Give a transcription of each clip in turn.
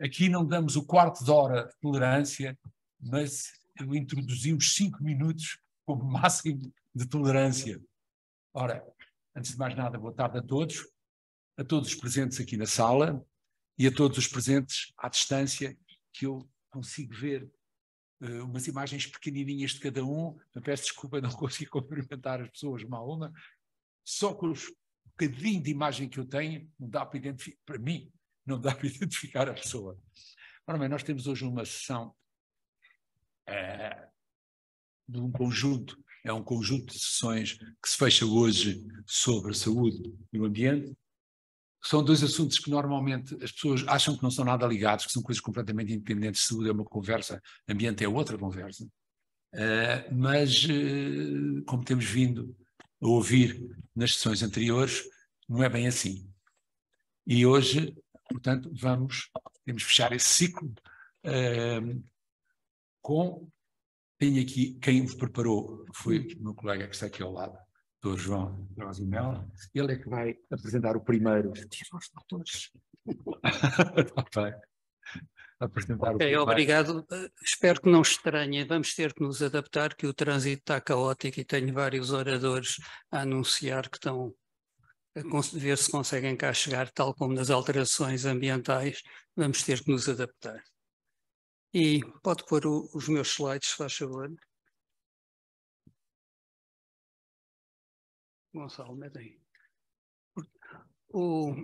Aqui não damos o quarto de hora de tolerância, mas introduzimos cinco minutos como máximo de tolerância. Ora, antes de mais nada, boa tarde a todos, a todos os presentes aqui na sala e a todos os presentes à distância, que eu consigo ver uh, umas imagens pequenininhas de cada um. Eu peço desculpa, não consigo cumprimentar as pessoas uma a uma. Só com os bocadinho de imagem que eu tenho, não dá para identificar, para mim, não dá para identificar a pessoa. Ora bem, nós temos hoje uma sessão eh, de um conjunto, é um conjunto de sessões que se fecha hoje sobre a saúde e o ambiente. São dois assuntos que normalmente as pessoas acham que não são nada ligados, que são coisas completamente independentes. Saúde é uma conversa, ambiente é outra conversa. Uh, mas, uh, como temos vindo a ouvir nas sessões anteriores, não é bem assim. E hoje Portanto, vamos, temos fechar esse ciclo uh, com. Tenho aqui, quem vos preparou foi o meu colega que está aqui ao lado, Dr. João Rosimel. Ele é que vai apresentar o primeiro. doutores. apresentar okay, o Obrigado. Espero que não estranhem. Vamos ter que nos adaptar, que o trânsito está caótico e tenho vários oradores a anunciar que estão ver se conseguem cá chegar, tal como nas alterações ambientais, vamos ter que nos adaptar. E pode pôr o, os meus slides, faz favor. Gonçalo, mete aí. O,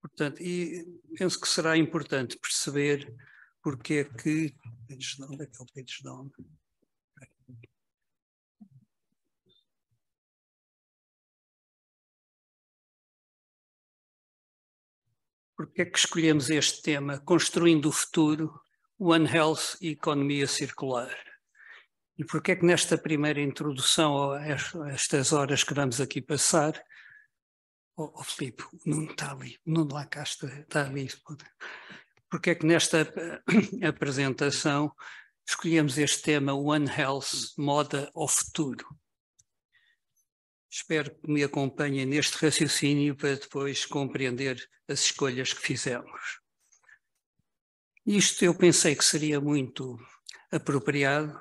portanto, e penso que será importante perceber porque é que. Page down, é que é o de down? porque é que escolhemos este tema, Construindo o Futuro, One Health e Economia Circular? E que é que nesta primeira introdução, a estas horas que vamos aqui passar, o oh, oh, Filipe, não está ali, não lá cá está, está ali. Porque é que nesta apresentação escolhemos este tema One Health, moda ao futuro? Espero que me acompanhem neste raciocínio para depois compreender as escolhas que fizemos. Isto eu pensei que seria muito apropriado.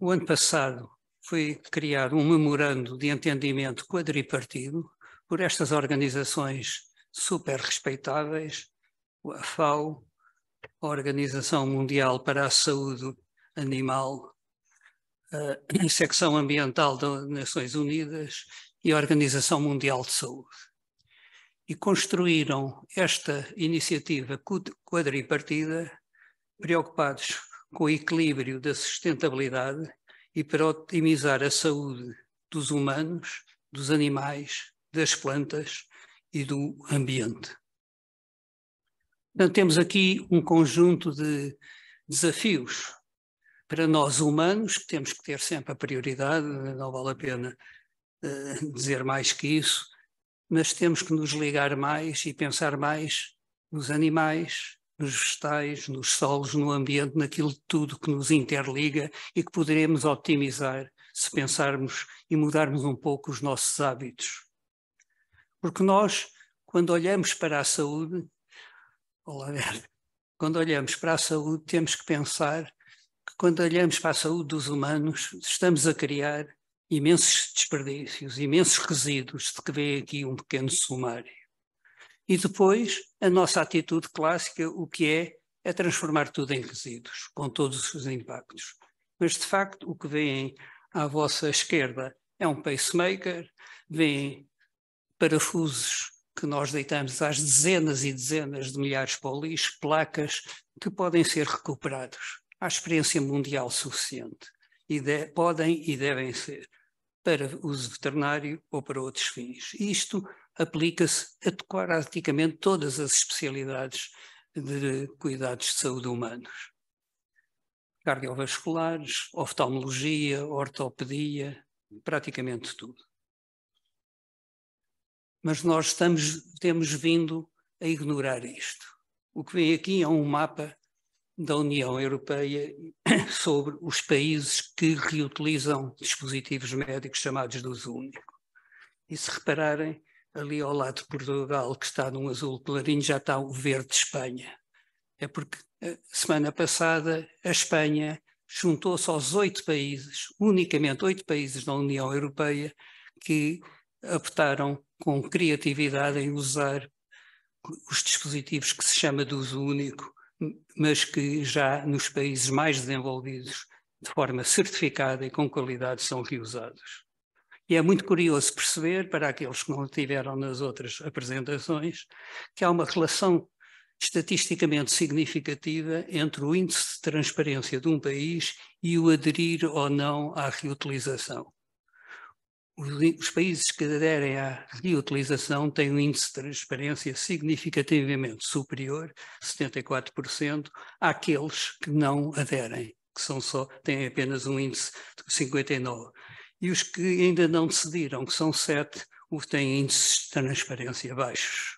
O ano passado foi criar um memorando de entendimento quadripartido por estas organizações super respeitáveis, a FAO, a Organização Mundial para a Saúde Animal uh, secção ambiental das Nações Unidas e a Organização Mundial de Saúde. E construíram esta iniciativa quadripartida, preocupados com o equilíbrio da sustentabilidade e para otimizar a saúde dos humanos, dos animais, das plantas e do ambiente. Portanto, temos aqui um conjunto de desafios para nós humanos, que temos que ter sempre a prioridade, não vale a pena uh, dizer mais que isso, mas temos que nos ligar mais e pensar mais nos animais, nos vegetais, nos solos, no ambiente, naquilo tudo que nos interliga e que poderemos optimizar se pensarmos e mudarmos um pouco os nossos hábitos. Porque nós, quando olhamos para a saúde, olá, quando olhamos para a saúde, temos que pensar que quando olhamos para a saúde dos humanos, estamos a criar imensos desperdícios, imensos resíduos, de que vem aqui um pequeno sumário. E depois, a nossa atitude clássica, o que é, é transformar tudo em resíduos, com todos os impactos. Mas, de facto, o que vem à vossa esquerda é um pacemaker, vem parafusos que nós deitamos às dezenas e dezenas de milhares para o lixo, placas que podem ser recuperados à experiência mundial suficiente e de, podem e devem ser para uso veterinário ou para outros fins. Isto aplica-se a praticamente todas as especialidades de cuidados de saúde humanos. Cardiovasculares, oftalmologia, ortopedia, praticamente tudo. Mas nós estamos, temos vindo a ignorar isto. O que vem aqui é um mapa da União Europeia sobre os países que reutilizam dispositivos médicos chamados de uso único. E se repararem, ali ao lado de Portugal, que está num azul clarinho, já está o verde de Espanha. É porque eh, semana passada a Espanha juntou-se aos oito países, unicamente oito países da União Europeia, que optaram com criatividade em usar os dispositivos que se chama de uso único mas que já nos países mais desenvolvidos, de forma certificada e com qualidade, são reusados. E é muito curioso perceber, para aqueles que não tiveram nas outras apresentações, que há uma relação estatisticamente significativa entre o índice de transparência de um país e o aderir ou não à reutilização os, países que aderem à reutilização têm um índice de transparência significativamente superior, 74%, àqueles que não aderem, que são só, têm apenas um índice de 59%. E os que ainda não decidiram, que são 7, têm índices de transparência baixos.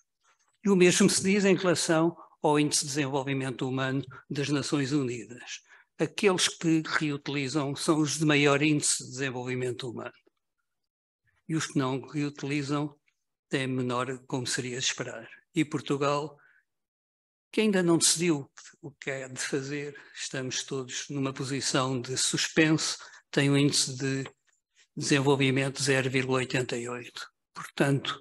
E o mesmo se diz em relação ao Índice de Desenvolvimento Humano das Nações Unidas. Aqueles que reutilizam são os de maior índice de desenvolvimento humano e os que não reutilizam têm menor, como seria de esperar. E Portugal, que ainda não decidiu o que é de fazer, estamos todos numa posição de suspenso, tem um índice de desenvolvimento 0,88. Portanto,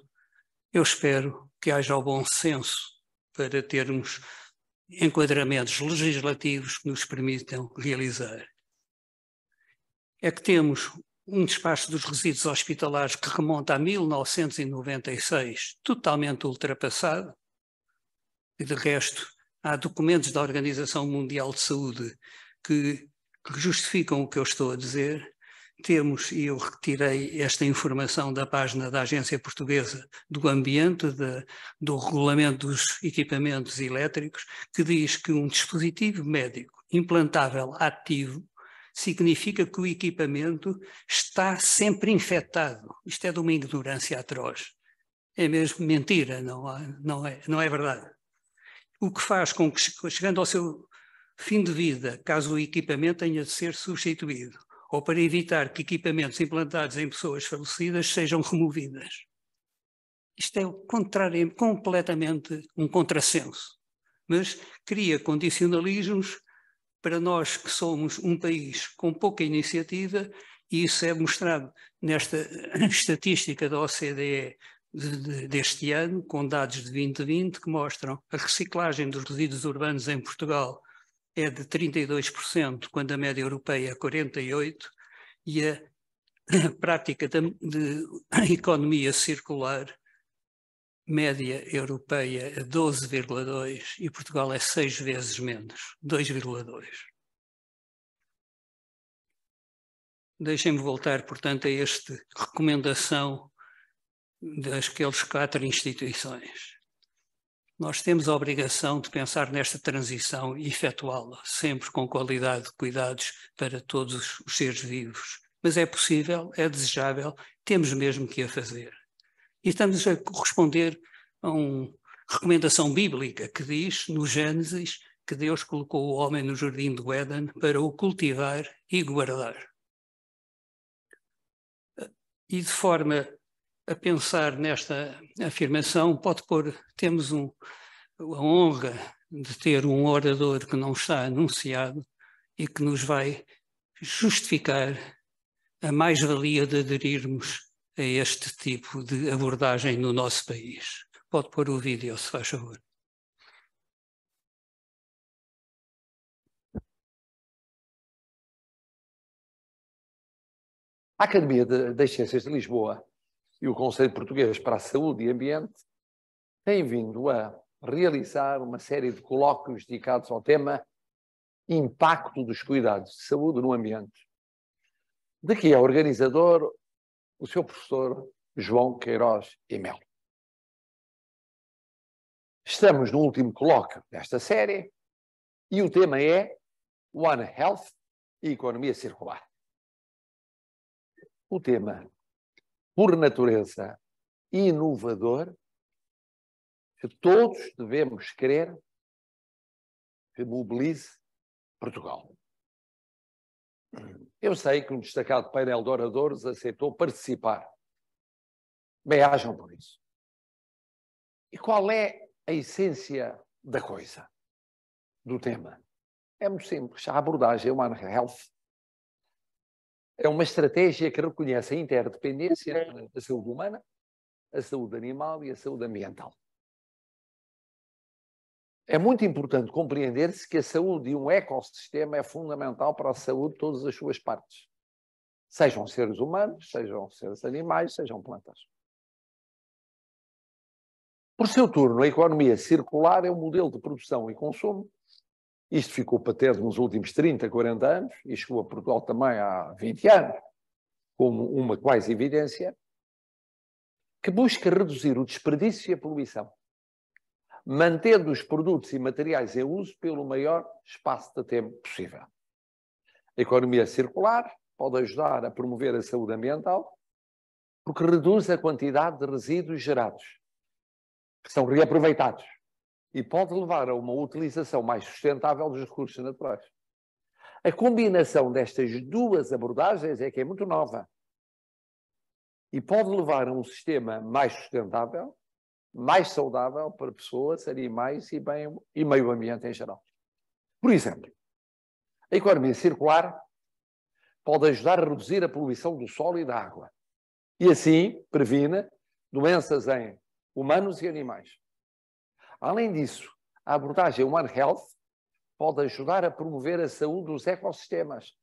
eu espero que haja o bom senso para termos enquadramentos legislativos que nos permitam realizar. É que temos um despacho dos resíduos hospitalares que remonta a 1996, totalmente ultrapassado, e de resto há documentos da Organização Mundial de Saúde que, que justificam o que eu estou a dizer, temos, e eu retirei esta informação da página da Agência Portuguesa do Ambiente, de, do Regulamento dos Equipamentos Elétricos, que diz que um dispositivo médico implantável ativo significa que o equipamento está sempre infectado. Isto é de uma ignorância atroz. É mesmo mentira, não, não, é, não é verdade. O que faz com que, chegando ao seu fim de vida, caso o equipamento tenha de ser substituído, ou para evitar que equipamentos implantados em pessoas falecidas sejam removidas. Isto é o contrário, é completamente um contrassenso, mas cria condicionalismos para nós que somos um país com pouca iniciativa, e isso é mostrado nesta estatística da OCDE de, de, deste ano, com dados de 2020, que mostram a reciclagem dos resíduos urbanos em Portugal é de 32%, quando a média europeia é 48%, e a, prática de, de economia circular média europeia é 12,2 e Portugal é seis vezes menos, 2,2. Deixem-me voltar, portanto, a esta recomendação daqueles quatro instituições. Nós temos a obrigação de pensar nesta transição e efetuá-la, sempre com qualidade de cuidados para todos os seres vivos. Mas é possível, é desejável, temos mesmo que a fazer. E estamos a corresponder a uma recomendação bíblica que diz, no Gênesis, que Deus colocou o homem no jardim do Éden para o cultivar e guardar. E de forma a pensar nesta afirmação, pode pôr, temos um, a honra de ter um orador que não está anunciado e que nos vai justificar a mais-valia de aderirmos a este tipo de abordagem no nosso país. Pode pôr o vídeo, se faz favor. A Academia das Ciências de Lisboa e o Conselho Português para a Saúde e Ambiente têm vindo a realizar uma série de colóquios dedicados ao tema impacto dos cuidados de saúde no ambiente, de que é organizador o seu professor João Queiroz e Melo. Estamos no último colóquio desta série e o tema é One Health e Economia Circular. O tema, por natureza inovador, que todos devemos querer que mobilize Portugal. Eu sei que um destacado painel de oradores aceitou participar. Bem-ajam por isso. E qual é a essência da coisa, do tema? É muito simples. A abordagem One é Health é uma estratégia que reconhece a interdependência entre a saúde humana, a saúde animal e a saúde ambiental. É muito importante compreender-se que a saúde de um ecossistema é fundamental para a saúde de todas as suas partes, sejam seres humanos, sejam seres animais, sejam plantas. Por seu turno, a economia circular é um modelo de produção e consumo. Isto ficou patente nos últimos 30, 40 anos e chegou a Portugal também há 20 anos, como uma quase evidência, que busca reduzir o desperdício e a poluição mantendo os produtos e materiais em uso pelo maior espaço de tempo possível. A economia circular pode ajudar a promover a saúde ambiental, porque reduz a quantidade de resíduos gerados, que são reaproveitados, e pode levar a uma utilização mais sustentável dos recursos naturais. A combinação destas duas abordagens é que é muito nova e pode levar a um sistema mais sustentável, mais saudável para pessoas, animais e, bem, e meio ambiente em geral. Por exemplo, a economia circular pode ajudar a reduzir a poluição do solo e da água e, assim, previne doenças em humanos e animais. Além disso, a abordagem One Health pode ajudar a promover a saúde dos ecossistemas,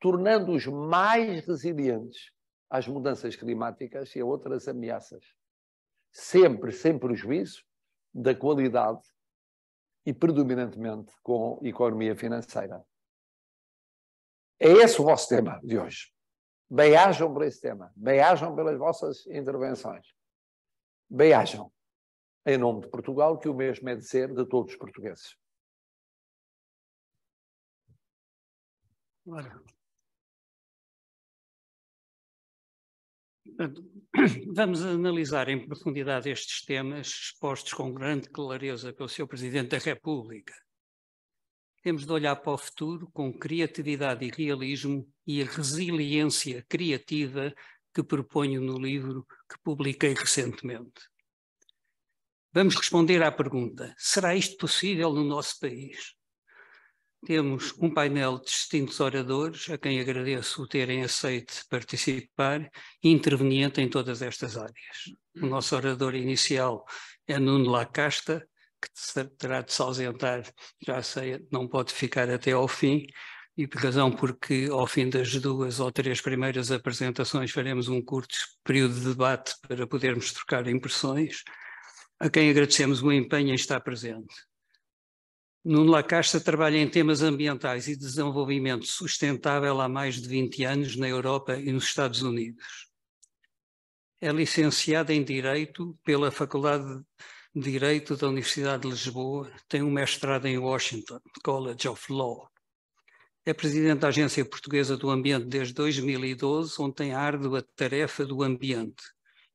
tornando-os mais resilientes às mudanças climáticas e a outras ameaças sempre, sem prejuízo da qualidade e predominantemente com economia financeira. É esse o vosso tema de hoje. Bem-ajam por esse tema. Bem-ajam pelas vossas intervenções. Bem-ajam. Em nome de Portugal, que o mesmo é de ser de todos os portugueses. Olha. Vamos analisar em profundidade estes temas expostos com grande clareza pelo seu Presidente da República. Temos de olhar para o futuro com criatividade e realismo e a resiliência criativa que proponho no livro que publiquei recentemente. Vamos responder à pergunta: será isto possível no nosso país? Temos um painel de distintos oradores, a quem agradeço o terem aceito participar, interveniente em todas estas áreas. O nosso orador inicial é Nuno Lacasta, que terá de se ausentar, já sei, não pode ficar até ao fim, e por razão porque ao fim das duas ou três primeiras apresentações faremos um curto período de debate para podermos trocar impressões, a quem agradecemos o empenho em estar presente Nuno Lacasta trabalha em temas ambientais e desenvolvimento sustentável há mais de 20 anos na Europa e nos Estados Unidos. É licenciado em Direito pela Faculdade de Direito da Universidade de Lisboa, tem um mestrado em Washington, College of Law. É presidente da Agência Portuguesa do Ambiente desde 2012, onde tem a árdua tarefa do ambiente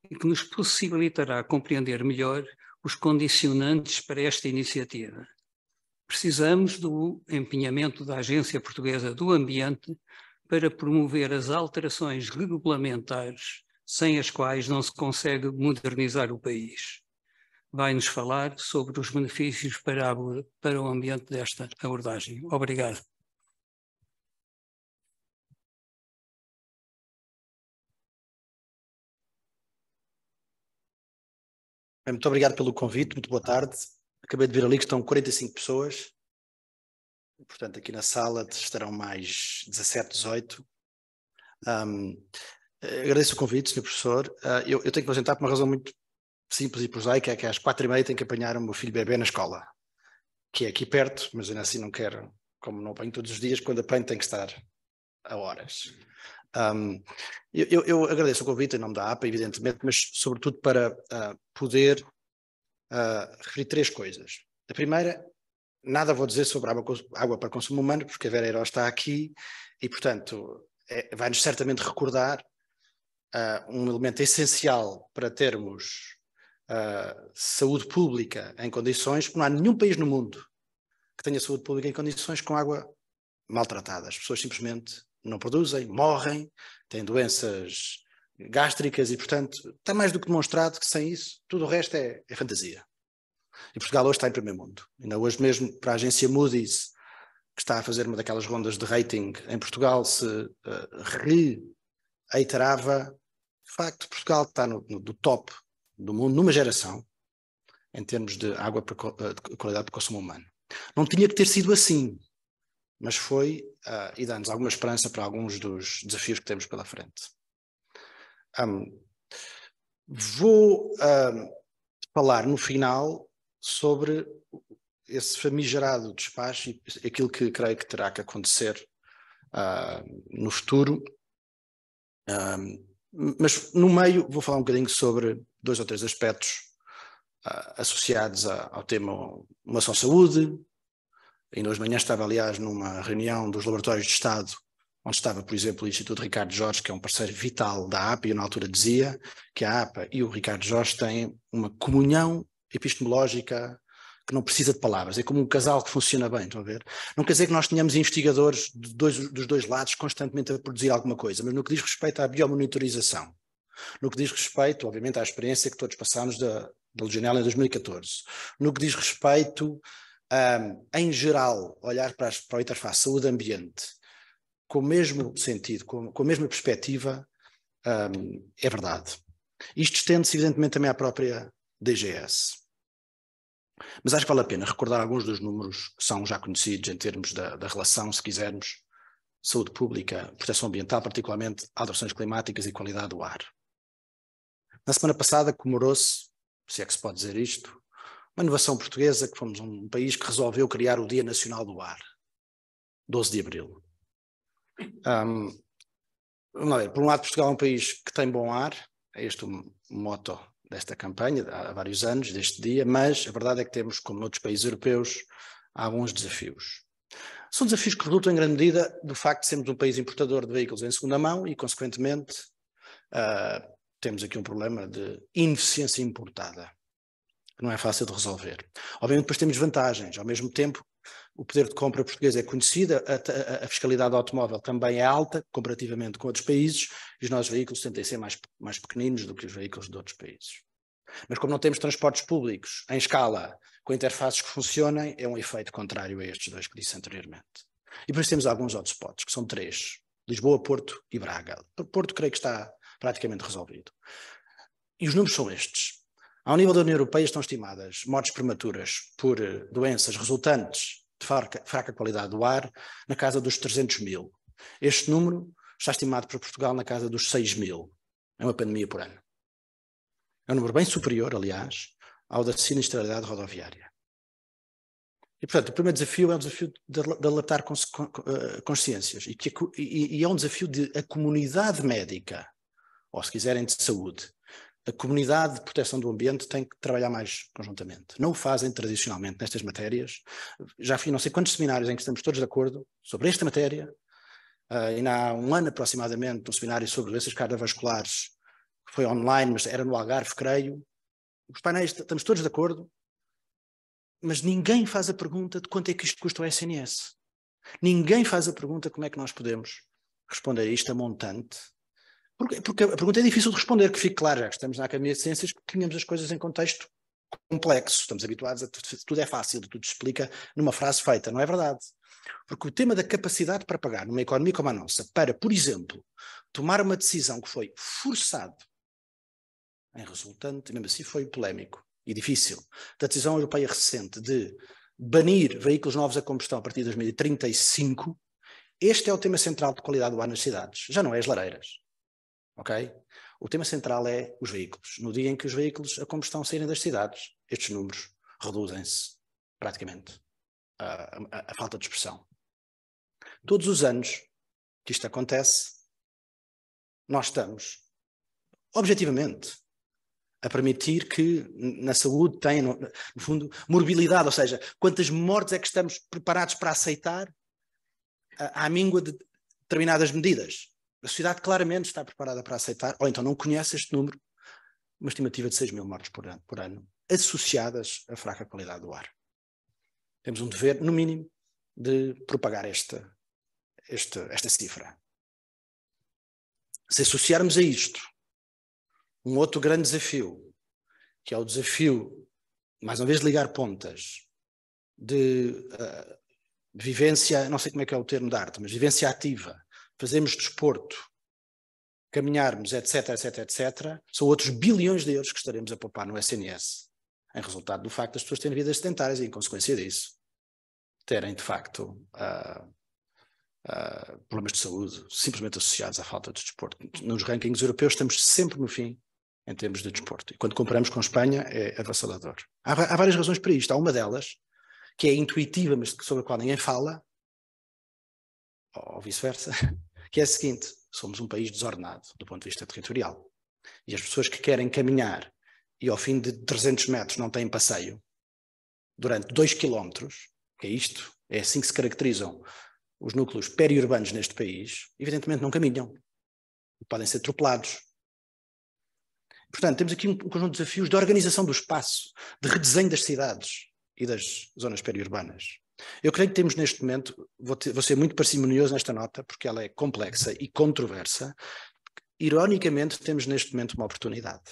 e que nos possibilitará compreender melhor os condicionantes para esta iniciativa precisamos do empenhamento da Agência Portuguesa do Ambiente para promover as alterações regulamentares sem as quais não se consegue modernizar o país. Vai-nos falar sobre os benefícios para, a, para o ambiente desta abordagem. Obrigado. Muito obrigado pelo convite, muito boa tarde. Acabei de ver ali que estão 45 pessoas. Portanto, aqui na sala estarão mais 17, 18. Um, agradeço o convite, Sr. Professor. Uh, eu, eu, tenho que me apresentar por uma razão muito simples e prosaica, é que às quatro e meia tenho que apanhar o meu filho bebê na escola, que é aqui perto, mas ainda assim não quero, como não apanho todos os dias, quando apanho tem que estar a horas. Um, eu, eu, agradeço o convite em nome da APA, evidentemente, mas sobretudo para uh, poder uh, referir três coisas. A primeira, nada vou dizer sobre água, água para consumo humano, porque a Vera Herói está aqui e, portanto, é, vai-nos certamente recordar uh, um elemento essencial para termos uh, saúde pública em condições, porque não há nenhum país no mundo que tenha saúde pública em condições com água maltratada. As pessoas simplesmente não produzem, morrem, têm doenças gástricas e, portanto, está mais do que demonstrado que sem isso tudo o resto é, é fantasia. E Portugal hoje está em primeiro mundo. Ainda hoje mesmo para a agência Moody's, que está a fazer uma daquelas rondas de rating em Portugal, se uh, reiterava de facto Portugal está no, no, do top do mundo numa geração em termos de água eh, de qualidade de consumo humano. Não tinha que ter sido assim, mas foi uh, e dá-nos alguma esperança para alguns dos desafios que temos pela frente. Um, vou um, falar no final sobre esse famigerado despacho e aquilo que creio que terá que acontecer uh, no futuro. Um, mas no meio vou falar um bocadinho sobre dois ou três aspectos uh, associados a, ao tema Nação Saúde. Ainda hoje de manhã estava, aliás, numa reunião dos laboratórios de Estado onde estava, por exemplo, o Instituto Ricardo Jorge, que é um parceiro vital da APA, e eu na altura dizia que a APA e o Ricardo Jorge têm uma comunhão epistemológica que não precisa de palavras, é como um casal que funciona bem, estão a ver? Não quer dizer que nós tenhamos investigadores de dois, dos dois lados constantemente a produzir alguma coisa, mas no que diz respeito à biomonitorização, no que diz respeito, obviamente, à experiência que todos passámos da, da Legionella em 2014, no que diz respeito, um, ah, em geral, olhar para, as, para a interface saúde-ambiente, com o mesmo sentido, com, com a mesma perspectiva, um, é verdade. Isto estende-se, evidentemente, também à própria DGS. Mas acho que vale a pena recordar alguns dos números que são já conhecidos em termos da, da relação, se quisermos, saúde pública, proteção ambiental, particularmente alterações climáticas e qualidade do ar. Na semana passada comemorou-se, se é que se pode dizer isto, uma inovação portuguesa que fomos um país que resolveu criar o Dia Nacional do Ar, 12 de Abril. Um, vamos ver, por um lado, Portugal é um país que tem bom ar, é este o moto desta campanha, há vários anos, deste dia, mas a verdade é que temos, como noutros países europeus, alguns desafios. São desafios que resultam em grande medida do facto de sermos um país importador de veículos em segunda mão e, consequentemente, uh, temos aqui um problema de ineficiência importada, que não é fácil de resolver. Obviamente, depois temos vantagens, ao mesmo tempo o poder de compra português é conhecido, a, a fiscalidade automóvel também é alta, comparativamente com outros países, e os nossos veículos tendem a ser mais, mais pequeninos do que os veículos de outros países. Mas como não temos transportes públicos em escala, com interfaces que funcionem, é um efeito contrário a estes dois que disse anteriormente. E por isso temos alguns hotspots, que são três: Lisboa, Porto e Braga. Porto, creio que está praticamente resolvido. E os números são estes. Ao nível da União Europeia estão estimadas mortes prematuras por eh, doenças resultantes de fraca, fraca qualidade do ar na casa dos 300 mil. Este número está estimado para Portugal na casa dos 6 mil. É uma pandemia por ano. É um número bem superior, aliás, ao da sinistralidade rodoviária. E, portanto, o primeiro desafio é o desafio de alertar eh, consciências. E, que, e, e é um desafio de a comunidade médica, ou se quiserem, de saúde, a comunidade de proteção do ambiente tem que trabalhar mais conjuntamente. Não o fazem tradicionalmente nestas matérias. Já fui não sei quantos seminários em que estamos todos de acordo sobre esta matéria. Uh, ainda há um ano aproximadamente, um seminário sobre doenças cardiovasculares, que foi online, mas era no Algarve, creio. Os painéis, estamos todos de acordo, mas ninguém faz a pergunta de quanto é que isto custa o SNS. Ninguém faz a pergunta como é que nós podemos responder a isto a montante porque, porque a pergunta é difícil de responder, que fique clara, já estamos na Academia de Ciências, tínhamos as coisas em contexto complexo, estamos habituados a tudo é fácil, tudo se explica numa frase feita, não é verdade? Porque o tema da capacidade para pagar numa economia como a nossa, para, por exemplo, tomar uma decisão que foi forçado em é resultante, mesmo assim foi polémico e difícil, da decisão europeia recente de banir veículos novos a combustão a partir de 2035, este é o tema central de qualidade do ar nas cidades, já não é as lareiras ok? O tema central é os veículos. No dia em que os veículos a combustão saírem das cidades, estes números reduzem-se praticamente a, a, a, falta de expressão. Todos os anos que isto acontece, nós estamos, objetivamente, a permitir que na saúde tenha, no, no fundo, morbilidade, ou seja, quantas mortes é que estamos preparados para aceitar à míngua de determinadas medidas a sociedade claramente está preparada para aceitar, ou então não conhece este número, uma estimativa de 6 mil mortes por ano, por ano associadas à fraca qualidade do ar. Temos um dever, no mínimo, de propagar esta, esta, esta cifra. Se associarmos a isto um outro grande desafio, que é o desafio, mais uma vez, ligar pontas de uh, vivência, não sei como é que é o termo da arte, mas vivência ativa, fazermos desporto, caminharmos, etc, etc, etc, são outros bilhões de euros que estaremos a poupar no SNS, em resultado do facto das pessoas terem vidas sedentárias e, em consequência disso, terem, de facto, uh, uh, problemas de saúde simplesmente associados à falta de desporto. Nos rankings europeus estamos sempre no fim em termos de desporto. E quando comparamos com a Espanha, é avassalador. Há, há várias razões para isto. Há uma delas, que é intuitiva, mas sobre a qual ninguém fala, ou vice-versa, que é a seguinte: somos um país desordenado do ponto de vista territorial. E as pessoas que querem caminhar e ao fim de 300 metros não têm passeio, durante 2 quilómetros, é isto, é assim que se caracterizam os núcleos periurbanos neste país, evidentemente não caminham. Podem ser atropelados. Portanto, temos aqui um conjunto de desafios de organização do espaço, de redesenho das cidades e das zonas periurbanas. Eu creio que temos neste momento, vou, ter, vou ser muito parcimonioso nesta nota, porque ela é complexa e controversa. Ironicamente, temos neste momento uma oportunidade.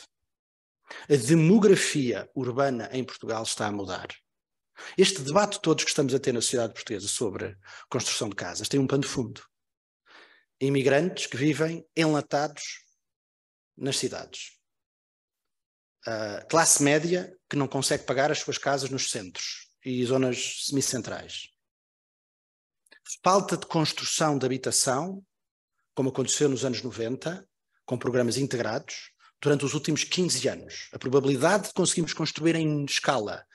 A demografia urbana em Portugal está a mudar. Este debate todos que estamos a ter na sociedade portuguesa sobre construção de casas tem um pano de fundo. Imigrantes que vivem enlatados nas cidades. classe média que não consegue pagar as suas casas nos centros e zonas semicentrais. Falta de construção de habitação, como aconteceu nos anos 90, com programas integrados, durante os últimos 15 anos. A probabilidade de conseguirmos construir em escala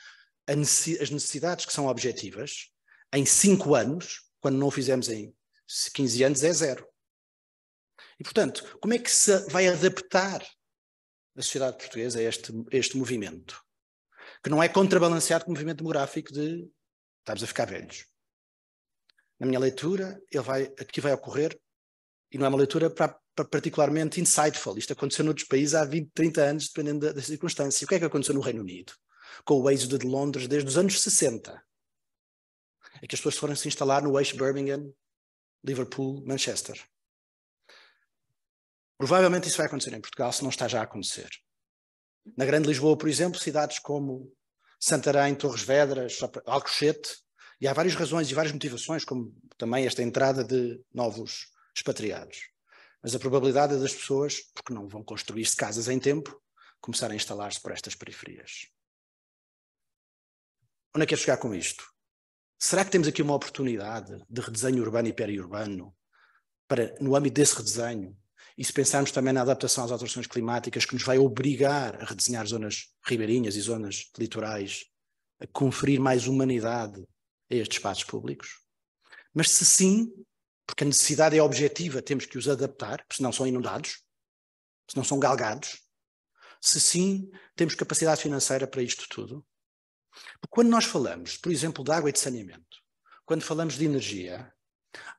as necessidades que são objetivas em 5 anos, quando não o fizemos em 15 anos, é zero. E, portanto, como é que se vai adaptar a sociedade portuguesa a este, este movimento? que não é contrabalanceado com o movimento demográfico de estamos a ficar velhos. Na minha leitura, ele vai, aqui vai ocorrer, e não é uma leitura para, para particularmente insightful. Isto aconteceu noutros países há 20, 30 anos, dependendo da, da circunstância. E o que é que aconteceu no Reino Unido? Com o êxodo de Londres desde os anos 60. É que as pessoas foram se instalar no eixo Birmingham, Liverpool, Manchester. Provavelmente isso vai acontecer em Portugal, se não está já a acontecer. Na Grande Lisboa, por exemplo, cidades como Santarém, Torres Vedras, Alcochete, e há várias razões e várias motivações, como também esta entrada de novos expatriados. Mas a probabilidade é das pessoas, porque não vão construir-se casas em tempo, começarem a instalar-se por estas periferias. Onde é que é chegar com isto? Será que temos aqui uma oportunidade de redesenho urbano e periurbano para, no âmbito desse redesenho, e se pensarmos também na adaptação às alterações climáticas, que nos vai obrigar a redesenhar zonas ribeirinhas e zonas litorais, a conferir mais humanidade a estes espaços públicos. Mas se sim, porque a necessidade é objetiva, temos que os adaptar, senão são inundados, senão são galgados. Se sim, temos capacidade financeira para isto tudo. Porque quando nós falamos, por exemplo, de água e de saneamento, quando falamos de energia,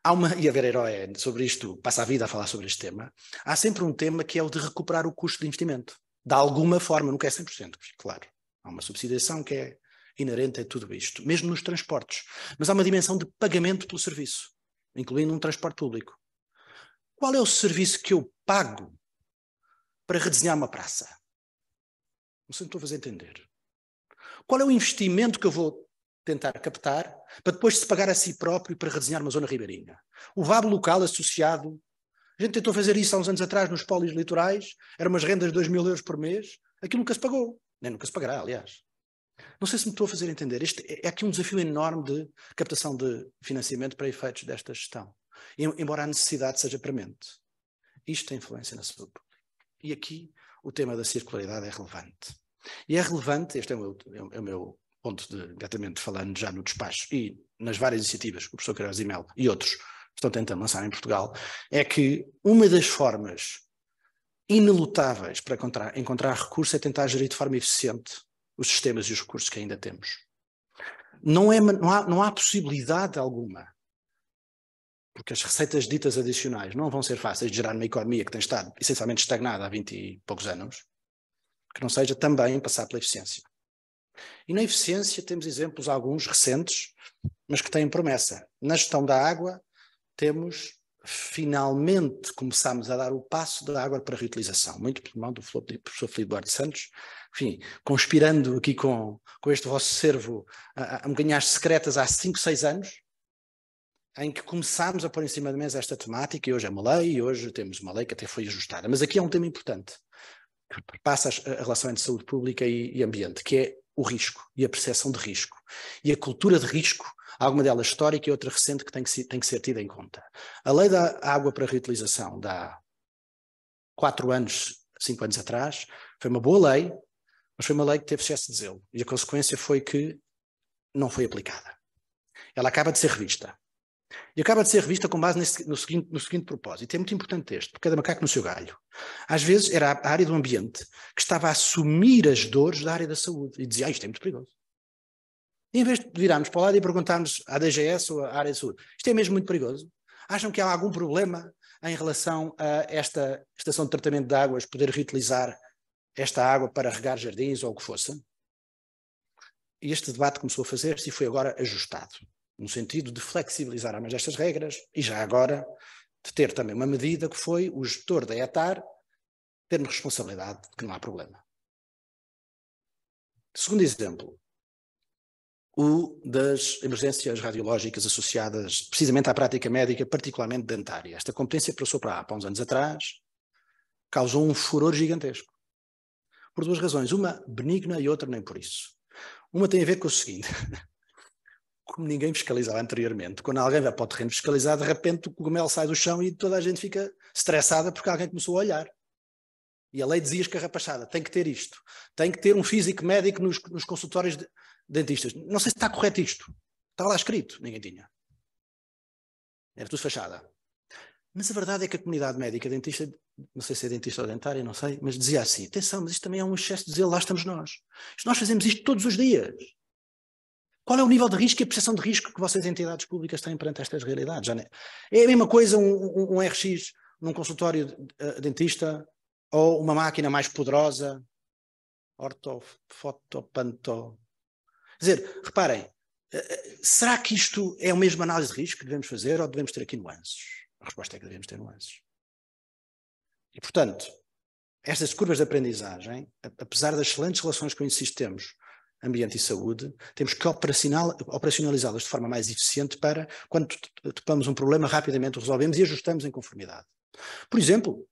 Há uma, e a Vera Herói é sobre isto passa a vida a falar sobre este tema, há sempre um tema que é o de recuperar o custo de investimento. De alguma forma, nunca é 100%, claro. Há uma subsidiação que é inerente a tudo isto, mesmo nos transportes. Mas há uma dimensão de pagamento pelo serviço, incluindo um transporte público. Qual é o serviço que eu pago para redesenhar uma praça? Não sei se estou a fazer entender. Qual é o investimento que eu vou tentar captar, para depois se pagar a si próprio para redesenhar uma zona ribeirinha. O VAB local associado, a gente tentou fazer isso há uns anos atrás nos polis litorais, eram umas rendas de 2 mil euros por mês, aquilo nunca se pagou, nem nunca se pagará, aliás. Não sei se me estou a fazer entender. Este é, é aqui um desafio enorme de captação de financiamento para efeitos desta gestão, embora a necessidade seja premente. Isto tem influência na saúde pública. E aqui o tema da circularidade é relevante. E é relevante, este é o meu, é o meu Ponto de diretamente falando já no despacho e nas várias iniciativas que o professor Carlos e e outros estão tentando lançar em Portugal, é que uma das formas inelutáveis para encontrar, encontrar recursos é tentar gerir de forma eficiente os sistemas e os recursos que ainda temos. Não, é, não, há, não há possibilidade alguma, porque as receitas ditas adicionais não vão ser fáceis de gerar numa economia que tem estado essencialmente estagnada há 20 e poucos anos, que não seja também passar pela eficiência. E na eficiência temos exemplos alguns recentes, mas que têm promessa. Na gestão da água, temos finalmente começamos a dar o passo da água para a reutilização, muito pelo mão do professor Filipe Duarte Santos, enfim, conspirando aqui com, com este vosso servo a, me ganhar secretas há 5, 6 anos, em que começámos a pôr em cima da mesa esta temática, e hoje é uma lei, e hoje temos uma lei que até foi ajustada. Mas aqui é um tema importante, que passa a relação entre saúde pública e, e ambiente, que é o risco e a percepção de risco. E a cultura de risco, alguma delas histórica e outra recente que tem que, tem que ser tida em conta. A lei da água para reutilização, da quatro anos, cinco anos atrás, foi uma boa lei, mas foi uma lei que teve excesso de zelo. E a consequência foi que não foi aplicada. Ela acaba de ser revista. E acaba de ser revista com base nesse, no, seguinte, no seguinte propósito. é muito importante este, porque cada é macaco no seu galho. Às vezes era a área do ambiente que estava a assumir as dores da área da saúde e dizia, ah, isto é muito perigoso. E em vez de virarmos para o lado e perguntarmos à DGS ou à área da saúde, isto é mesmo muito perigoso? Acham que há algum problema em relação a esta estação de tratamento de águas poder reutilizar esta água para regar jardins ou o que fosse? E este debate começou a fazer-se e foi agora ajustado no sentido de flexibilizar mais estas regras e já agora de ter também uma medida que foi o gestor da ETAR ter responsabilidade de que não há problema. Segundo exemplo, o das emergências radiológicas associadas precisamente à prática médica, particularmente dentária. Esta competência passou para a há uns anos atrás, causou um furor gigantesco. Por duas razões, uma benigna e outra nem por isso. Uma tem a ver com o seguinte: como ninguém fiscalizava anteriormente. Quando alguém vai para o terreno fiscalizar, de repente o cogumelo sai do chão e toda a gente fica estressada porque alguém começou a olhar. E a lei dizia escarrapachada, tem que ter isto. Tem que ter um físico médico nos, nos consultórios de dentistas. Não sei se está correto isto. Está lá escrito, ninguém tinha. Era tudo fachada. Mas a verdade é que a comunidade médica dentista, não sei se é dentista ou dentária, não sei, mas dizia assim: atenção, mas isto também é um excesso de dizer, lá estamos nós. nós fazemos isto todos os dias. Qual é o nível de risco e a percepção de risco que vocês, entidades públicas, têm perante estas realidades? É a mesma coisa um, um, um RX num consultório de, uh, dentista ou uma máquina mais poderosa, ortofotopanto. Quer dizer, reparem, uh, será que isto é a mesma análise de risco que devemos fazer ou devemos ter aqui nuances? A resposta é que devemos ter nuances. E, portanto, estas curvas de aprendizagem, apesar das excelentes relações que eu insisto temos ambiente e saúde, temos que operacionalizá-las de forma mais eficiente para, quando topamos um problema, rapidamente o resolvemos e ajustamos em conformidade. Por exemplo,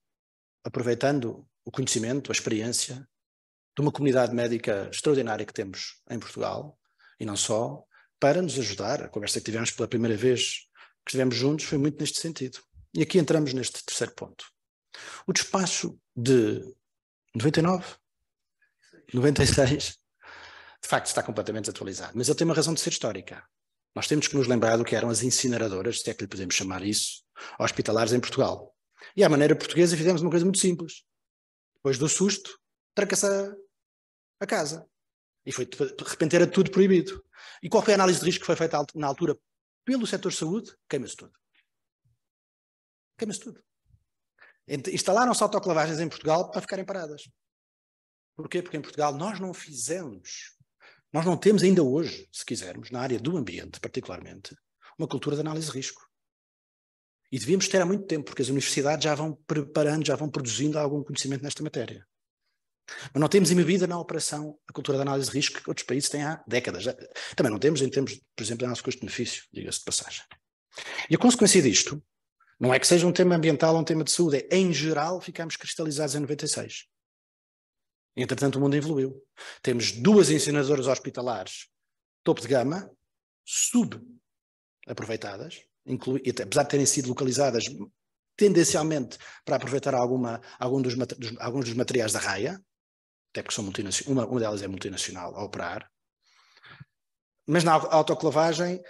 aproveitando o conhecimento, a experiência de uma comunidade médica extraordinária que temos em Portugal, e não só, para nos ajudar. A conversa que tivemos pela primeira vez que estivemos juntos foi muito neste sentido. E aqui entramos neste terceiro ponto. O despacho de 99, 96, de facto está completamente desatualizado, mas ele tem uma razão de ser histórica. Nós temos que nos lembrar do que eram as incineradoras, se é que lhe podemos chamar isso, hospitalares em Portugal. E à maneira portuguesa fizemos uma coisa muito simples. Depois do susto, tracassar a casa. E foi, de repente era tudo proibido. E qual foi a análise de risco que foi feita na altura pelo setor saúde? Queima-se tudo. Queima-se tudo. Instalaram-se autoclavagens em Portugal para ficarem paradas. Porquê? Porque em Portugal nós não fizemos nós não temos ainda hoje, se quisermos, na área do ambiente particularmente, uma cultura de análise de risco. E devíamos ter há muito tempo, porque as universidades já vão preparando, já vão produzindo algum conhecimento nesta matéria. Mas não temos embebida na operação a cultura da análise de risco que outros países têm há décadas. Também não temos em termos, por exemplo, de análise custo-benefício, diga-se de passagem. E a consequência disto não é que seja um tema ambiental ou um tema de saúde, é em geral ficarmos cristalizados em 96. Entretanto, o mundo evoluiu. Temos duas ensinadoras hospitalares topo de gama, subaproveitadas, apesar de terem sido localizadas tendencialmente para aproveitar alguma, algum dos, dos, alguns dos materiais da raia, até porque são uma, uma delas é multinacional a operar. Mas na autoclavagem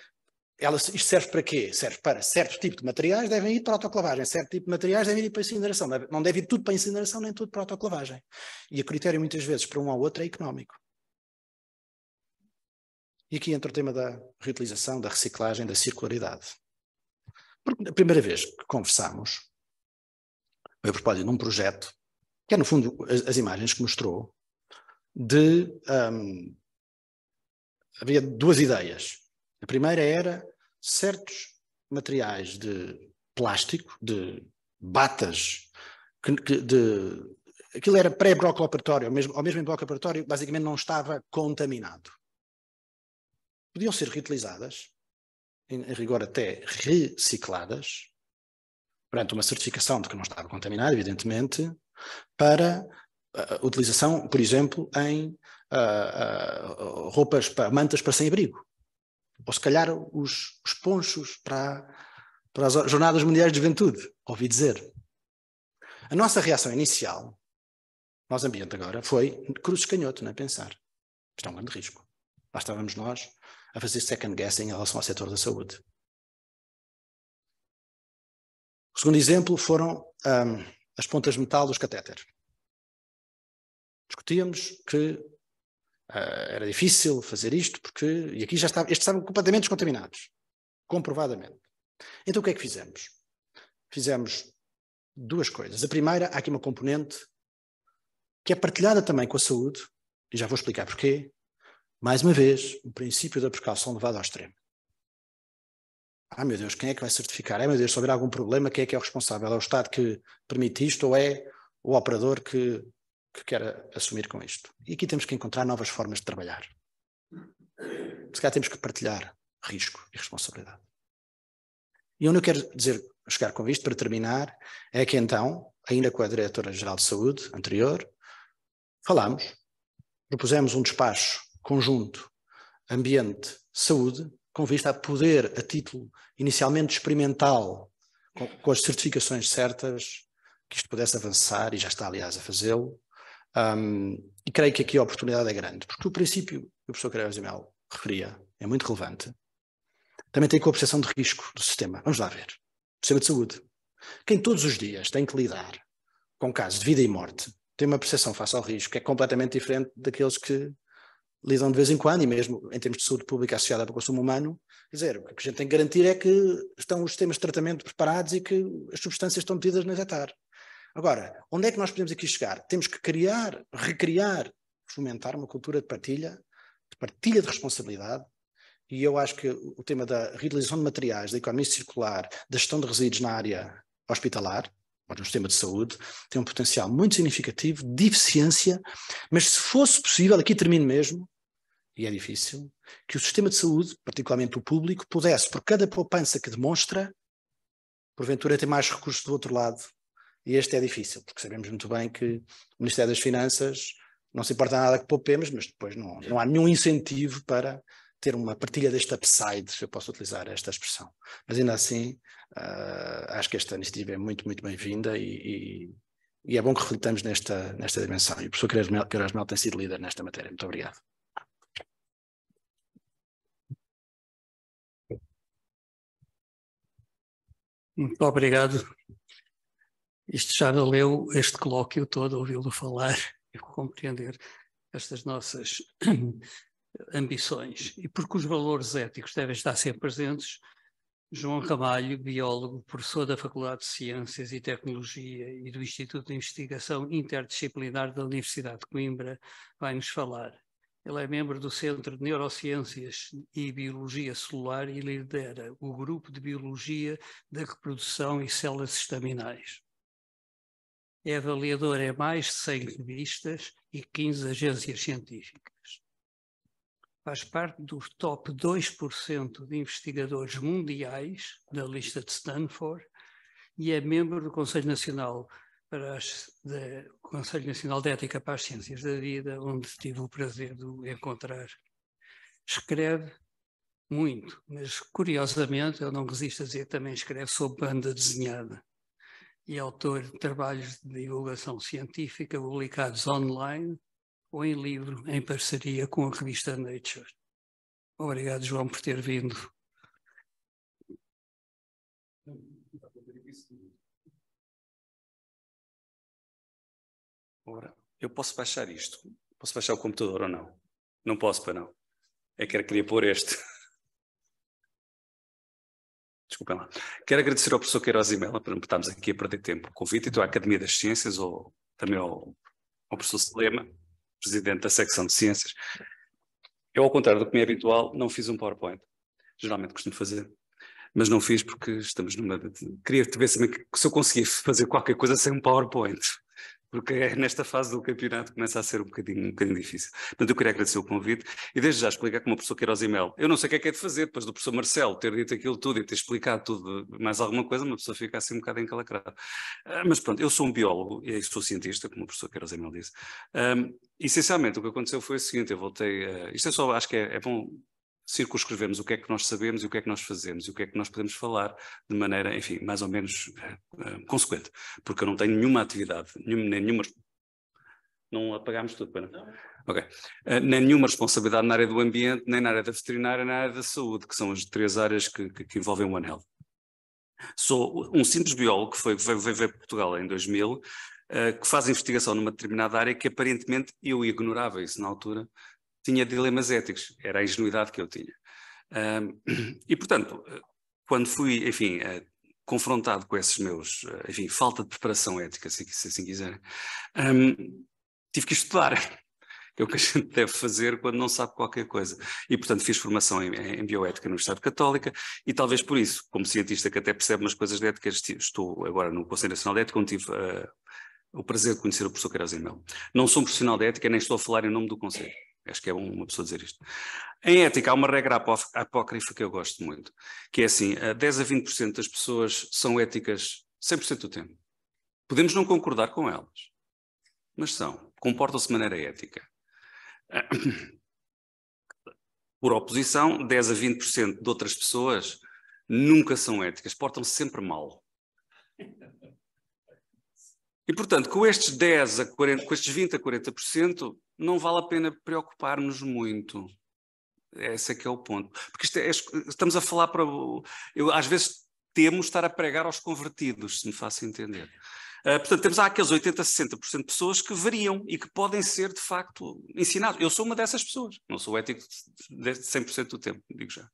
ela, isto serve para quê? Serve para certo tipo de materiais devem ir para autoclavagem, certo tipo de materiais devem ir para incineração. Não deve ir tudo para incineração nem tudo para autoclavagem. E o critério muitas vezes para um ao outro é económico. E aqui entra o tema da reutilização, da reciclagem, da circularidade. Porque a primeira vez que conversámos, foi a propósito de um projeto, que é no fundo as, as imagens que mostrou, de. Um, havia duas ideias a primeira era certos materiais de plástico, de batas, que, que de, aquilo era pré-bloco operatório, ao mesmo, ao mesmo bloco operatório, basicamente não estava contaminado. Podiam ser reutilizadas, em, em rigor até recicladas, perante uma certificação de que não estava contaminado, evidentemente, para uh, utilização, por exemplo, em uh, uh, roupas, para, mantas para sem-abrigo. Ou se calhar os, os ponchos para, para as Jornadas Mundiais de Juventude, ouvi dizer. A nossa reação inicial, nós ambiente agora, foi cruz canhoto, não é pensar. Isto é um grande risco. Lá estávamos nós a fazer second guessing em relação ao setor da saúde. O segundo exemplo foram hum, as pontas metal dos catéter. Discutíamos que Uh, era difícil fazer isto, porque. E aqui já estavam, estes estavam completamente descontaminados. Comprovadamente. Então o que é que fizemos? Fizemos duas coisas. A primeira, há aqui uma componente que é partilhada também com a saúde, e já vou explicar porquê. Mais uma vez, o princípio da precaução levado ao extremo. Ah, meu Deus, quem é que vai certificar? Ah, meu Deus, se houver algum problema, quem é que é o responsável? É o Estado que permite isto ou é o operador que que quer assumir com isto. E aqui temos que encontrar novas formas de trabalhar. Se calhar temos que partilhar risco e responsabilidade. E onde eu quero dizer, chegar com isto, para terminar, é que então, ainda com a Diretora-Geral de Saúde anterior, falámos, propusemos um despacho conjunto ambiente-saúde, com vista a poder, a título inicialmente experimental, com, com as certificações certas, que isto pudesse avançar, e já está, aliás, a fazê-lo, um, e creio que aqui a oportunidade é grande, porque o princípio que o professor Carlos de Mel referia é muito relevante. Também tem com a percepção de risco do sistema. Vamos lá ver. O sistema de saúde. Quem todos os dias tem que lidar com casos de vida e morte tem uma percepção face ao risco que é completamente diferente daqueles que lidam de vez em quando, e mesmo em termos de saúde pública associada ao consumo humano, quer dizer, o que a gente tem que garantir é que estão os sistemas de tratamento preparados e que as substâncias estão metidas no etar. Agora, onde é que nós podemos aqui chegar? Temos que criar, recriar, fomentar uma cultura de partilha, de partilha de responsabilidade, e eu acho que o tema da reutilização de materiais, da economia circular, da gestão de resíduos na área hospitalar, ou no sistema de saúde, tem um potencial muito significativo de eficiência, mas se fosse possível, aqui termino mesmo, e é difícil, que o sistema de saúde, particularmente o público, pudesse, por cada poupança que demonstra, porventura ter mais recursos do outro lado e este é difícil, porque sabemos muito bem que o Ministério das Finanças não se importa nada que poupemos, mas depois não, não há nenhum incentivo para ter uma partilha deste upside, se eu posso utilizar esta expressão. Mas ainda assim, uh, acho que esta iniciativa é muito, muito bem-vinda e, e, e, é bom que reflitamos nesta, nesta dimensão. E o professor Queiroz Mel tem sido líder nesta matéria. Muito obrigado. Muito obrigado, isto já valeu é este colóquio todo, ouvi lo falar e compreender estas nossas ambições. E porque os valores éticos devem estar sempre presentes, João Ramalho, biólogo, professor da Faculdade de Ciências e Tecnologia e do Instituto de Investigação Interdisciplinar da Universidade de Coimbra, vai nos falar. Ele é membro do Centro de Neurociências e Biologia Celular e lidera o Grupo de Biologia da Reprodução e Células Estaminais é avaliador em mais de 100 revistas e 15 agências científicas. Faz parte dos top 2% de investigadores mundiais da lista de Stanford e é membro do Conselho Nacional para as, de, Conselho Nacional de Ética para as Ciências da Vida, onde tive o prazer de o encontrar. Escreve muito, mas curiosamente, eu não resisto a dizer, também escreve sobre banda desenhada e autor de trabalhos de divulgação científica publicados online ou em livro, em parceria com a revista Nature. Obrigado, João, por ter vindo. Ora, eu posso baixar isto? Posso baixar o computador ou não? Não posso, para não. É que era queria pôr este. Desculpem lá. Quero agradecer ao professor Queiroz e Mela por não estarmos aqui a perder tempo. convite e à Academia das Ciências, ou também ao, ao professor Selema, presidente da secção de Ciências. Eu, ao contrário do que me é habitual, não fiz um PowerPoint. Geralmente costumo fazer. Mas não fiz porque estamos numa. Queria ver também que, se eu conseguia fazer qualquer coisa sem um PowerPoint porque é nesta fase do campeonato começa a ser um bocadinho, um bocadinho difícil. Portanto, eu queria agradecer o convite e desde já explicar como o professor Queiroz e Eu não sei o que é que é de fazer, depois do professor Marcelo ter dito aquilo tudo e ter explicado tudo, mais alguma coisa, uma pessoa fica assim um bocado encalacrada. Ah, mas pronto, eu sou um biólogo e sou cientista, como o professor Queiroz e disse. Um, ah, essencialmente, o que aconteceu foi o seguinte, eu voltei, a... Ah, isto é só, acho que é, é bom circunscrevemos o que é que nós sabemos e o que é que nós fazemos e o que é que nós podemos falar de maneira, enfim, mais ou menos uh, consequente, porque eu não tenho nenhuma atividade, nenhuma, nenhuma não apagámos tudo, para não? Ok. Uh, nem nenhuma responsabilidade na área do ambiente, nem na área da veterinária, nem na área da saúde, que são as três áreas que, que, que envolvem o anel Sou um simples biólogo que foi, veio, Portugal em 2000, uh, que faz investigação numa determinada área que aparentemente eu ignorava isso na altura, tinha dilemas éticos, era a ingenuidade que eu tinha. e, portanto, quando fui, enfim, eh, confrontado com esses meus, eh, enfim, falta de preparação ética, se, assim quiserem, tive que estudar, que é o que a gente deve fazer quando não sabe qualquer coisa. E, portanto, fiz formação em, em bioética no Estado Católica e talvez por isso, como cientista que até percebe umas coisas de ética, estou agora no Conselho Nacional de Ética, onde tive... Uh, o prazer de conhecer o professor Queiroz Melo. Não sou um profissional de ética, nem estou a falar em nome do Conselho. Acho que é uma pessoa dizer isto. Em ética, há uma regra apócrifa que eu gosto muito, que é assim: eh, a 10 a 20% das pessoas são éticas 100% do tempo. Podemos não concordar com elas, mas são. Comportam-se de maneira ética. Por oposição, 10 a 20% de outras pessoas nunca são éticas, portam-se sempre mal. E, portanto, com estes, 10 a 40, com estes 20 a 40%, não vale a pena preocupar-nos muito. Esse é que é o ponto. Porque é, é, estamos a falar para. Eu, às vezes temo estar a pregar aos convertidos, se me faço entender. Uh, portanto, temos aqueles 80, 60% de pessoas que veriam e que podem ser, de facto, ensinados. Eu sou uma dessas pessoas. Não sou ético de 100% do tempo, digo já.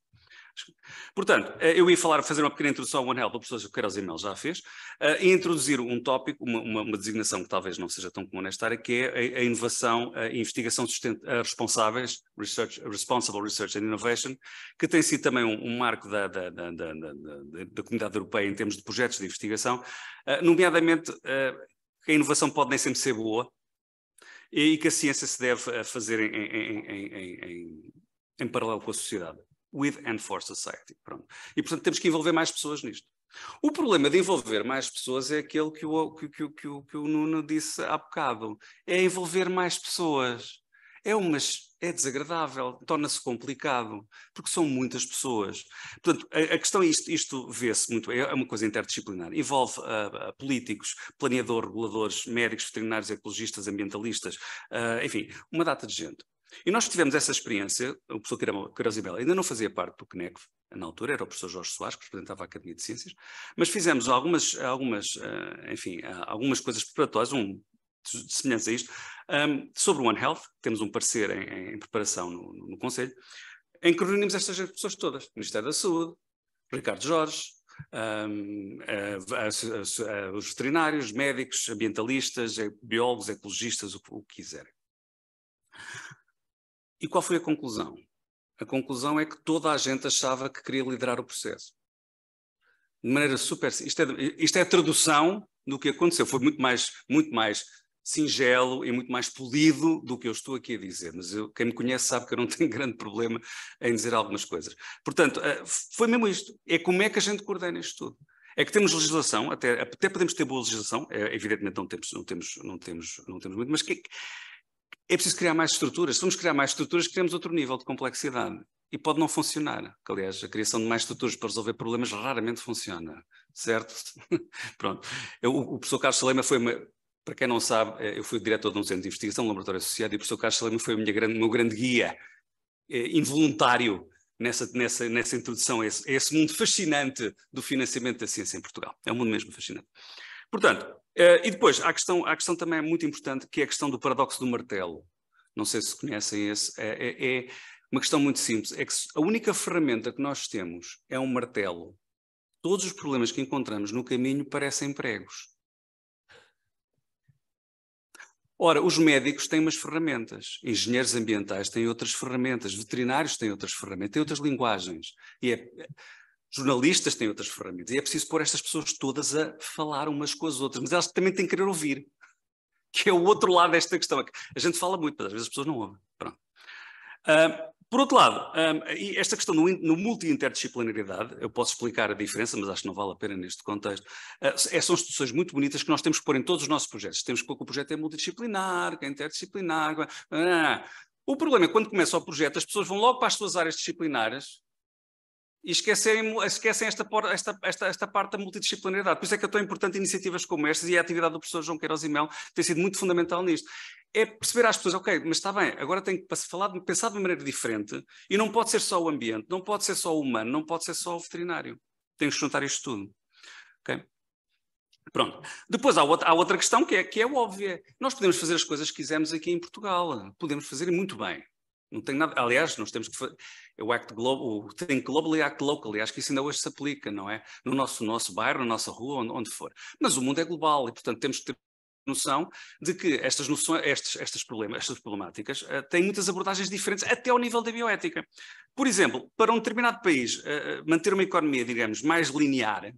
Portanto, eh, eu ia falar, fazer uma pequena introdução ao One Health, o professor e Mel já fez, uh, e introduzir um tópico, uma, uma, uma, designação que talvez não seja tão comum nesta área, que é a, a inovação, a investigação responsáveis, research, Responsible Research and Innovation, que tem sido também um, um marco da, da, da, da, comunidade europeia em termos de projetos de investigação, uh, nomeadamente uh, que a inovação pode nem sempre ser boa, e que a ciência se deve fazer em, em, em, em paralelo com a sociedade with and for society. Pronto. E, portanto, temos que envolver mais pessoas nisto. O problema de envolver mais pessoas é aquele que o, que, que, que, o, que o Nuno disse há bocado. É envolver mais pessoas. É umas é desagradável, torna-se complicado, porque são muitas pessoas. Portanto, a, a questão, é isto, isto vê-se muito, é, é uma coisa interdisciplinar. Envolve uh, políticos, planeadores, reguladores, médicos, veterinários, ecologistas, ambientalistas, uh, enfim, uma data de gente. E nós tivemos essa experiência, o professor Carasibel ainda não fazia parte do CNEC, na altura era o professor Jorge Soares, que representava a Academia de Ciências, mas fizemos algumas, algumas eh, enfim, eh, algumas coisas preparatórias, um, semelhantes a isto, um, ehm, sobre o One Health, temos um parecer em, em preparação no, no, no Conselho, em que reunimos estas pessoas todas, Ministério da Saúde, Ricardo Jorge, um, a, a, a, os veterinários, médicos, ambientalistas, eh, biólogos, ecologistas, o, o que quiserem. E qual foi a conclusão? A conclusão é que toda a gente achava que queria liderar o processo. De maneira super. Isto é, isto é a tradução do que aconteceu. Foi muito mais, muito mais singelo e muito mais polido do que eu estou aqui a dizer, mas eu, quem me conhece sabe que eu não tenho grande problema em dizer algumas coisas. Portanto, eh, foi mesmo isto. É como é que a gente coordena isto tudo. É que temos legislação, até, até podemos ter boa legislação, é, evidentemente não temos, não, temos, não, temos, não temos muito, mas que, é preciso criar mais estruturas. Se vamos criar mais estruturas, criamos outro nível de complexidade. E pode não funcionar. aliás, a criação de mais estruturas para resolver problemas raramente funciona. Certo? Pronto. Eu, o, professor Carlos Salema foi uma, para quem não sabe, eh, eu fui diretor de um centro de investigação, um laboratório associado, e o professor Carlos Salema foi o meu grande guia eh, involuntário nessa, nessa, nessa introdução a esse, a esse, mundo fascinante do financiamento da ciência em Portugal. É um mundo mesmo fascinante. Portanto, eh, e depois, há a questão, há questão também muito importante, que é a questão do paradoxo do martelo. Não sei se conhecem esse. É, é, é uma questão muito simples. É que a única ferramenta que nós temos é um martelo. Todos os problemas que encontramos no caminho parecem pregos. Ora, os médicos têm umas ferramentas, engenheiros ambientais têm outras ferramentas, veterinários têm outras ferramentas, têm outras linguagens. E é, jornalistas têm outras ferramentas e é preciso pôr estas pessoas todas a falar umas com as outras, mas elas também têm que querer ouvir, que é o outro lado desta questão. É a gente fala muito, mas às vezes as pessoas não ouvem. Pronto. Uh, por outro lado, um, esta questão no, no multi-interdisciplinaridade, eu posso explicar a diferença, mas acho que não vale a pena neste contexto, uh, são instituições muito bonitas que nós temos que pôr em todos os nossos projetos. Temos que pôr que o projeto é multidisciplinar, que é interdisciplinar. É, ah, ah, ah, o problema é que quando começa o projeto, as pessoas vão logo para as suas áreas disciplinares e esquecem esta, esta, esta, esta, parte da multidisciplinaridade. Por isso é que é tão importante iniciativas como estas e a atividade do professor João Queiroz Imel tem sido muito fundamental nisto. É perceber às pessoas, ok, mas está bem, agora tem que falar, pensar de uma maneira diferente e não pode ser só o ambiente, não pode ser só o humano, não pode ser só o veterinário. Tenho que juntar isto tudo. ok? Pronto. Depois há, outra, há outra questão que é, que é óbvia. Nós podemos fazer as coisas que quisermos aqui em Portugal. Podemos fazer muito bem. Não tem nada. Aliás, nós temos que fazer. É o, act global, o think globally, act locally. Acho que isso ainda hoje se aplica, não é? No nosso, nosso bairro, na nossa rua, onde, onde for. Mas o mundo é global e, portanto, temos que ter noção de que estas noções, estes, estes problemas, estas problemáticas uh, têm muitas abordagens diferentes até ao nível da bioética. Por exemplo, para um determinado país uh, manter uma economia, digamos, mais linear,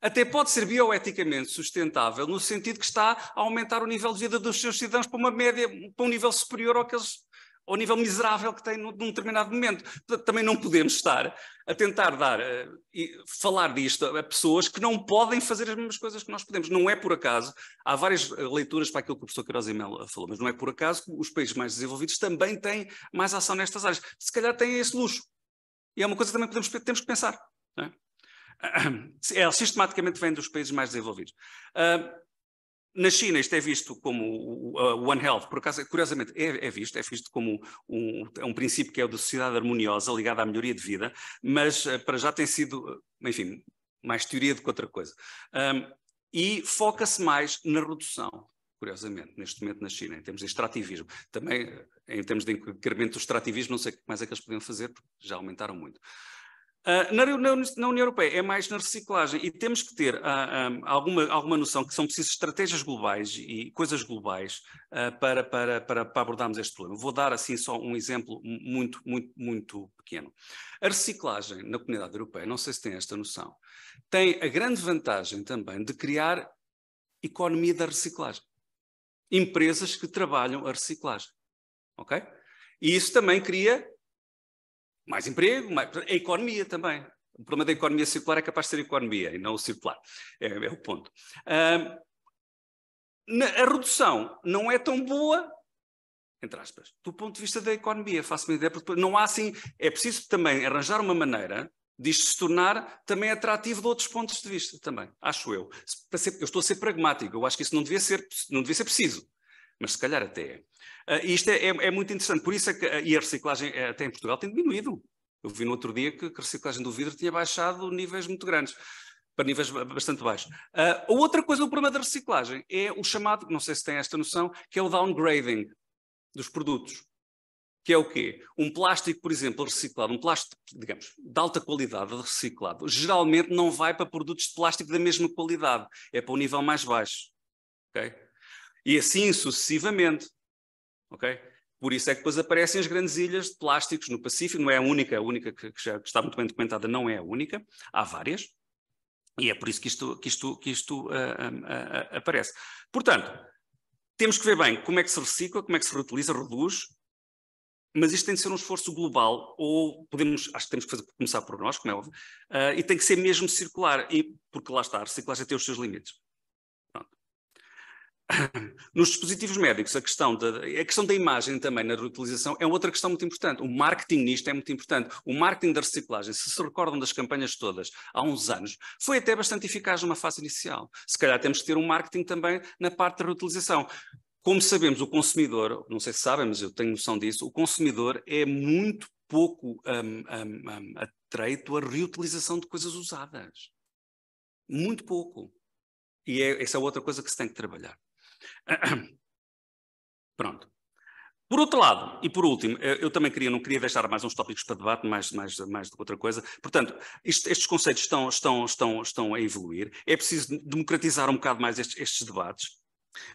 até pode ser bioeticamente sustentável no sentido que está a aumentar o nível de vida dos seus cidadãos para uma média, para um nível superior ao que eles ao nível miserável que tem num, determinado momento. também não podemos estar a tentar dar e falar disto a pessoas que não podem fazer as mesmas coisas que nós podemos. Não é por acaso, há várias leituras para aquilo que o professor Queiroz e Melo falou, mas não é por acaso que os países mais desenvolvidos também têm mais ação nestas áreas. Se calhar têm esse luxo. E é uma coisa que também podemos, temos que pensar. Não é? Ela sistematicamente vem dos países mais desenvolvidos. Na China isto é visto como uh, One Health, por acaso, curiosamente, é, é visto, é visto como um, é um, princípio que é o da sociedade harmoniosa, ligado à melhoria de vida, mas uh, para já tem sido, eh, enfim, mais teoria do que outra coisa. Um, e foca-se mais na redução, curiosamente, neste momento na China, em termos de extrativismo. Também, eh, em termos de incremento do extrativismo, não sei o que mais é que eles podiam fazer, porque já aumentaram muito. Uh, na, na, na, União Europeia é mais na reciclagem e temos que ter uh, ah, um, ah, alguma, alguma noção que são precisas estratégias globais e coisas globais uh, para, para, para, para, abordarmos este problema. Vou dar assim só um exemplo muito, muito, muito pequeno. A reciclagem na comunidade europeia, não sei se tem esta noção, tem a grande vantagem também de criar economia da reciclagem. Empresas que trabalham a reciclagem. Ok? E isso também cria mais emprego, mais... a economia também. O problema da economia circular é capaz de ser economia e não o circular. É, é o ponto. Ah, a redução não é tão boa, entre aspas, do ponto de vista da economia. Faço-me ideia, porque não há assim. É preciso também arranjar uma maneira isto se tornar também atrativo de outros pontos de vista também, acho eu. Ser, eu estou a ser pragmático, eu acho que isso não devia ser, não devia ser preciso mas se calhar até é. Uh, isto é, é, é, muito interessante, por isso é que, ah, e a reciclagem é até em Portugal tem diminuído. Eu vi no outro dia que, que a reciclagem do vidro tinha baixado níveis muito grandes, para níveis bastante baixos. Uh, outra coisa, o problema da reciclagem é o chamado, não sei se tem esta noção, que é o downgrading dos produtos. Que é o quê? Um plástico, por exemplo, reciclado, um plástico, digamos, de alta qualidade, reciclado, geralmente não vai para produtos de plástico da mesma qualidade, é para um nível mais baixo. Okay? E assim sucessivamente. Ok? Por isso é que depois aparecem as grandes ilhas de plásticos no Pacífico, não é a única, a única que, que já está muito bem documentada, não é a única, há várias, e é por isso que isto, que isto, que isto uh, uh, uh, aparece. Portanto, temos que ver bem como é que se recicla, como é que se reutiliza, reduz, mas isto tem de ser um esforço global, ou podemos, acho que temos que fazer, começar por nós, como é óbvio, ah, e tem que ser mesmo circular, e, porque lá está, a reciclagem tem os seus limites. Nos dispositivos médicos, a questão, da, a questão da imagem também na reutilização é outra questão muito importante. O marketing nisto é muito importante. O marketing da reciclagem, se se recordam das campanhas todas, há uns anos, foi até bastante eficaz numa fase inicial. Se calhar temos que ter um marketing também na parte da reutilização. Como sabemos, o consumidor, não sei se sabem, mas eu tenho noção disso, o consumidor é muito pouco um, um, um, atreito à reutilização de coisas usadas. Muito pouco. E é, essa é outra coisa que se tem que trabalhar. Pronto. Por outro lado, e por último, eh, eu também queria, não queria deixar mais uns tópicos para debate, mais, mais, mais do que outra coisa. Portanto, isto, estes conceitos estão, estão, estão, estão a evoluir. É preciso democratizar um bocado mais estes, estes debates.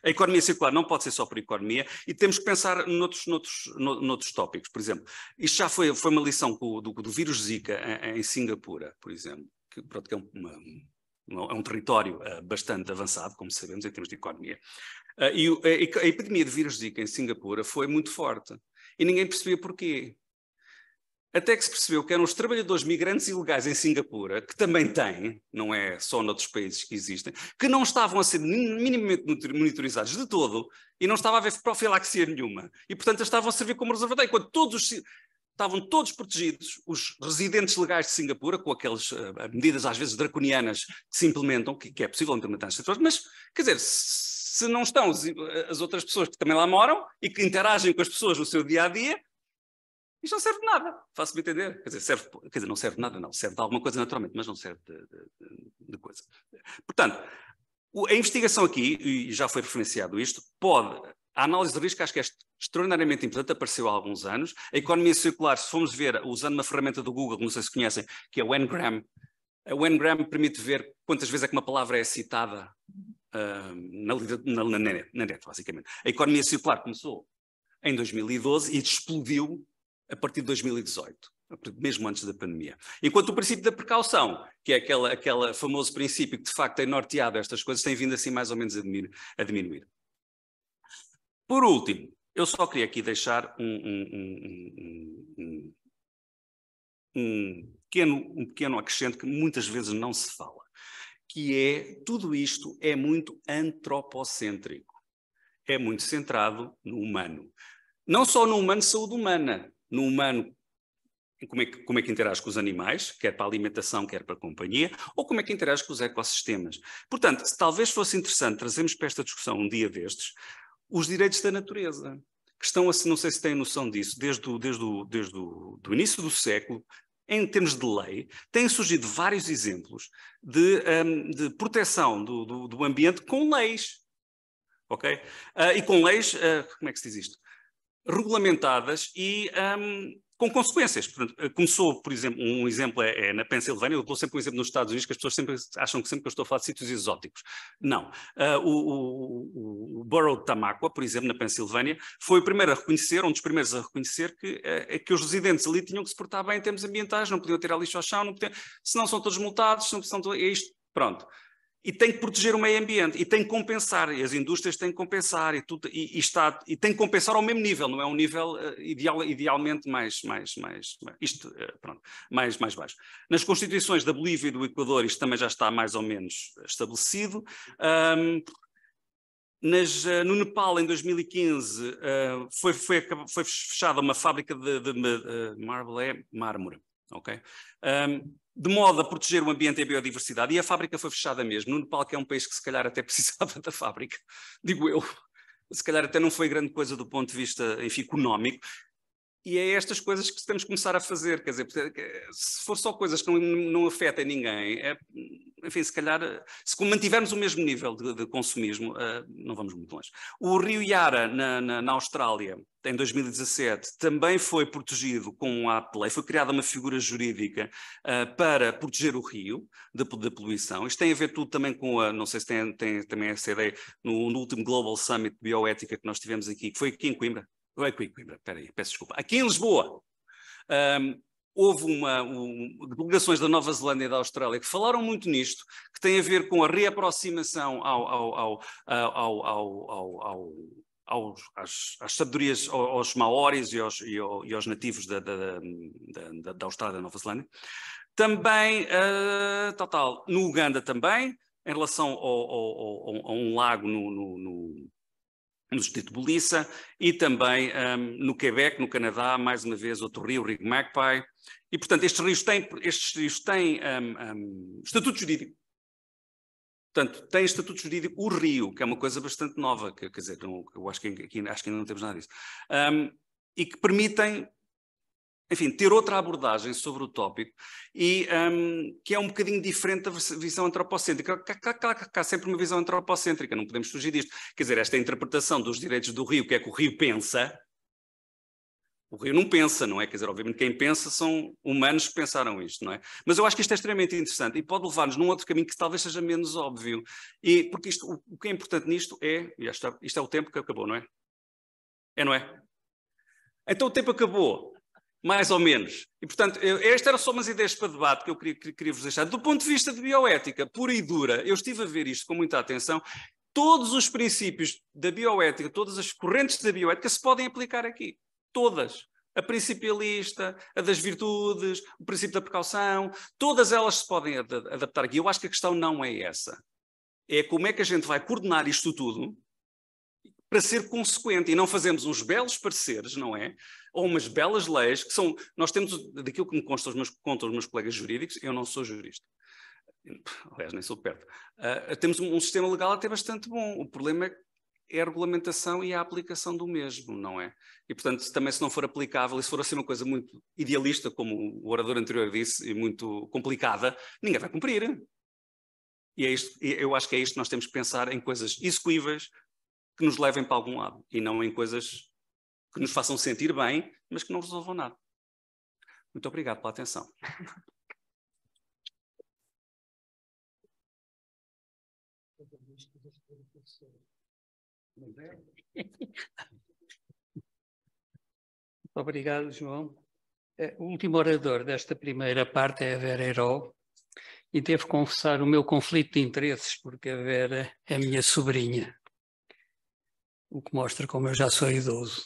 A economia circular não pode ser só por economia e temos que pensar noutros, noutros, noutros tópicos. Por exemplo, isto já foi, foi uma lição do, do, do vírus Zika em, em Singapura, por exemplo, que, pronto, que é uma, é um território uh, bastante avançado, como sabemos, em termos de economia. Uh, e a, eh, a, epidemia de vírus Zika em Singapura foi muito forte e ninguém percebia porquê. Até que se percebeu que eram os trabalhadores migrantes ilegais em Singapura, que também têm, não é só noutros países que existem, que não estavam a ser minimamente monitorizados de todo e não estava a haver profilaxia nenhuma. E, portanto, estavam a servir como reservatório. Enquanto todos os estavam todos protegidos, os residentes legais de Singapura, com aquelas uh, eh, medidas às vezes draconianas que se implementam, que, que é possível implementar nos escritórios, mas, quer dizer, se não estão eh, as outras pessoas que também lá moram e que interagem com as pessoas no seu dia-a-dia, -dia, isto não serve de nada, faço-me entender. Quer dizer, serve, quer dizer, não serve de nada, não. Serve de alguma coisa naturalmente, mas não serve de, de, de coisa. Portanto, a investigação aqui, e já foi referenciado isto, pode a análise de risco acho que é extraordinariamente importante, apareceu há alguns anos. A economia circular, se formos ver, usando uma ferramenta do Google, não sei se conhecem, que é o Ngram. O Ngram permite ver quantas vezes é que uma palavra é citada uh, na, na, na, na net, basicamente. A economia circular começou em 2012 e explodiu a partir de 2018 mesmo antes da pandemia. Enquanto o princípio da precaução, que é aquele aquela famoso princípio que de facto tem norteado estas coisas, tem vindo assim mais ou menos a diminuir. A diminuir. Por último, eu só queria aqui deixar um, um, um, pequeno, um, pequeno, acrescento que muitas vezes não se fala, que é tudo isto é muito antropocêntrico, é muito centrado no humano. Não só no humano saúde humana, no humano como é, que, como é que interage com os animais, quer para a alimentação, quer para a companhia, ou como é que interage com os ecossistemas. Portanto, talvez fosse interessante trazermos para esta discussão um dia destes os direitos da natureza, que estão, não sei se têm noção disso, desde o, desde o, desde o do início do século, em termos de lei, têm surgido vários exemplos de, um, de proteção do, do, do, ambiente com leis. Ok? Uh, e com leis, uh, como é que se diz isto? Regulamentadas e um, com consequências. Portanto, eh, começou, por exemplo, um exemplo é, é na Pensilvânia, eu dou sempre um exemplo nos Estados Unidos, que as pessoas sempre acham que sempre que eu estou a falar de sítios exóticos. Não. Uh, o, o, o, Borough de Tamaqua, por exemplo, na Pensilvânia, foi o primeiro a reconhecer, um dos primeiros a reconhecer que, uh, que os residentes ali tinham que se portar bem em termos ambientais, não podiam a lixo ao chão, não podiam, se não são todos multados, se não são todos, é isto, pronto e tem que proteger o meio ambiente e tem que compensar, e as indústrias têm que compensar e, tudo, e, e está, e tem que compensar ao mesmo nível, não é um nível uh, ideal, idealmente mais, mais, mais, isto, uh, pronto, mais, mais baixo. Nas constituições da Bolívia e do Equador isto também já está mais ou menos estabelecido. Um, nas, eh, no Nepal, em 2015, uh, foi, foi, foi, fechada uma fábrica de, de, de mármore, é ok? Um, de modo a proteger o ambiente e a biodiversidade, e a fábrica foi fechada mesmo, no Nepal, que é um país que se calhar até precisava da fábrica, digo eu, se calhar até não foi grande coisa do ponto de vista enfim, económico, e é estas coisas que temos que começar a fazer, quer dizer, eh, se for só coisas que não, não afetem ninguém, é, enfim, se calhar, se mantivermos o mesmo nível de, de consumismo, uh, não vamos muito longe. O Rio Yara, na, na, na, Austrália, em 2017, também foi protegido com um a lei, foi criada uma figura jurídica uh, para proteger o rio da poluição. Isto tem a ver tudo também com a, não sei se tem, tem também essa ideia, no, no último Global Summit de Bioética que nós tivemos aqui, que foi aqui em Coimbra, não é Coimbra, peraí, peço desculpa. Aqui em Lisboa, um, houve uma, um, delegações da Nova Zelândia e da Austrália que falaram muito nisto, que tem a ver com a reaproximação ao, ao, ao, ao aos, às, às, sabedorias, aos, maoris e aos, e aos nativos da, da, da, da Austrália e da Nova Zelândia. Também, uh, total, no Uganda também, em relação a um lago no, no, no no distrito de Buliça, e também um, no Quebec, no Canadá, mais uma vez outro rio, o Rio Magpie. E, portanto, estes rios têm, estes rios têm um, um, estatuto jurídico. Portanto, tem estatuto jurídico o rio, que é uma coisa bastante nova, que, quer dizer, não, eu acho que, aqui, acho que ainda não temos nada disso, hum, e que permitem enfim, ter outra abordagem sobre o tópico e um, que é um bocadinho diferente da visão antropocêntrica. Cá, há sempre uma visão antropocêntrica, não podemos fugir disto. Quer dizer, esta interpretação dos direitos do Rio, que é que o Rio pensa, o Rio não pensa, não é? Quer dizer, obviamente quem pensa são humanos que pensaram isto, não é? Mas eu acho que isto é extremamente interessante e pode levar-nos num outro caminho que talvez seja menos óbvio. E porque isto, o, o que é importante nisto é, e isto é o tempo que acabou, não é? É, não é? Então o tempo acabou mais ou menos. E, portanto, estas eram só umas ideias para debate que eu queria, queria vos deixar. Do ponto de vista de bioética pura e dura, eu estive a ver isto com muita atenção. Todos os princípios da bioética, todas as correntes da bioética se podem aplicar aqui. Todas. A principalista, a das virtudes, o princípio da precaução, todas elas se podem ad adaptar aqui. Eu acho que a questão não é essa. É como é que a gente vai coordenar isto tudo para ser consequente e não fazemos uns belos pareceres, não é? Ou umas belas leis que são. Nós temos, daquilo que me consta os meus, conta os meus colegas jurídicos, eu não sou jurista. Aliás, nem sou perto. Uh, temos um, um sistema legal até bastante bom. O problema é é a regulamentação e a aplicação do mesmo, não é? E, portanto, também se não for aplicável e se for assim uma coisa muito idealista, como o orador anterior disse, e muito complicada, ninguém vai cumprir. E é isto, eu acho que é isto que nós temos que pensar em coisas execuíveis, que nos levem para algum lado e não em coisas que nos façam sentir bem, mas que não resolvam nada. Muito obrigado pela atenção. Muito obrigado, João. É, o último orador desta primeira parte é a Vera Herol, e devo confessar o meu conflito de interesses, porque a Vera é a minha sobrinha o que mostra como eu já sou idoso.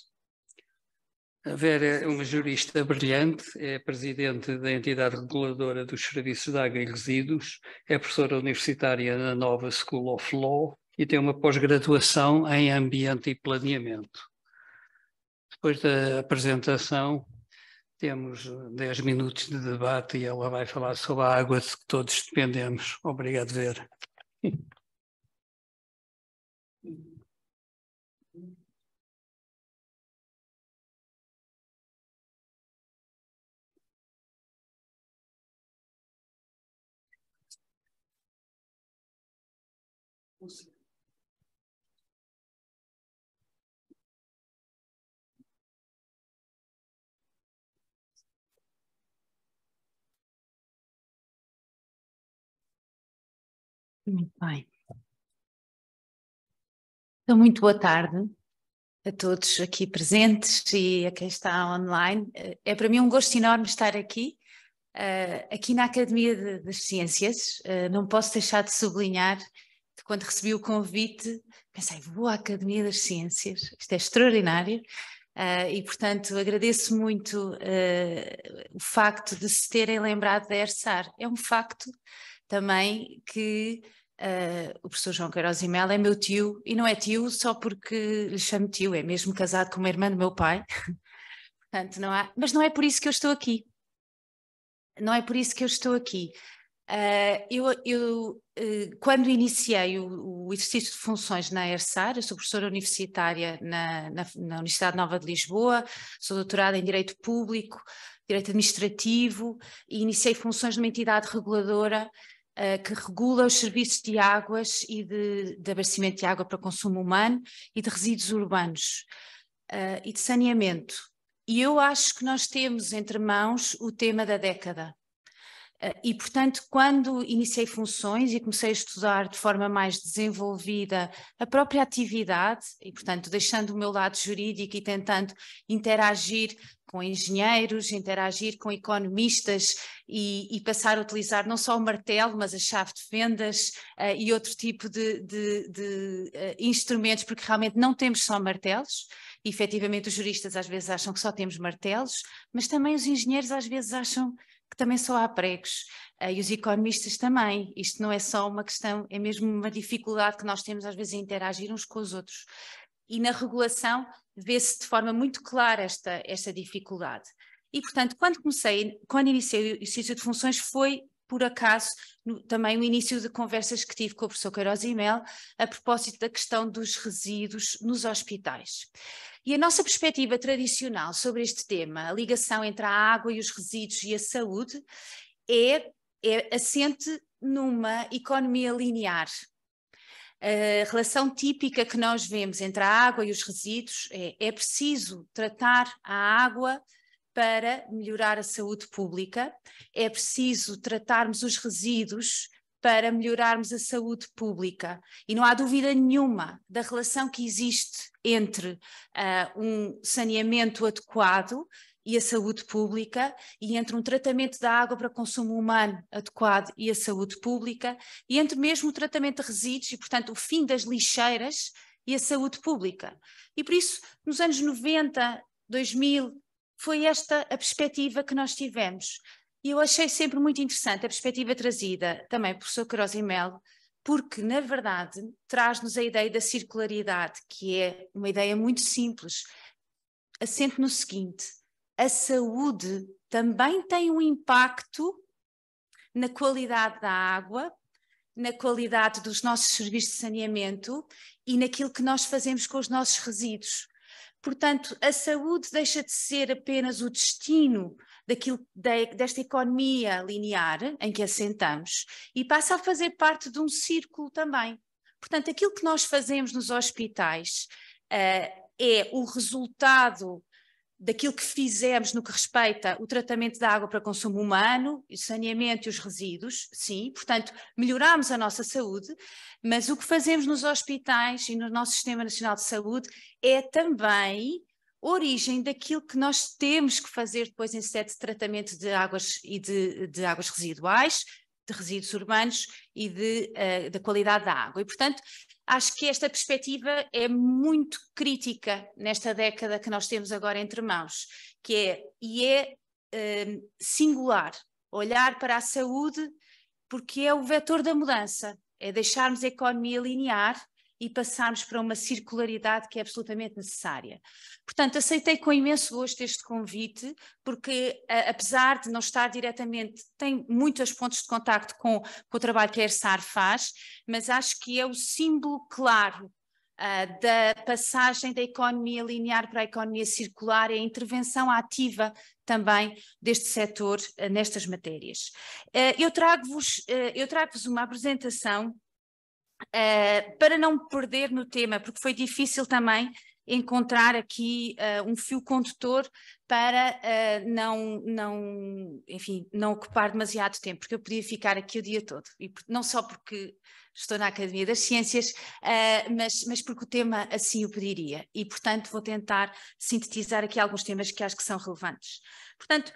A Vera é uma jurista brilhante, é presidente da entidade reguladora dos serviços de água e resíduos, é professora universitária na Nova School of Law e tem uma pós-graduação em ambiente e planeamento. Depois da apresentação, temos 10 minutos de debate e ela vai falar sobre a água de que todos dependemos. Obrigado, Vera. Muito bem. Então, muito boa tarde a todos aqui presentes e a quem está online. Eh, é para mim um gosto enorme estar aqui, eh, aqui na Academia das Ciências. Eh, não posso deixar de sublinhar que quando recebi o convite, pensei, vou à Academia das Ciências, isto é extraordinário. e, portanto, agradeço muito o facto de se terem lembrado da ERSAR. É um facto também que Uh, o professor João Queiroz é meu tio, e não é tio só porque lhe chamo tio, é mesmo casado com uma irmã do meu pai. Portanto, não há... Mas não é por isso que eu estou aqui. Não é por isso que eu estou aqui. Uh, eu, eu uh, quando iniciei o, o, exercício de funções na ERSAR, eu sou professora universitária na, na, na, Universidade Nova de Lisboa, sou doutorada em Direito Público, Direito Administrativo, e iniciei funções numa entidade reguladora eh, que regula os serviços de águas e de, de abastecimento de água para consumo humano e de resíduos urbanos uh, e de saneamento. E eu acho que nós temos entre mãos o tema da década. Eh, e, portanto, quando iniciei funções e comecei a estudar de forma mais desenvolvida a própria atividade, e, portanto, deixando o meu lado jurídico e tentando interagir com engenheiros, interagir com economistas e, e passar a utilizar não só o martelo, mas a chave de fendas uh, eh, e outro tipo de, de, de uh, instrumentos, porque realmente não temos só martelos. E, efetivamente, os juristas às vezes acham que só temos martelos, mas também os engenheiros às vezes acham que também só há pregos eh, e os economistas também. Isto não é só uma questão, é mesmo uma dificuldade que nós temos às vezes em interagir uns com os outros. E na regulação vê-se de forma muito clara esta, esta dificuldade. E, portanto, quando comecei, quando iniciei o exercício de funções, foi por acaso no, também o início de conversas que tive com o professor Queiroz Mel a propósito da questão dos resíduos nos hospitais. E a nossa perspectiva tradicional sobre este tema, a ligação entre a água e os resíduos e a saúde, é, é assente numa economia linear. A relação típica que nós vemos entre a água e os resíduos é, é preciso tratar a água para melhorar a saúde pública, é preciso tratarmos os resíduos para melhorarmos a saúde pública. E não há dúvida nenhuma da relação que existe entre uh, um saneamento adequado e a saúde pública, e entre um tratamento da água para consumo humano adequado e a saúde pública, e entre mesmo o tratamento de resíduos e, portanto, o fim das lixeiras e a saúde pública. E por isso, nos anos 90, 2000, foi esta a perspectiva que nós tivemos. E eu achei sempre muito interessante a perspectiva trazida também por Sr. Queiroz Melo, porque, na verdade, traz-nos a ideia da circularidade, que é uma ideia muito simples, assente no seguinte: a saúde também tem um impacto na qualidade da água, na qualidade dos nossos serviços de saneamento e naquilo que nós fazemos com os nossos resíduos. Portanto, a saúde deixa de ser apenas o destino daquilo, de, desta economia linear em que assentamos e passa a fazer parte de um círculo também. Portanto, aquilo que nós fazemos nos hospitais uh, é o resultado daquilo que fizemos no que respeita o tratamento da água para consumo humano, o saneamento e os resíduos, sim, portanto, melhoramos a nossa saúde, mas o que fazemos nos hospitais e no nosso Sistema Nacional de Saúde é também origem daquilo que nós temos que fazer depois em sete tratamentos tratamento de águas e de, de águas residuais, de resíduos urbanos e de, uh, da qualidade da água. E, portanto, acho que esta perspectiva é muito crítica nesta década que nós temos agora entre mãos, que é e é um, singular olhar para a saúde porque é o vetor da mudança, é deixarmos a economia linear e passarmos para uma circularidade que é absolutamente necessária. Portanto, aceitei com imenso gosto este convite, porque a, apesar de não estar diretamente, tem muitos pontos de contacto com, com o trabalho que a ERSAR faz, mas acho que é o símbolo claro uh, da passagem da economia linear para a economia circular, e a intervenção ativa também deste setor uh, nestas matérias. Uh, eu trago-vos trago uma apresentação Uh, para não perder no tema, porque foi difícil também encontrar aqui uh, um fio condutor para uh, não, não, enfim, não ocupar demasiado tempo, porque eu podia ficar aqui o dia todo, e não só porque estou na Academia das Ciências, uh, mas, mas porque o tema assim o pediria, e portanto vou tentar sintetizar aqui alguns temas que acho que são relevantes. Portanto,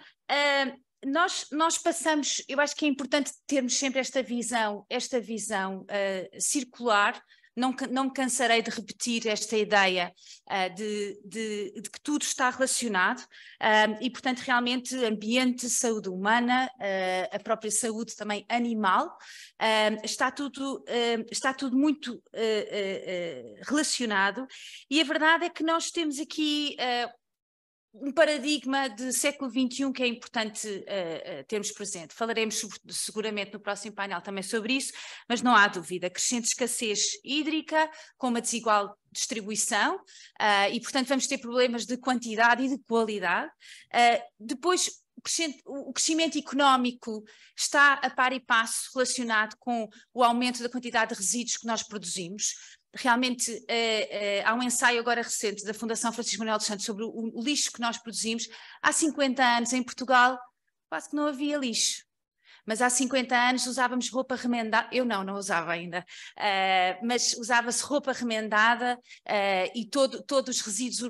nós, nós passamos, eu acho que é importante termos sempre esta visão, esta visão uh, circular. Não, não me cansarei de repetir esta ideia uh, de, de, de, que tudo está relacionado uh, e, portanto, realmente ambiente, saúde humana, a própria saúde também animal, está, tudo, está tudo muito relacionado. E a verdade é que nós temos aqui um paradigma de século XXI que é importante uh, uh, termos presente. Falaremos sobre, seguramente no próximo painel também sobre isso, mas não há dúvida. Crescente escassez hídrica, com uma desigual distribuição, uh, e portanto vamos ter problemas de quantidade e de qualidade. depois, o crescimento económico está a par e passo relacionado com o aumento da quantidade de resíduos que nós produzimos realmente uh, uh, há um ensaio agora recente da Fundação Francisco Manuel dos Santos sobre o, o, lixo que nós produzimos. Há 50 anos em Portugal quase que não havia lixo. Mas há 50 anos usávamos roupa remendada, eu não, não usava ainda, uh, mas usava-se roupa remendada e todo, todos os resíduos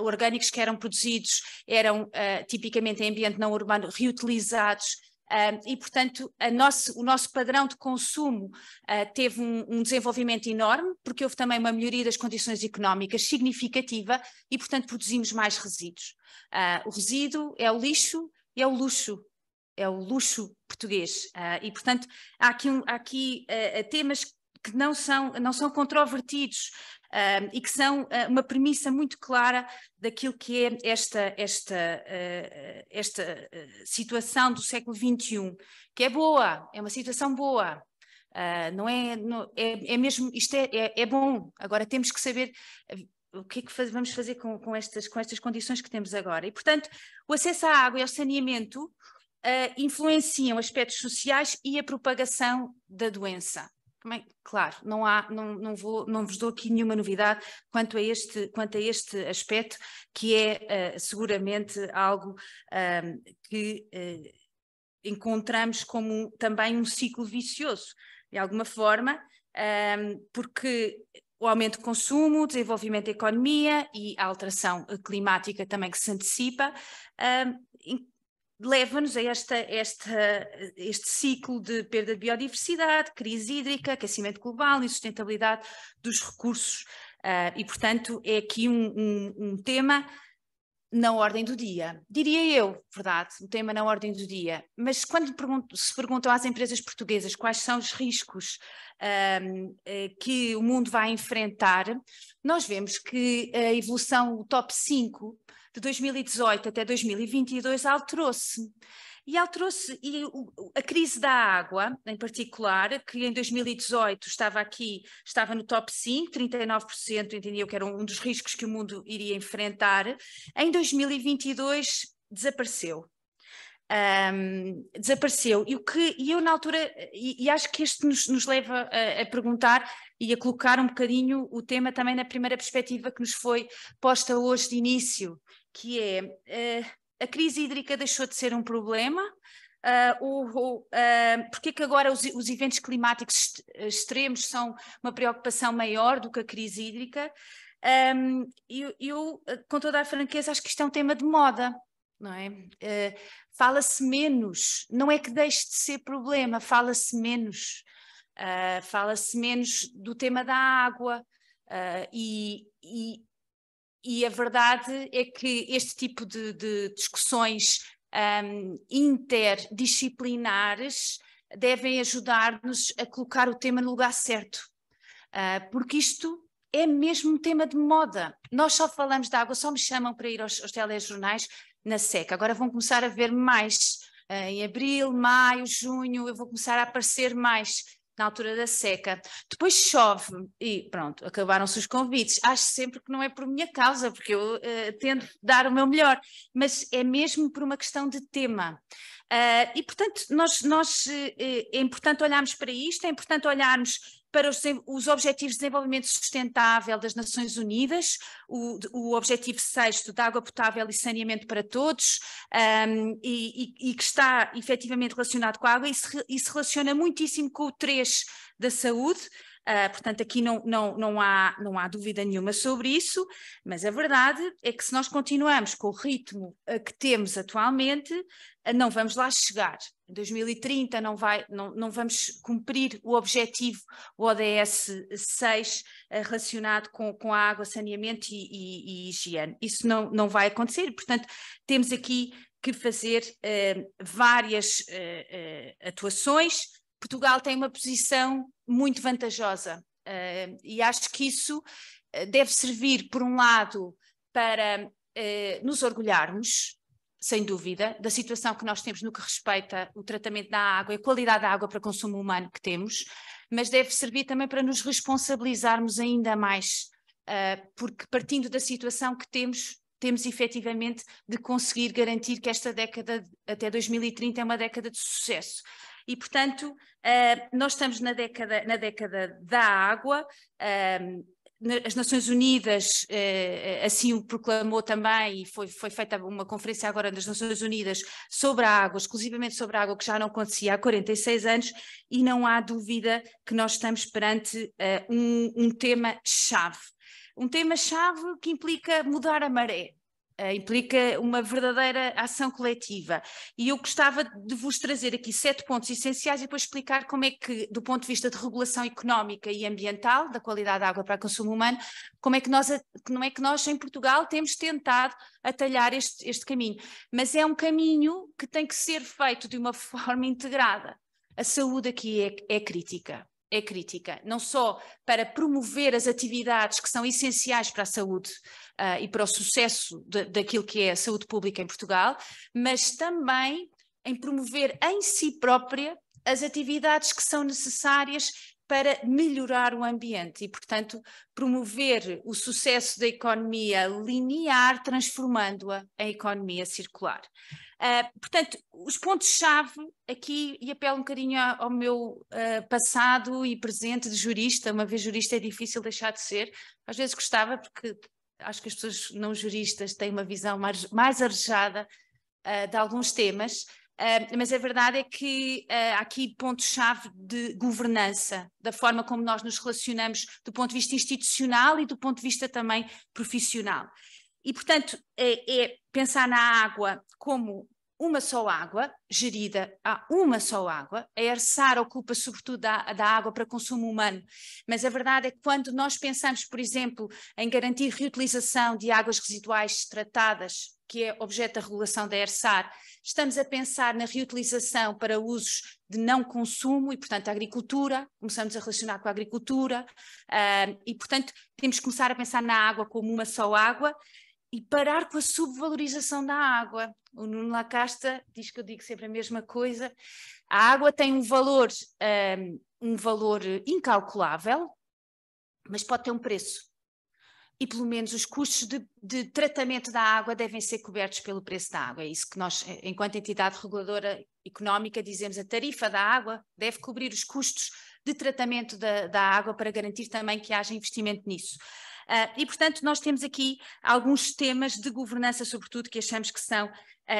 orgânicos que eram produzidos eram tipicamente em ambiente não urbano reutilizados Uh, e, portanto, nosso, o nosso padrão de consumo uh, teve um, um, desenvolvimento enorme, porque houve também uma melhoria das condições económicas significativa e, portanto, produzimos mais resíduos. Uh, o resíduo é o lixo e é o luxo. É o luxo português. Ah, e, portanto, há aqui, há aqui temas que não são, não são controvertidos, um, e que são uh, uma premissa muito clara daquilo que é esta, esta, uh, esta ah, situação do século XXI, que é boa, é uma situação boa. Uh, não é, não, é, é, mesmo, isto é, é, é bom. Agora temos que saber o que é que faz, vamos fazer com, com, estas, com estas condições que temos agora. E, portanto, o acesso à água e ao saneamento uh, influenciam aspectos sociais e a propagação da doença. Também, claro, não, há, não, não, vou, não vos dou aqui nenhuma novidade quanto a este, quanto a este aspecto, que é uh, seguramente algo que uh, encontramos como também um ciclo vicioso, de alguma forma, porque o aumento do consumo, o desenvolvimento da economia e a alteração climática também que se antecipa, um, leva-nos a esta, esta, este ciclo de perda de biodiversidade, crise hídrica, aquecimento global e sustentabilidade dos recursos. Uh, e, portanto, é aqui um, um, um, tema na ordem do dia. Diria eu, verdade, um tema na ordem do dia. Mas quando pergunto, se perguntam às empresas portuguesas quais são os riscos eh, que o mundo vai enfrentar, nós vemos que a evolução, o top 5, de 2018 até 2022 alterou-se. E alterou-se, e a crise da água, em particular, que em 2018 estava aqui, estava no top 5, 39% entendiam que era um dos riscos que o mundo iria enfrentar, em 2022 desapareceu. Um, desapareceu. E o que e eu na altura, e, e acho que este nos, nos leva a, a, perguntar e a colocar um bocadinho o tema também na primeira perspectiva que nos foi posta hoje de início, que é uh, a crise hídrica deixou de ser um problema, uh, o, uh, porque é que agora os, os, eventos climáticos extremos são uma preocupação maior do que a crise hídrica? Um, ehm, eu, eu, com toda a franqueza, acho que isto é um tema de moda. Não é? Uh, fala-se menos, não é que deixe de ser problema, fala-se menos, uh, fala-se menos do tema da água, Uh, e, e, e a verdade é que este tipo de, de discussões um, interdisciplinares devem ajudar-nos a colocar o tema no lugar certo, uh, porque isto é mesmo um tema de moda. Nós só falamos de água, só me chamam para ir aos, aos telejornais na seca. Agora vão começar a ver mais. Uh, em abril, maio, junho, eu vou começar a aparecer mais na altura da seca. Depois chove e pronto, acabaram-se os convites. Acho sempre que não é por minha causa, porque eu uh, tento dar o meu melhor, mas é mesmo por uma questão de tema. Uh, e, portanto, nós, nós uh, é importante olharmos para isto, é importante olharmos para os, os Objetivos de Desenvolvimento Sustentável das Nações Unidas, o, o Objetivo 6 de água potável e saneamento para todos, um, e, e, e, que está efetivamente relacionado com a água, e se, e se relaciona muitíssimo com o 3 da saúde. Uh, portanto, aqui não, não, não, há, não há dúvida nenhuma sobre isso, mas a verdade é que se nós continuamos com o ritmo ah, que temos atualmente, ah, não vamos lá chegar. 2030 não, vai, não, não vamos cumprir o objetivo o ODS 6 eh, relacionado com, com a água, saneamento e, e, e higiene. Isso não, não vai acontecer, portanto, temos aqui que fazer eh, várias eh, atuações. Portugal tem uma posição muito vantajosa e acho que isso deve servir, por um lado, para nos orgulharmos sem dúvida, da situação que nós temos no que respeita o tratamento da água e a qualidade da água para consumo humano que temos, mas deve servir também para nos responsabilizarmos ainda mais, uh, porque partindo da situação que temos, temos efetivamente de conseguir garantir que esta década até 2030 é uma década de sucesso. E, portanto, uh, nós estamos na década, na década da água, uh, as Nações Unidas eh, eh, assim o proclamou também e foi, foi feita uma conferência agora nas Nações Unidas sobre a água, exclusivamente sobre a água, que já não acontecia há 46 anos e não há dúvida que nós estamos perante eh, um, um tema-chave. Um tema-chave que implica mudar a maré, eh, implica uma verdadeira ação coletiva. E eu gostava de vos trazer aqui sete pontos essenciais e depois explicar como é que, do ponto de vista de regulação económica e ambiental, da qualidade da água para consumo humano, como é que nós, como é que nós em Portugal temos tentado atalhar este, este caminho. Mas é um caminho que tem que ser feito de uma forma integrada. A saúde aqui é, é crítica é crítica, não só para promover as atividades que são essenciais para a saúde uh, e para o sucesso de, daquilo que é a saúde pública em Portugal, mas também em promover em si própria as atividades que são necessárias para melhorar o ambiente e, portanto, promover o sucesso da economia linear, transformando-a em economia circular. Uh, portanto, os pontos-chave aqui, e apelo um bocadinho ao meu uh, passado e presente de jurista, uma vez jurista é difícil deixar de ser, às vezes gostava, porque acho que as pessoas não juristas têm uma visão mais, mais arejada uh, ah, de alguns temas, Uh, mas a verdade é que uh, há aqui pontos-chave de governança, da forma como nós nos relacionamos do ponto de vista institucional e do ponto de vista também profissional. E, portanto, é, é pensar na água como uma só água, gerida a uma só água. É a ERSAR ocupa sobretudo da, da, água para consumo humano, mas a verdade é que quando nós pensamos, por exemplo, em garantir reutilização de águas residuais tratadas que é objeto da regulação da ERSAR, estamos a pensar na reutilização para usos de não consumo e, portanto, a agricultura, começamos a relacionar com a agricultura uh, e, portanto, temos que começar a pensar na água como uma só água e parar com a subvalorização da água. O Nuno Lacasta diz que eu digo sempre a mesma coisa. A água tem um valor, um, ah, um valor incalculável, mas pode ter um preço e pelo menos os custos de, de, tratamento da água devem ser cobertos pelo preço da água. É isso que nós, eh, enquanto entidade reguladora económica, dizemos a tarifa da água deve cobrir os custos de tratamento da, da água para garantir também que haja investimento nisso. Uh, e, portanto, nós temos aqui alguns temas de governança, sobretudo, que achamos que são uh,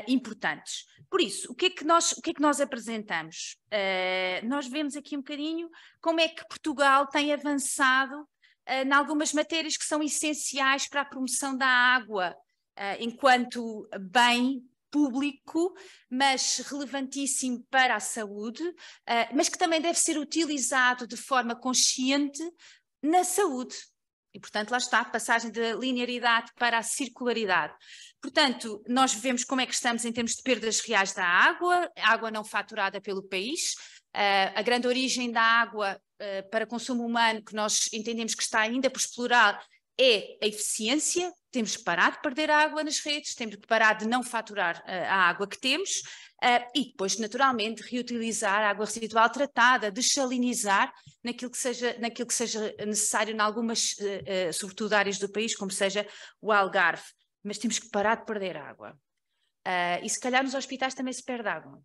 importantes. Por isso, o que é que nós, o que é que nós apresentamos? Uh, nós vemos aqui um bocadinho como é que Portugal tem avançado eh, em algumas matérias que são essenciais para a promoção da água eh, enquanto bem público, mas relevantíssimo para a saúde, eh, mas que também deve ser utilizado de forma consciente na saúde. E, portanto, lá está a passagem da linearidade para a circularidade. Portanto, nós vemos como é que estamos em termos de perdas reais da água, água não faturada pelo país, eh, a grande origem da água eh, para consumo humano, que nós entendemos que está ainda por explorar, é a eficiência. Temos que parar de perder a água nas redes, temos que parar de não faturar eh, a água que temos e depois, naturalmente, reutilizar a água residual tratada, desalinizar naquilo que seja, naquilo que seja necessário em algumas, sobretudo áreas do país, como seja o Algarve. Mas temos que parar de perder a água. e se calhar nos hospitais também se perde água.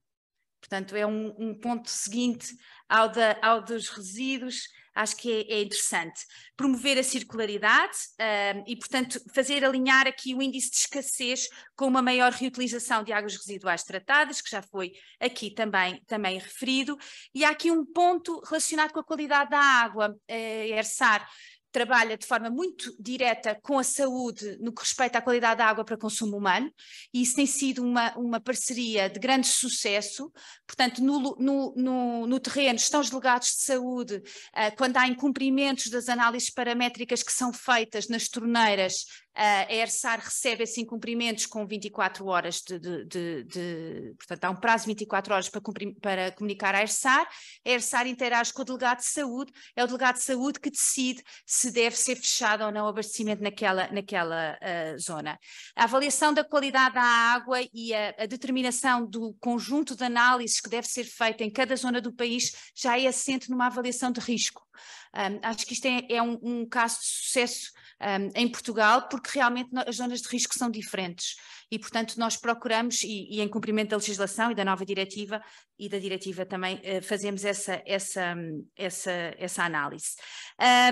Portanto, é um, um ponto seguinte ao, da, ao, dos resíduos, acho que é, é interessante. Promover a circularidade uh, e, portanto, fazer alinhar aqui o índice de escassez com uma maior reutilização de águas residuais tratadas, que já foi aqui também, também referido. E há aqui um ponto relacionado com a qualidade da água, uh, eh, ERSAR trabalha de forma muito direta com a saúde no que respeita à qualidade da água para consumo humano, e isso tem sido uma, uma parceria de grande sucesso. Portanto, no, no, no, no terreno estão os delegados de saúde, uh, quando há incumprimentos das análises paramétricas que são feitas nas torneiras, eh, a ERSAR recebe assim cumprimentos com 24 horas de, de, de, de, Portanto, há um prazo de 24 horas para, cumprir, para comunicar à ERSAR. A ERSAR interage com o delegado de saúde, é o delegado de saúde que decide se deve ser fechado ou não o abastecimento naquela, naquela uh, zona. A avaliação da qualidade da água e a, a determinação do conjunto de análises que deve ser feita em cada zona do país já é assente numa avaliação de risco. Um, acho que isto é, é um, um, caso de sucesso um, em Portugal, porque realmente as zonas de risco são diferentes e, portanto, nós procuramos, e, e, em cumprimento da legislação e da nova diretiva e da diretiva também, uh, fazemos essa, essa, hum, essa, essa análise.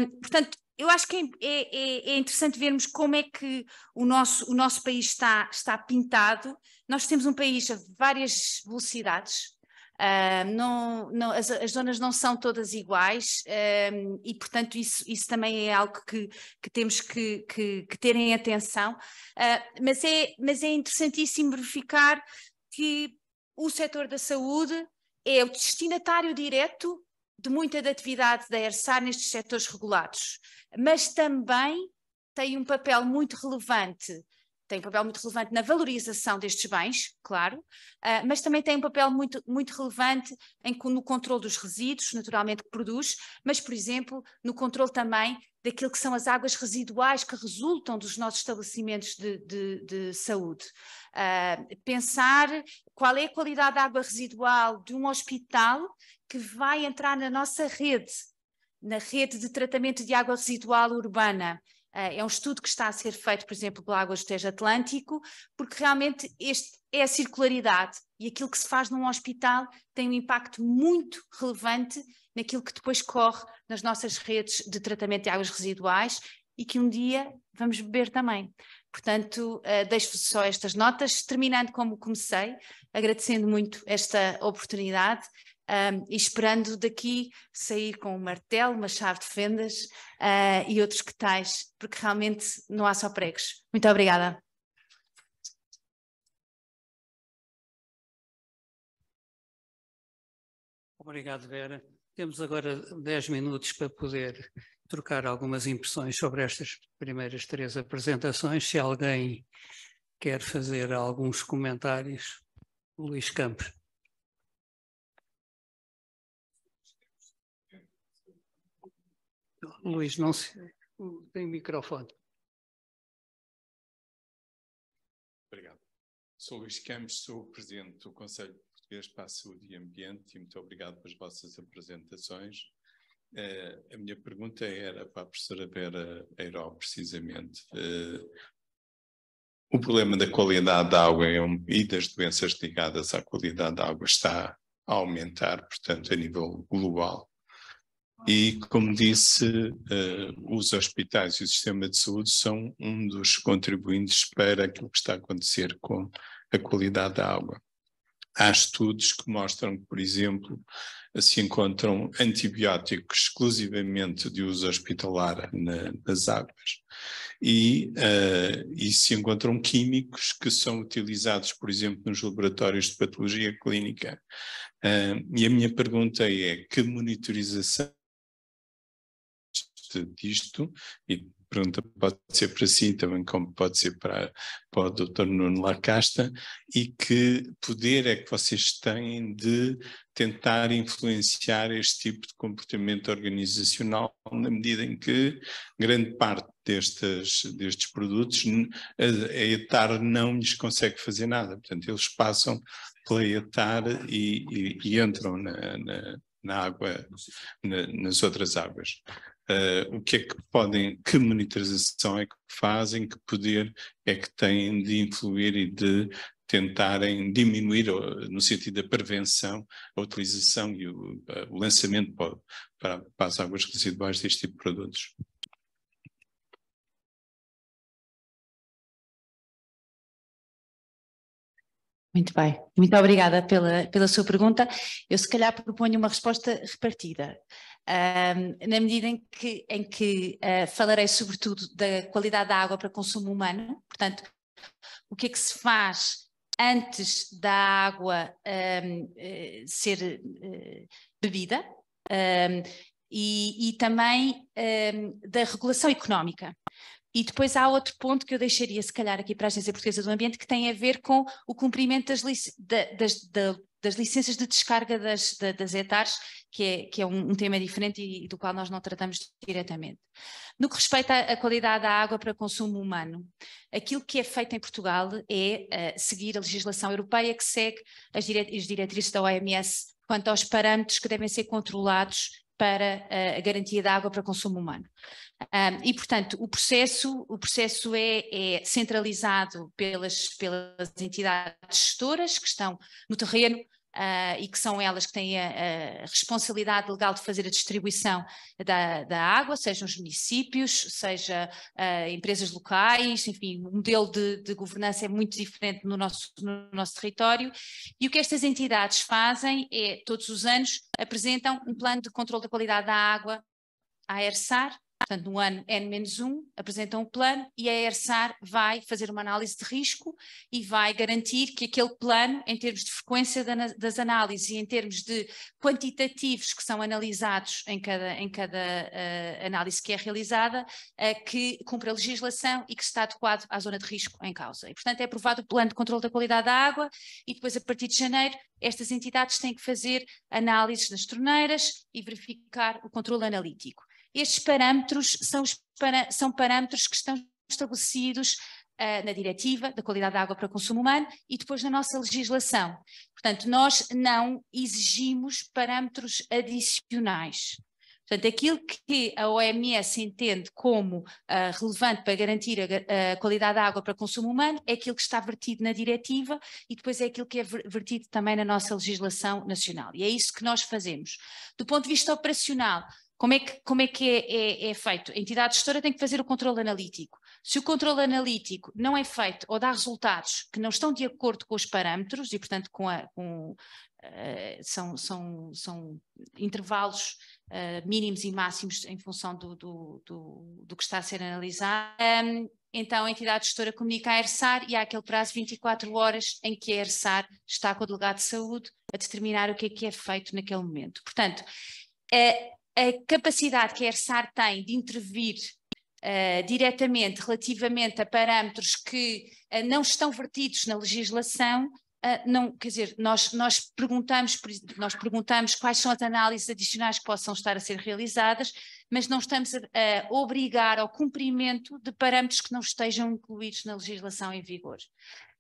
Um, portanto, eu acho que é, é, é, é, interessante vermos como é que o nosso, o nosso país está, está pintado. Nós temos um país a várias velocidades, Uh, não, não, as, as, zonas não são todas iguais uh, e, portanto, isso, isso também é algo que, que temos que, que, que ter em atenção. Uh, mas, é, mas é interessantíssimo verificar que o setor da saúde é o destinatário direto de muita da atividade da ERSAR nestes setores regulados, mas também tem um papel muito relevante tem um papel muito relevante na valorização destes bens, claro, uh, mas também tem um papel muito, muito relevante em, no controle dos resíduos, naturalmente, que produz, mas, por exemplo, no controle também daquilo que são as águas residuais que resultam dos nossos estabelecimentos de, de, de saúde. Uh, pensar qual é a qualidade da água residual de um hospital que vai entrar na nossa rede, na rede de tratamento de água residual urbana. Eh, é um estudo que está a ser feito, por exemplo, pela Águas do Tejo Atlântico, porque realmente este é a circularidade e aquilo que se faz num hospital tem um impacto muito relevante naquilo que depois corre nas nossas redes de tratamento de águas residuais e que um dia vamos beber também. Portanto, eh, deixo vos só estas notas, terminando como comecei, agradecendo muito esta oportunidade um, e esperando daqui sair com um martelo, uma chave de fendas uh, e outros que tais, porque realmente não há só pregos. Muito obrigada. Obrigado, Vera. Temos agora 10 minutos para poder trocar algumas impressões sobre estas primeiras três apresentações. Se alguém quer fazer alguns comentários, Luís Campos. Luís, não se... tem microfone. Obrigado. Sou Luís Campos, sou o Presidente do Conselho Português para a Saúde e Ambiente e muito obrigado pelas vossas apresentações. Uh, a minha pergunta era para a professora Vera Eiró, precisamente. Uh, o problema da qualidade da água é um, e das doenças ligadas à qualidade da água está a aumentar, portanto, a nível global. E, como disse, eh, os hospitais e o sistema de saúde são um dos contribuintes para aquilo que está a acontecer com a qualidade da água. Há estudos que mostram que, por exemplo, se encontram antibióticos exclusivamente de uso hospitalar na, nas águas e, uh, e se encontram químicos que são utilizados, por exemplo, nos laboratórios de patologia clínica. Uh, e a minha pergunta é: que monitorização goste disto e pergunta pode ser para si, também como pode ser para, para o doutor Nuno Lacasta, e que poder é que vocês têm de tentar influenciar este tipo de comportamento organizacional na medida em que grande parte destes, destes produtos a ETAR não lhes consegue fazer nada, portanto eles passam pela ETAR e, e, e entram na, na, na água, na, nas outras águas. Uh, o que é que podem, que monitorização é que fazem, que poder é que têm de influir e de tentarem diminuir, no sentido da prevenção, a utilização e o, eh, o lançamento para, para as águas residuais deste tipo de produtos. Muito bem, muito obrigada pela, pela sua pergunta. Eu, se calhar, proponho uma resposta repartida um, na medida em que, em que uh, falarei sobretudo da qualidade da água para consumo humano, portanto, o que é que se faz antes da água um, ah, ser uh, bebida um, e, e, também da regulação económica. E depois há outro ponto que eu deixaria, se calhar, aqui para a Agência Portuguesa do Ambiente, que tem a ver com o cumprimento das, lic da, das, da, das licenças de descarga das, da, das que é, que é um, um, tema diferente e, e, do qual nós não tratamos diretamente. No que respeita à, à qualidade da água para consumo humano, aquilo que é feito em Portugal é uh, seguir a legislação europeia que segue as, dire as diretrizes da OMS quanto aos parâmetros que devem ser controlados para a garantia da água para consumo humano. Um, e, portanto, o processo, o processo é, é, centralizado pelas, pelas entidades gestoras que estão no terreno Uh, e que são elas que têm a, a, responsabilidade legal de fazer a distribuição da, da água, sejam os municípios, seja uh, empresas locais, enfim, o modelo de, de, governança é muito diferente no nosso, no nosso território. E o que estas entidades fazem é, todos os anos, apresentam um plano de controle da qualidade da água à ERSAR, portanto, no ano N-1, apresentam um plano e a ERSAR vai fazer uma análise de risco e vai garantir que aquele plano, em termos de frequência das análises e em termos de quantitativos que são analisados em cada, em cada uh, análise que é realizada, uh, que cumpre a legislação e que está adequado à zona de risco em causa. E, portanto, é aprovado o plano de controle da qualidade da água e depois, a partir de janeiro, estas entidades têm que fazer análises nas torneiras e verificar o controle analítico. Estes parâmetros são, para, são parâmetros que estão estabelecidos uh, na diretiva da qualidade da água para consumo humano e depois na nossa legislação. Portanto, nós não exigimos parâmetros adicionais. Portanto, aquilo que a OMS entende como uh, relevante para garantir a, a, qualidade da água para consumo humano é aquilo que está vertido na diretiva e depois é aquilo que é vertido também na nossa legislação nacional. E é isso que nós fazemos. Do ponto de vista operacional, como é que, como é, que é, é, é, feito? A entidade gestora tem que fazer o controle analítico. Se o controle analítico não é feito ou dá resultados que não estão de acordo com os parâmetros, e portanto com a, com, uh, são, são, são, intervalos uh, mínimos e máximos em função do, do, do, do que está a ser analisado, um, então a entidade gestora comunica à ERSAR e há aquele prazo de 24 horas em que a ERSAR está com o delegado de saúde a determinar o que é que é feito naquele momento. Portanto, uh, a capacidade que a ERSAR tem de intervir uh, diretamente relativamente a parâmetros que uh, não estão vertidos na legislação, uh, não, quer dizer, nós, nós, perguntamos, nós perguntamos quais são as análises adicionais que possam estar a ser realizadas, mas não estamos a, a obrigar ao cumprimento de parâmetros que não estejam incluídos na legislação em vigor.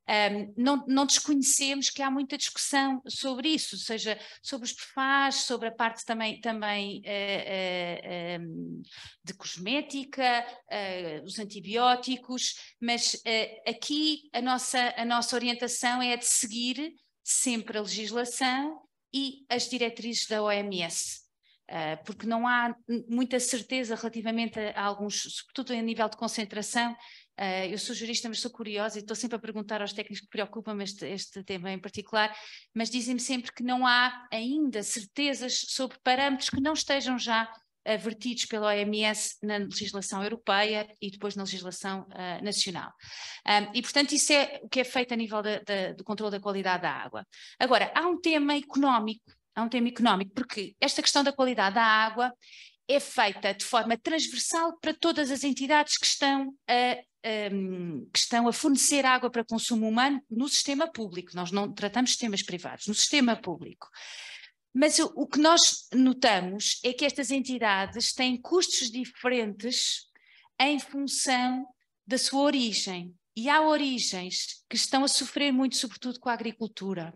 Um, não, não, desconhecemos que há muita discussão sobre isso, seja, sobre os perfás, sobre a parte também, também uh, eh, uh, eh, um, de cosmética, uh, os antibióticos, mas aqui a nossa, a nossa orientação é a de seguir sempre a legislação e as diretrizes da OMS porque não há muita certeza relativamente a alguns, sobretudo a nível de concentração, Uh, eu sou jurista, mas sou curiosa e estou sempre a perguntar aos técnicos que preocupam-me este, este, tema em particular, mas dizem-me sempre que não há ainda certezas sobre parâmetros que não estejam já vertidos pela OMS na legislação europeia e depois na legislação uh, nacional. Um, e, portanto, isso é o que é feito a nível do controle da qualidade da água. Agora, há um tema económico, há um tema económico, porque esta questão da qualidade da água é feita de forma transversal para todas as entidades que estão a um, ehm, que estão a fornecer água para consumo humano no sistema público. Nós não tratamos sistemas privados, no sistema público. Mas o, o que nós notamos é que estas entidades têm custos diferentes em função da sua origem. E há origens que estão a sofrer muito, sobretudo com a agricultura.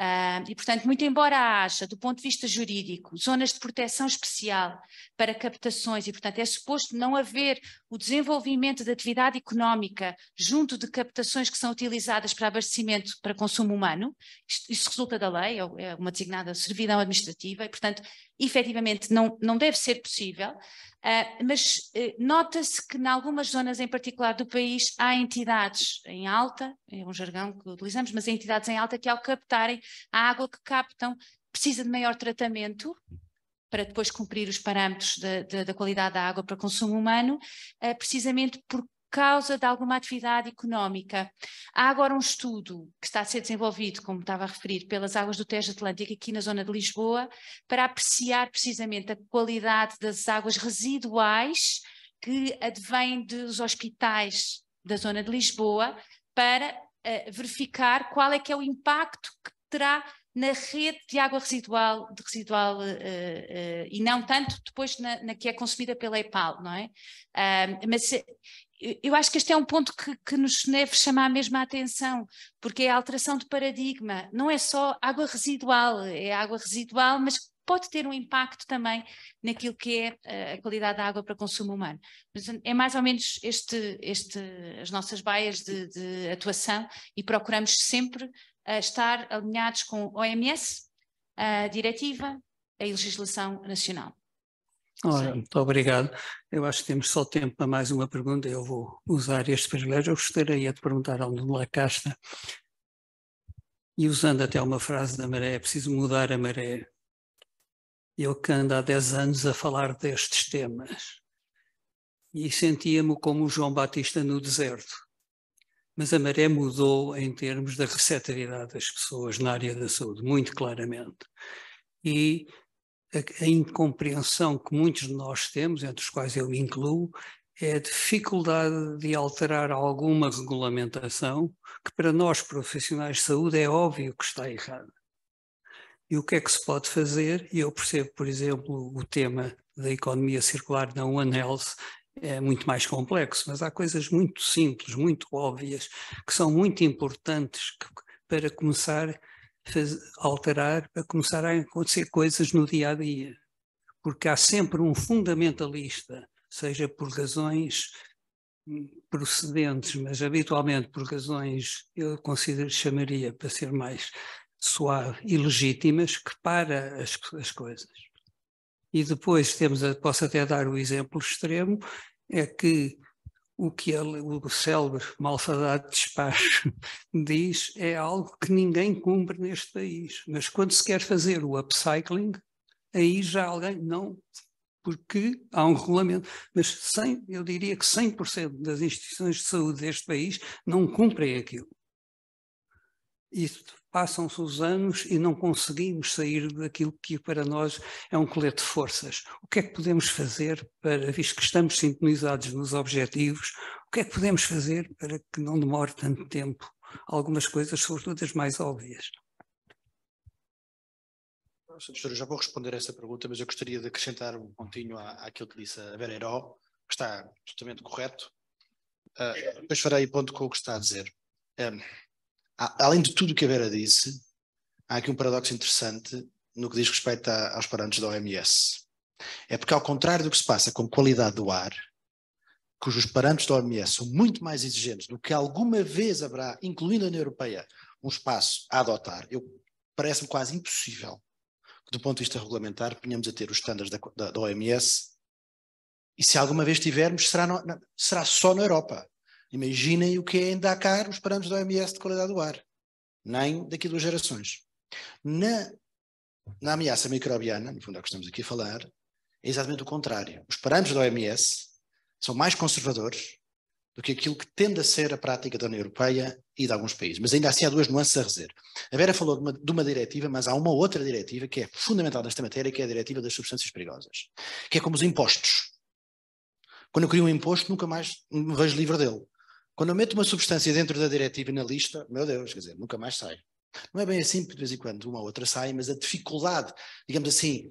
Uh, e, portanto, muito embora haja, do ponto de vista jurídico, zonas de proteção especial para captações, e, portanto, é suposto não haver o desenvolvimento de atividade económica junto de captações que são utilizadas para abastecimento para consumo humano, isso resulta da lei, é, é uma designada servidão administrativa, e, portanto, efetivamente não, não deve ser possível. Uh, mas uh, nota-se que, em algumas zonas em particular do país, há entidades em alta, é um jargão que utilizamos, mas há entidades em alta que, ao captarem a água que captam, precisa de maior tratamento para depois cumprir os parâmetros da, qualidade da água para consumo humano, uh, precisamente porque causa de alguma atividade económica. Há agora um estudo que está a ser desenvolvido, como estava a referir, pelas águas do Tejo Atlântico, aqui na zona de Lisboa, para apreciar precisamente a qualidade das águas residuais que advêm dos hospitais da zona de Lisboa, para uh, verificar qual é que é o impacto que terá na rede de água residual, de residual uh, uh, e não tanto depois na, na, que é consumida pela EPAL, não é? mas eu acho que este é um ponto que, que nos deve chamar mesmo a atenção, porque é a alteração de paradigma. Não é só água residual, é água residual, mas pode ter um impacto também naquilo que é eh, a qualidade da água para consumo humano. É mais ou menos este, este as nossas baias de, de atuação e procuramos sempre eh, estar alinhados com OMS, a diretiva, a legislação nacional. Ora, muito obrigado. Eu acho que temos só tempo para mais uma pergunta. Eu vou usar este privilégio. Eu gostaria de perguntar ao Nuno Lacasta, e usando até uma frase da maré, é preciso mudar a maré. Eu que ando há 10 anos a falar destes temas e sentia-me como o João Batista no deserto. Mas a maré mudou em termos da receptividade das pessoas na área da saúde, muito claramente. E a, a incompreensão que muitos de nós temos, entre os quais eu me incluo, é a dificuldade de alterar alguma regulamentação que para nós profissionais de saúde é óbvio que está errada. E o que é que se pode fazer? E eu percebo, por exemplo, o tema da economia circular na One Health é muito mais complexo, mas há coisas muito simples, muito óbvias, que são muito importantes que, para começar alterar, para começar a acontecer coisas no dia a dia. Porque há sempre um fundamentalista, seja por razões procedentes, mas habitualmente por razões, eu considero, chamaria, para ser mais suave, ilegítimas, que para as, as coisas. E depois temos, a, posso até dar o exemplo extremo, é que o que ele, o célebre malfadado despacho diz é algo que ninguém cumpre neste país. Mas quando se quer fazer o upcycling, aí já alguém não, porque há um regulamento. Mas 100, eu diria que 100% das instituições de saúde deste país não cumprem aquilo. E passam-se os anos e não conseguimos sair daquilo que para nós é um colete de forças. O que é que podemos fazer para, visto que estamos sintonizados nos objetivos, o que é que podemos fazer para que não demore tanto tempo? Algumas coisas, sobretudo as mais óbvias. Doutora, já vou responder a essa pergunta, mas eu gostaria de acrescentar um pontinho à, àquilo que disse a Vera Heró, que está totalmente correto. Uh, depois farei ponto com o que está a dizer. Um, além de tudo o que a Vera disse, há aqui um paradoxo interessante no que diz respeito a, aos parâmetros da OMS. É porque, ao contrário do que se passa com qualidade do ar, cujos parâmetros da OMS são muito mais exigentes do que alguma vez haverá, incluindo a União Europeia, um espaço a adotar, parece-me quase impossível que, do ponto de vista regulamentar, venhamos a ter os estándares da, da, da, OMS. E se alguma vez tivermos, será, no, na, será só na Europa. Imaginem o que é em Dakar os parâmetros da OMS de qualidade do ar, nem daqui a duas gerações. Na, na ameaça microbiana, no fundo é o que estamos aqui a falar, é exatamente o contrário. Os parâmetros da OMS são mais conservadores do que aquilo que tende a ser a prática da União Europeia e de alguns países. Mas ainda assim há duas nuances a rezer. A Vera falou de uma, de uma diretiva, mas há uma outra diretiva que é fundamental nesta matéria, que é a diretiva das substâncias perigosas, que é como os impostos. Quando eu crio um imposto, nunca mais me vejo livre dele. Quando eu meto uma substância dentro da diretiva e na lista, meu Deus, quer dizer, nunca mais sai. Não é bem assim, porque de vez em quando uma ou outra sai, mas a dificuldade, digamos assim,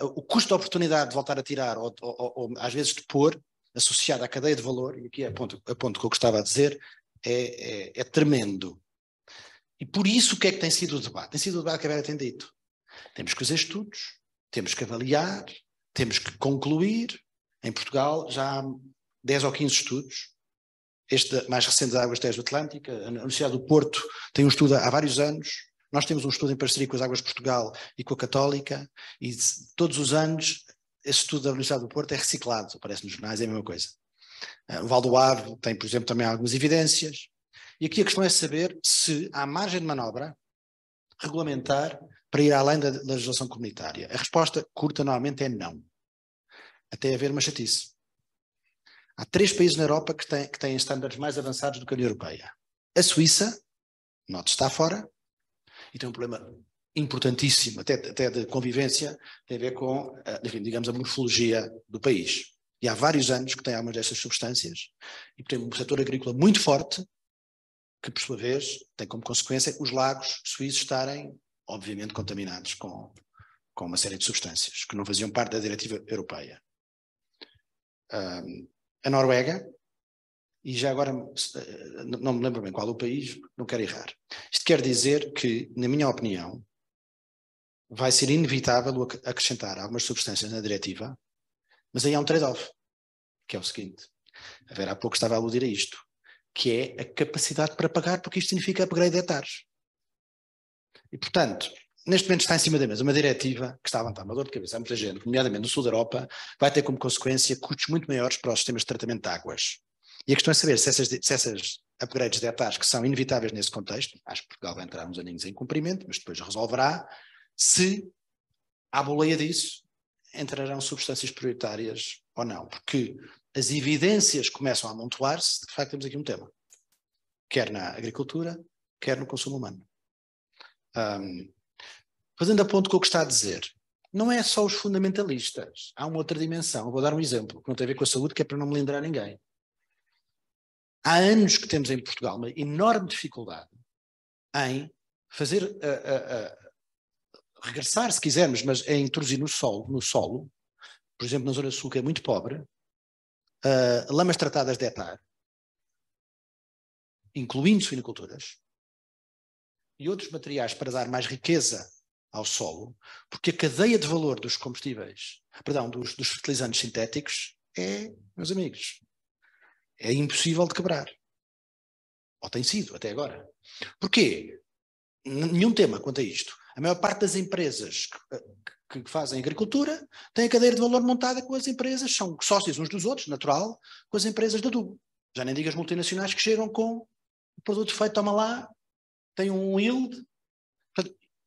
uh, o custo de oportunidade de voltar a tirar ou, ou, ou às vezes de pôr, associado à cadeia de valor, e aqui é a ponto, a é ponto que eu gostava de dizer, é, é, é, tremendo. E por isso o que é que tem sido o debate? Tem sido o debate que a Vera tem dito. Temos que fazer estudos, temos que avaliar, temos que concluir. Em Portugal já há 10 ou 15 estudos este mais recente das águas de Tejo Atlântica, a Universidade do Porto tem um estudo há vários anos, nós temos um estudo em parceria com as Águas de Portugal e com a Católica, e todos os anos esse estudo da Universidade do Porto é reciclado, aparece nos jornais, é a mesma coisa. Eh, o Val do Ave tem, por exemplo, também algumas evidências, e aqui a questão é saber se há margem de manobra regulamentar para ir além da legislação comunitária. A resposta curta normalmente é não, até haver uma chatice. Há três países na Europa que têm, que têm estándares mais avançados do que a União Europeia. A Suíça, Note está fora, e tem um problema importantíssimo, até, até de convivência, tem a ver com, eh, enfim, digamos, a morfologia do país. E há vários anos que tem algumas dessas substâncias, e tem um setor agrícola muito forte, que, por sua vez, tem como consequência os lagos suíços estarem, obviamente, contaminados com, com uma série de substâncias que não faziam parte da diretiva europeia. Um, a Noruega, e já agora eh, não me lembro bem qual o país, não quero errar. Isto quer dizer que, na minha opinião, vai ser inevitável acrescentar algumas substâncias na diretiva, mas aí há um trade-off, que é o seguinte: a Vera há pouco estava a aludir a isto, que é a capacidade para pagar, porque isto significa upgrade de hectares. E, portanto, neste momento está em cima da mesa uma diretiva que está a levantar uma dor de cabeça a muita gente, nomeadamente no sul da Europa, vai ter como consequência custos muito maiores para os sistemas de tratamento de águas. E a questão é saber se essas, se essas upgrades de hectares que são inevitáveis nesse contexto, acho que Portugal vai entrar uns aninhos em cumprimento, mas depois resolverá, se à boleia disso entrarão substâncias prioritárias ou não, porque as evidências começam a amontoar-se, de facto temos aqui um tema, quer na agricultura, quer no consumo humano. Um, Fazendo a ponto com o que está a dizer, não é só os fundamentalistas. Há uma outra dimensão. vou dar um exemplo que não tem a ver com a saúde, que é para não me a ninguém. Há anos que temos em Portugal uma enorme dificuldade em fazer, uh, uh, uh, regressar, se quisermos, mas em é introduzir no solo, no solo, por exemplo, na Zona Sul, que é muito pobre, lamas tratadas de etar, incluindo suinoculturas, e outros materiais para dar mais riqueza ao solo, porque a cadeia de valor dos combustíveis, perdão, dos, dos fertilizantes sintéticos é, meus amigos, é impossível de quebrar. Ou tem sido até agora. Porquê? Nenhum tema quanto a isto. A maior parte das empresas que, que fazem agricultura tem a cadeia de valor montada com as empresas, são sócios uns dos outros, natural, com as empresas de adubo. Já nem digo as multinacionais que chegam com o produto feito, toma lá, tem um yield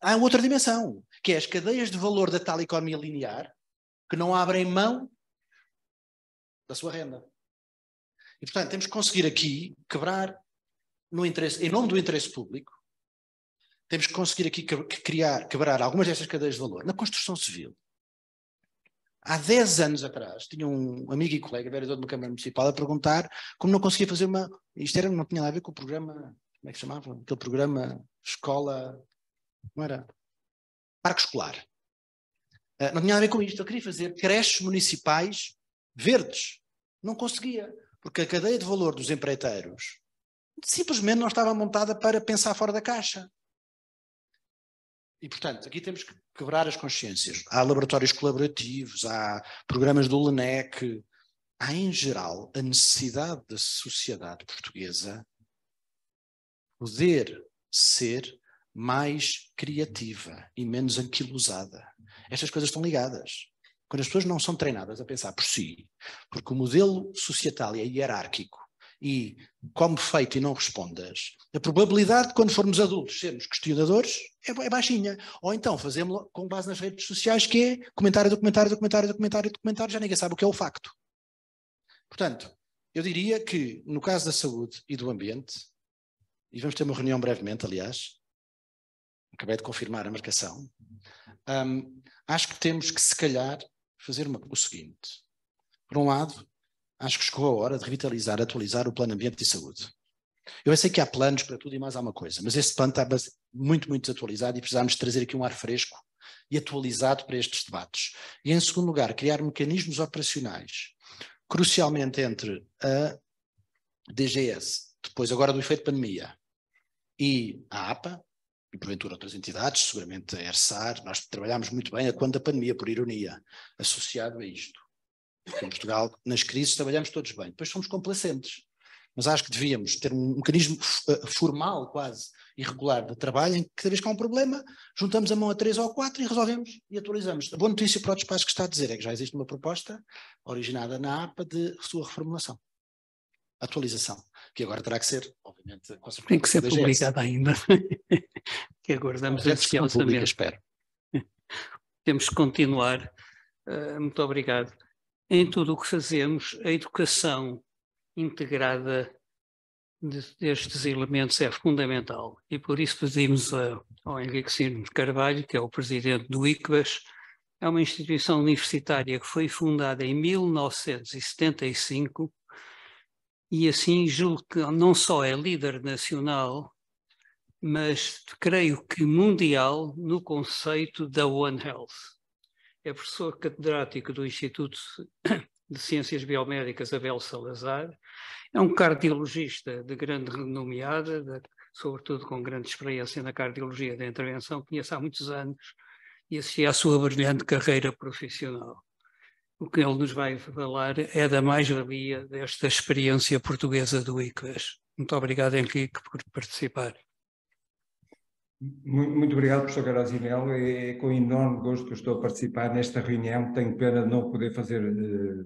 há outra dimensão, que é as cadeias de valor da tal economia linear que não abrem mão da sua renda. E, portanto, temos que conseguir aqui quebrar, no interesse, em nome do interesse público, temos que conseguir aqui que, criar, quebrar algumas destas cadeias de valor. Na construção civil, há 10 anos atrás, tinha um amigo e colega, vereador de uma Câmara Municipal, a perguntar como não conseguia fazer uma. Isto era, não tinha nada a ver com o programa. Como é que se chamava? Aquele programa Escola não era parque escolar. Ah, não tinha nada a ver com isto. Ele queria fazer creches municipais verdes. Não conseguia, porque a cadeia de valor dos empreiteiros simplesmente não estava montada para pensar fora da caixa. E, portanto, aqui temos que quebrar as consciências. Há laboratórios colaborativos, há programas do LENEC, há, em geral, a necessidade da sociedade portuguesa poder ser mais uhum. criativa e menos anquilosada. Estas coisas estão ligadas. Quando as pessoas não são treinadas a pensar por si, porque o modelo societal é hierárquico e como feito e não respondas, a probabilidade de quando formos adultos sermos questionadores é, é baixinha. Ou então fazemos com base nas redes sociais, que é comentário, documentário, documentário, documentário, documentário, já ninguém sabe o que é o facto. Portanto, eu diria que no caso da saúde e do ambiente, e vamos ter uma reunião brevemente, aliás, acabei de confirmar a marcação, um, acho que temos que, se calhar, fazer uma, o seguinte. Por um lado, acho que chegou a hora de revitalizar, atualizar o plano ambiente e saúde. Eu sei que há planos para tudo e mais alguma coisa, mas esse plano está muito, muito desatualizado e precisamos trazer aqui um ar fresco e atualizado para estes debates. E, em segundo lugar, criar mecanismos operacionais, crucialmente entre a DGS, depois agora do efeito pandemia, e a APA, e porventura outras entidades, seguramente a ERSAR, nós trabalhámos muito bem a quando a pandemia, por ironia, associado a isto. Porque em Portugal, nas crises, trabalhamos todos bem, depois somos complacentes. Mas acho que devíamos ter um mecanismo eh, formal, quase irregular, de trabalho, em que cada vez que há um problema, juntamos a mão a três ou quatro e resolvemos e atualizamos. A boa notícia para o despacho que está a dizer é que já existe uma proposta originada na APA de sua reformulação, atualização que agora terá que ser, obviamente, com certeza. Tem que ser publicada ainda, que aguardamos ansiosamente. espero. Temos que continuar. Uh, muito obrigado. Em tudo o que fazemos, a educação integrada destes elementos é fundamental e por isso pedimos a, ao Henrique Sirmo Carvalho, que é o presidente do ICBAS, é uma instituição universitária que foi fundada em 1975 e assim julgo que não só é líder nacional, mas creio que mundial no conceito da One Health. É professor catedrático do Instituto de Ciências Biomédicas Abel Salazar, é um cardiologista de grande renomeada, de, sobretudo com grande experiência na cardiologia da intervenção, conheço há muitos anos e assisti à sua brilhante carreira profissional o que ele nos vai falar é da mais-valia desta experiência portuguesa do ICVES. Muito obrigado, Henrique, por participar. Muito obrigado, professor Garazinel. É com enorme gosto que estou a participar nesta reunião. Tenho pena de não poder fazer uh,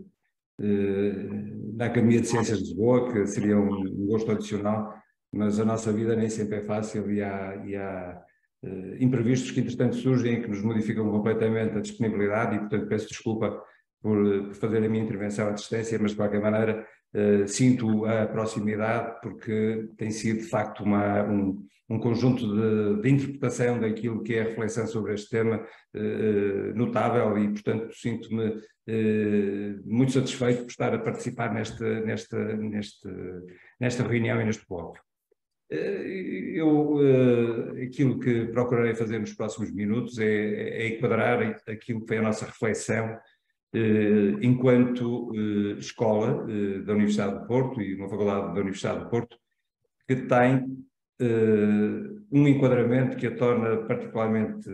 uh, na Academia de Ciências de Lisboa, que seria um gosto adicional, mas a nossa vida nem sempre é fácil e há, e há uh, imprevistos que, entretanto, surgem e que nos modificam completamente a disponibilidade e, portanto, peço desculpa por, por fazer a minha intervenção à distância, mas de qualquer maneira uh, sinto a proximidade porque tem sido de facto uma, um, um conjunto de, de, interpretação daquilo que é a reflexão sobre este tema uh, notável e, portanto, sinto-me uh, muito satisfeito por estar a participar nesta nesta neste, nesta reunião e neste bloco. Eu, aquilo que procurarei fazer nos próximos minutos é, é, é enquadrar aquilo que foi a nossa reflexão eh, enquanto eh, escola eh, da Universidade do Porto e uma faculdade da Universidade do Porto, que tem um enquadramento que a torna particularmente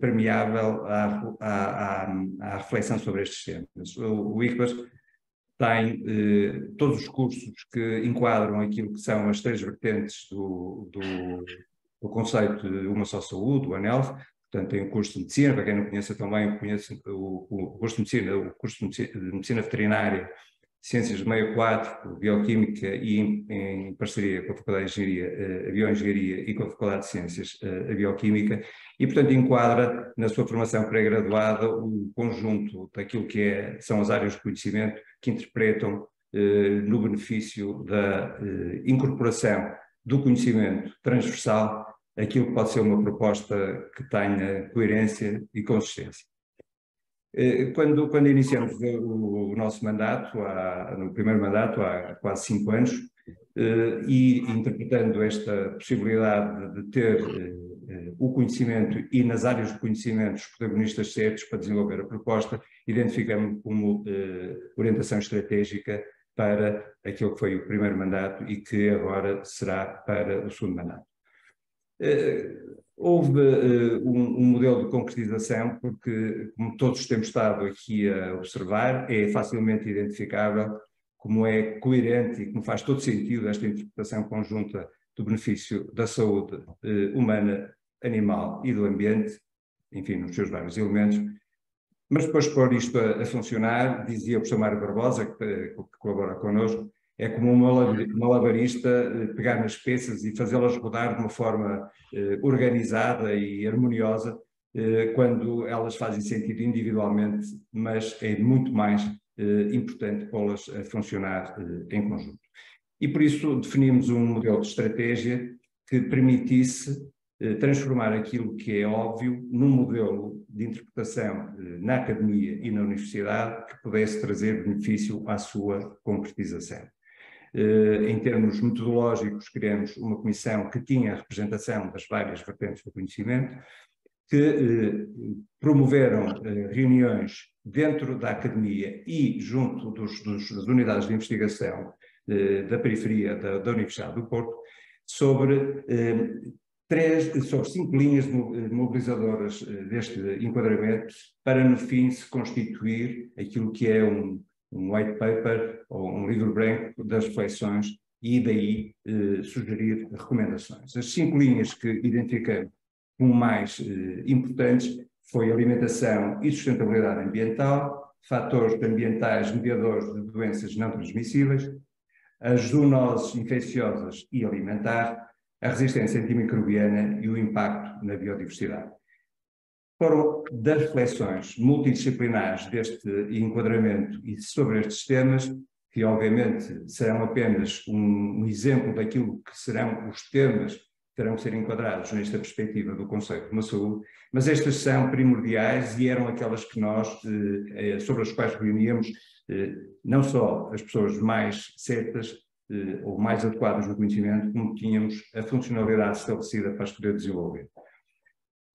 permeável à, à, à, reflexão sobre estes temas. O, o ICBAS tem eh, todos os cursos que enquadram aquilo que são as três vertentes do, do, do conceito de uma só saúde, o ANELF, Portanto, tem o um curso de medicina, para quem não conheça também, conhece o, o, o curso de medicina, o curso de medicina veterinária, ciências de meio aquático, bioquímica e em, em, parceria com a Faculdade de Engenharia, a eh, Bioengenharia e com a Faculdade de Ciências, eh, a Bioquímica, e portanto enquadra na sua formação pré-graduada o conjunto daquilo que é, são as áreas de conhecimento que interpretam eh, no benefício da incorporação do conhecimento transversal aquilo que pode ser uma proposta que tenha coerência e consistência. Eh, quando, quando iniciamos o, nosso mandato, há, no primeiro mandato, há quase cinco anos, eh, e interpretando esta possibilidade de ter eh, o conhecimento e nas áreas de conhecimento os protagonistas certos para desenvolver a proposta, identificamos como orientação estratégica para aquilo que foi o primeiro mandato e que agora será para o segundo mandato. Eh, houve uh, um, um, modelo de concretização, porque, como todos temos estado aqui a observar, é facilmente identificável, como é coerente e como faz todo sentido esta interpretação conjunta do benefício da saúde uh, humana, animal e do ambiente, enfim, nos seus vários elementos. Mas depois de pôr isto a, a funcionar, dizia o professor Mário Barbosa, que, que colabora connosco, é como um uhum. malabarista eh, pegar nas peças e fazê-las rodar de uma forma eh, organizada e harmoniosa, eh, quando elas fazem sentido individualmente, mas é muito mais importante pô-las a funcionar em conjunto. E por isso definimos um modelo de estratégia que permitisse transformar aquilo que é óbvio num modelo de interpretação na academia e na universidade que pudesse trazer benefício à sua concretização. Eh, em termos metodológicos, criamos uma comissão que tinha a representação das várias vertentes do conhecimento, que eh, promoveram eh, reuniões dentro da academia e junto dos, dos, das unidades de investigação da periferia da, da Universidade do Porto, sobre três, sobre cinco linhas mobilizadoras deste enquadramento, para no fim se constituir aquilo que é um, um white paper ou um livro branco das reflexões e daí eh, sugerir recomendações. As cinco linhas que identificamos como mais eh, importantes foi alimentação e sustentabilidade ambiental, fatores ambientais mediadores de doenças não transmissíveis, as zoonoses infecciosas e alimentar, a resistência antimicrobiana e o impacto na biodiversidade foram das reflexões multidisciplinares deste enquadramento e sobre estes temas, que obviamente serão apenas um, um exemplo daquilo que serão os temas que terão que ser enquadrados nesta perspectiva do Conselho de uma Saúde, mas estas são primordiais e eram aquelas que nós, eh, eh, sobre as quais reuníamos eh, não só as pessoas mais certas eh, ou mais adequadas no conhecimento, como tínhamos a funcionalidade estabelecida para as poder desenvolver.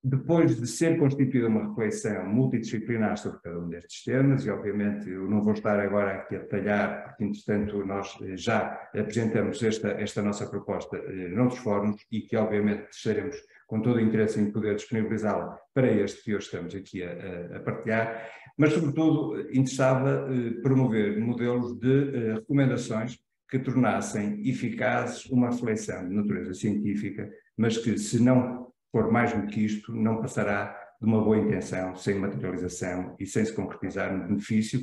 Depois de ser constituída uma reflexão multidisciplinar sobre cada um destes temas, e obviamente eu não vou estar agora aqui a detalhar, porque entretanto nós eh, já apresentamos esta, esta nossa proposta eh, noutros fóruns e que obviamente estaremos com todo o interesse em poder disponibilizá-la para este que hoje estamos aqui a, a partilhar, mas sobretudo interessava eh, promover modelos de recomendações que tornassem eficazes uma reflexão de natureza científica, mas que se não for mais do que isto, não passará de uma boa intenção, sem materialização e sem se concretizar no benefício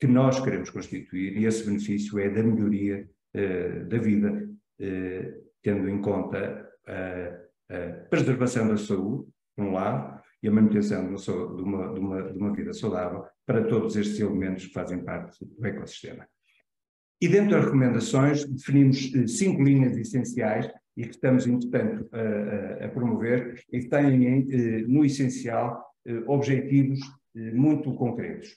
que nós queremos constituir, e esse benefício é da melhoria uh, da vida, uh, tendo em conta a, a, preservação da saúde, por um lado, e a manutenção de uma, de uma, de uma vida saudável para todos estes elementos que fazem parte do ecossistema. E dentro das recomendações, definimos eh, cinco linhas essenciais e que estamos, entretanto, a, a, promover e que têm, eh, no essencial, eh, objetivos eh, muito concretos.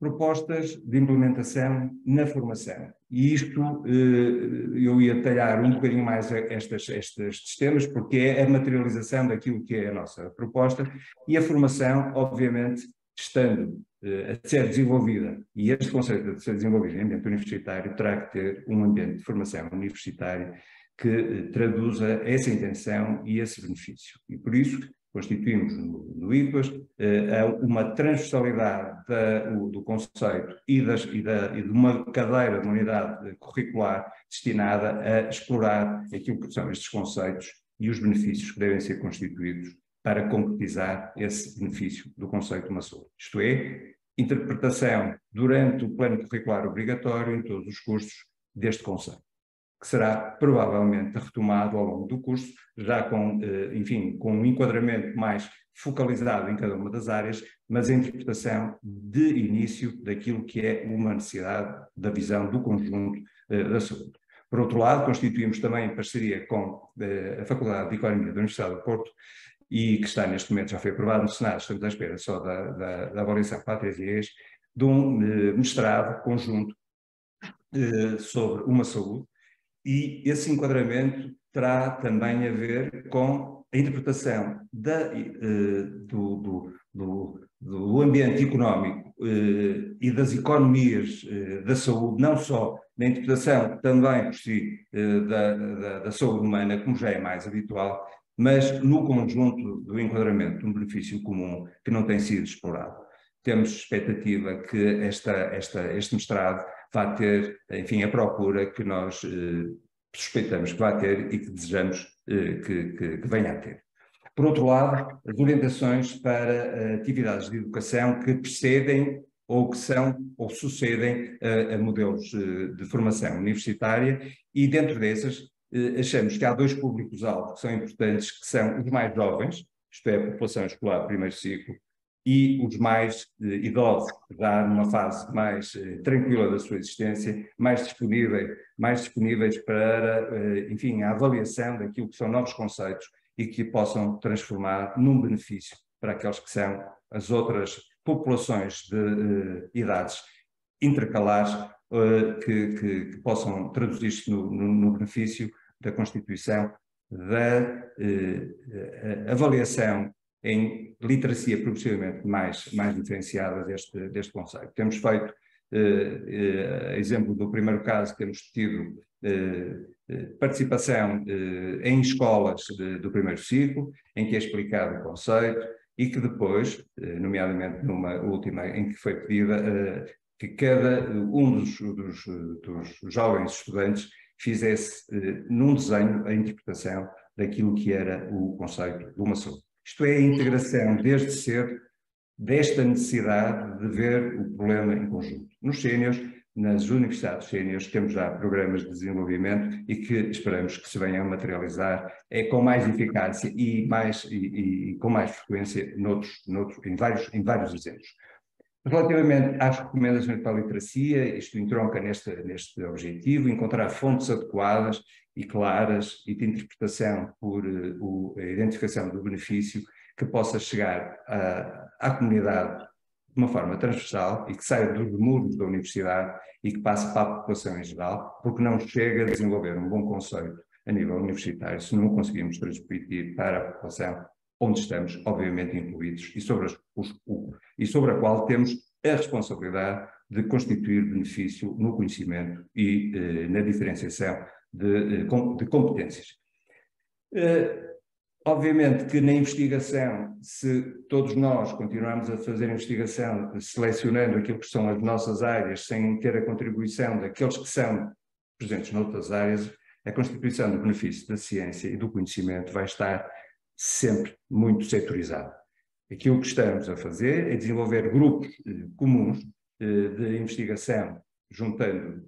Propostas de implementação na formação. E isto eu ia talhar um bocadinho mais estes estes temas, porque é a materialização daquilo que é a nossa proposta e a formação, obviamente, estando a ser desenvolvida, e este conceito de ser desenvolvido em ambiente universitário terá que ter um ambiente de formação universitária que eh, traduza essa intenção e esse benefício. E por isso constituímos no, no IPAS uh, uma transversalidade da, o, do conceito e, das, e, da, e, de uma cadeira de unidade eh, curricular destinada a explorar aquilo que são estes conceitos e os benefícios que devem ser constituídos para concretizar esse benefício do conceito de uma saúde. Isto é, interpretação durante o plano curricular obrigatório em todos os cursos deste conceito que será provavelmente retomado ao longo do curso, já com, eh, enfim, com um enquadramento mais focalizado em cada uma das áreas, mas a interpretação de início daquilo que é uma necessidade da visão do conjunto eh, da saúde. Por outro lado, constituímos também em parceria com eh, a Faculdade de Economia da Universidade do Porto, e que está neste momento, já foi aprovado no Senado, estamos à espera só da, da, da avaliação para a 3 de um mestrado conjunto sobre uma saúde, e esse enquadramento terá também a ver com a interpretação da, eh, do, do, do, do, ambiente económico eh, e das economias eh, da saúde, não só na interpretação também por si da, da, da saúde humana, como já é mais habitual, mas no conjunto do enquadramento de um benefício comum que não tem sido explorado. Temos expectativa que esta, esta, este mestrado vai ter, enfim, a procura que nós eh, suspeitamos que vai ter e que desejamos eh, que, que, que venha a ter. Por outro lado, as orientações para eh, atividades de educação que precedem ou que são ou sucedem a, a modelos de formação universitária e dentro dessas achamos que há dois públicos-alvo que são importantes, que são os mais jovens, isto é, a população escolar primeiro ciclo e os mais eh, idosos, já numa fase mais eh, tranquila da sua existência, mais disponíveis, mais disponíveis para, eh, enfim, a avaliação daquilo que são novos conceitos e que possam transformar num benefício para aqueles que são as outras populações de eh, idades intercalares eh, que, que, que, possam traduzir-se no, no, no benefício da Constituição da eh, eh avaliação em literacia progressivamente mais, mais diferenciada deste, deste conceito. Temos feito, eh, eh, exemplo do primeiro caso, temos tido eh, eh participação eh, em escolas de, do primeiro ciclo, em que é explicado o conceito e que depois, eh, nomeadamente numa última em que foi pedida que cada um dos, dos, dos jovens estudantes fizesse num desenho a interpretação daquilo que era o conceito de uma saúde. Isto é a integração, desde cedo, desta necessidade de ver o problema em conjunto. Nos sénios, nas universidades séniores, temos já programas de desenvolvimento e que esperamos que se venham a materializar é, com mais eficácia e, mais, e, e com mais frequência noutros, noutros, em, vários, em vários exemplos. Relativamente às recomendações para a literacia, isto entronca neste, neste objetivo, encontrar fontes adequadas e claras e de interpretação por uh, o, a identificação do benefício que possa chegar a, à comunidade de uma forma transversal e que saia dos muros da universidade e que passe para a população em geral, porque não chega a desenvolver um bom conceito a nível universitário se não o conseguimos transmitir para a população onde estamos, obviamente, incluídos e sobre, as, os, o, e sobre a qual temos a responsabilidade de constituir benefício no conhecimento e eh, na diferenciação de, eh, de competências. Eh, obviamente que na investigação, se todos nós continuarmos a fazer investigação selecionando aquilo que são as nossas áreas, sem ter a contribuição daqueles que são presentes noutras áreas, a constituição do benefício da ciência e do conhecimento vai estar sempre muito setorizada. Aquilo que estamos a fazer é desenvolver grupos eh, comuns de investigação, juntando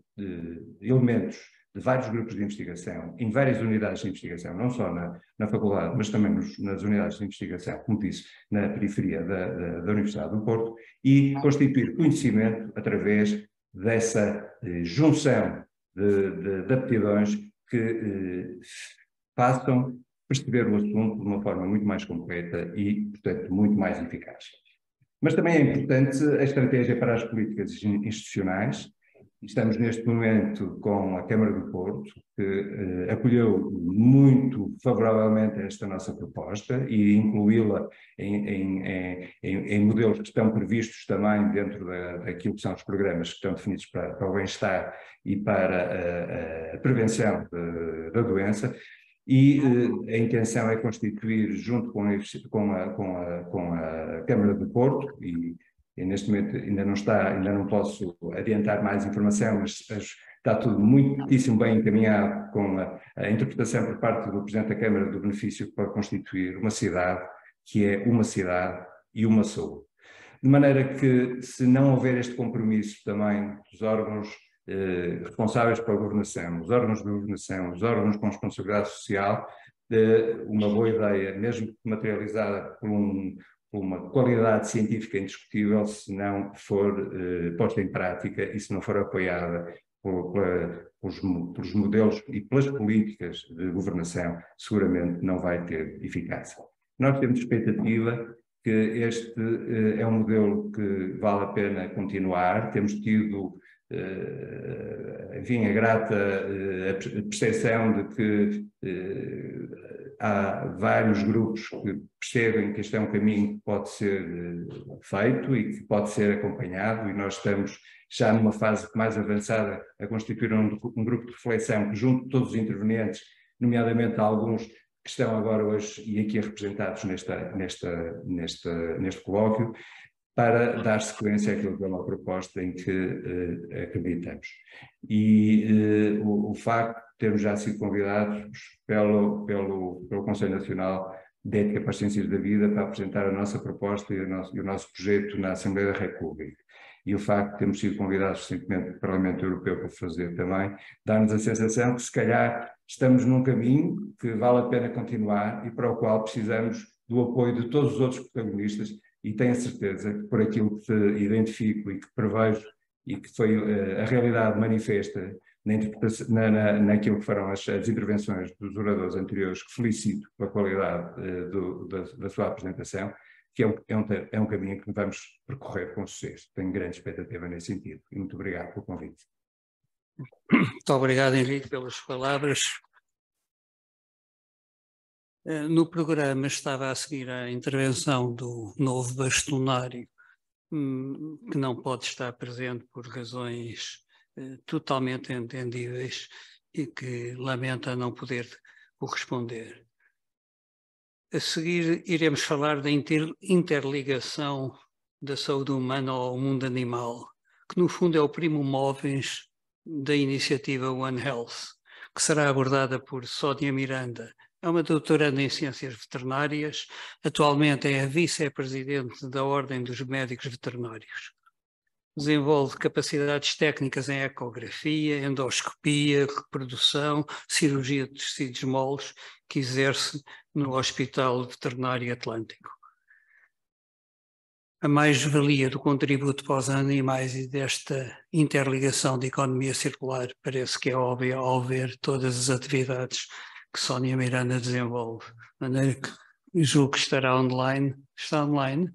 elementos de vários grupos de investigação, em várias unidades de investigação, não só na, na faculdade, mas também nos, nas unidades de investigação, como disse, na periferia da, da, da Universidade do Porto, e constituir conhecimento através dessa eh, junção de, de, de, aptidões que eh, façam perceber o assunto de uma forma muito mais completa e, portanto, muito mais eficaz. Mas também é importante a estratégia para as políticas institucionais, Estamos neste momento com a Câmara do Porto, que eh, acolheu muito favoravelmente esta nossa proposta e incluí-la em, em, em, em, modelos que estão previstos também dentro da, daquilo que são os programas que estão definidos para, para o bem-estar e para a, eh, a prevenção de, da doença. E eh, a intenção é constituir, junto com a, com a, com a Câmara do Porto e e neste momento ainda não está, ainda não posso adiantar mais informação, mas, está tudo muitíssimo bem encaminhado com a, a, interpretação por parte do Presidente da Câmara do benefício para constituir uma cidade que é uma cidade e uma só. De maneira que, se não houver este compromisso também dos órgãos eh, responsáveis pela governação, os órgãos de governação, os órgãos com responsabilidade social, eh, uma boa ideia, mesmo materializada por um, uma qualidade científica indiscutível se não for eh, posta em prática e se não for apoiada por, pelos, pelos, modelos e pelas políticas de governação, seguramente não vai ter eficácia. Nós temos expectativa que este eh, é um modelo que vale a pena continuar, temos tido eh, enfim, a grata eh, percepção de que há vários grupos que percebem que este é um caminho que pode ser eh, feito e que pode ser acompanhado, e nós estamos já numa fase mais avançada a constituir um, um grupo de reflexão que junto de todos os intervenientes, nomeadamente alguns que estão agora hoje e aqui representados nesta, nesta, nesta, neste colóquio, para dar sequência àquilo que é uma proposta em que uh, acreditamos. E uh, o, o, facto temos já sido convidados pelo, pelo, pelo Conselho Nacional de Ética para as Ciências da Vida para apresentar a nossa proposta e o nosso, e o nosso projeto na Assembleia da República. E o facto de termos sido convidados recentemente pelo Parlamento Europeu para fazer também, dá-nos a sensação que se calhar estamos num caminho que vale a pena continuar e para o qual precisamos do apoio de todos os outros protagonistas e tenho a certeza que por aquilo que identifico e que prevejo e que foi eh, a realidade manifesta na, na, naquilo que foram as, as, intervenções dos oradores anteriores, que felicito pela qualidade uh, do, da, da, sua apresentação, que é um, é, um, é um caminho que vamos percorrer com sucesso. Tenho grande expectativa nesse sentido e muito obrigado pelo convite. Muito obrigado, Henrique, pelas palavras. Eh, no programa estava a seguir a intervenção do novo bastonário, hum, que não pode estar presente por razões eh, totalmente entendíveis e que lamenta não poder corresponder. A seguir, iremos falar da interligação da saúde humana ao mundo animal, que no fundo é o primo móveis da iniciativa One Health, que será abordada por Sónia Miranda. É uma doutoranda em ciências veterinárias, atualmente é a vice-presidente da Ordem dos Médicos Veterinários desenvolve capacidades técnicas em ecografia, endoscopia, reprodução, cirurgia de tecidos moles, que exerce no Hospital Veterinário Atlântico. A mais-valia do contributo para os animais e desta interligação de economia circular parece que é óbvia ao ver todas as atividades que Sónia Miranda desenvolve. De julgo que estará online. Está online?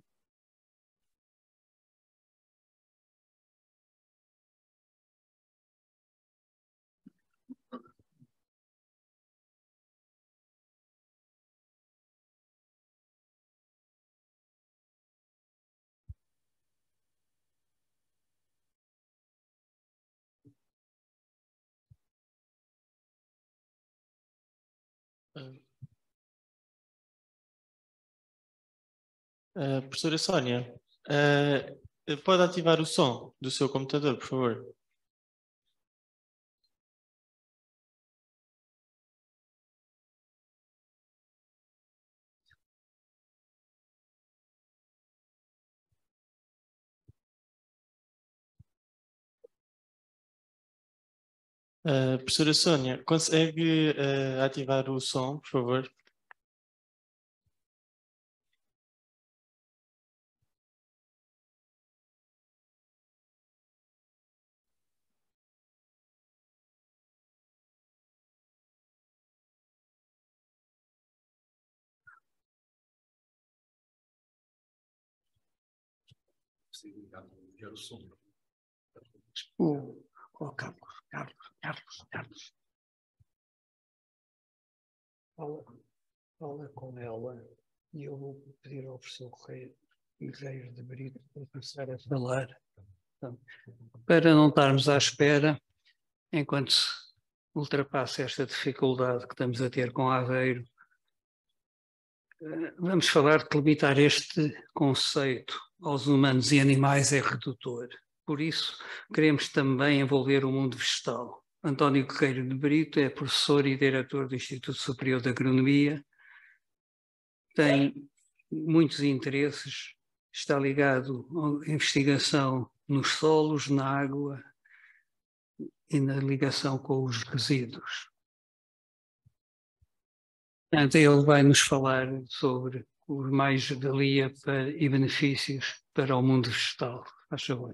Uh, professora Sónia, uh, pode ativar o som do seu computador, por favor? Uh, professora Sónia, consegue uh, ativar o som, por favor? Oh, oh, Carlos, Carlos, Carlos, Carlos. Fala, fala com ela e eu vou pedir ao professor rei Reis de Brito para começar a falar. para não estarmos à espera, enquanto se ultrapassa esta dificuldade que estamos a ter com Aveiro, eh, vamos falar de limitar este conceito aos humanos e animais é redutor. Por isso, queremos também envolver o mundo vegetal. António Coqueiro de Brito é professor e diretor do Instituto Superior de Agronomia. Tem muitos interesses, está ligado à investigação nos solos, na água e na ligação com os resíduos. Portanto, ele vai nos falar sobre os mais valia e benefícios para o mundo vegetal. Faz favor.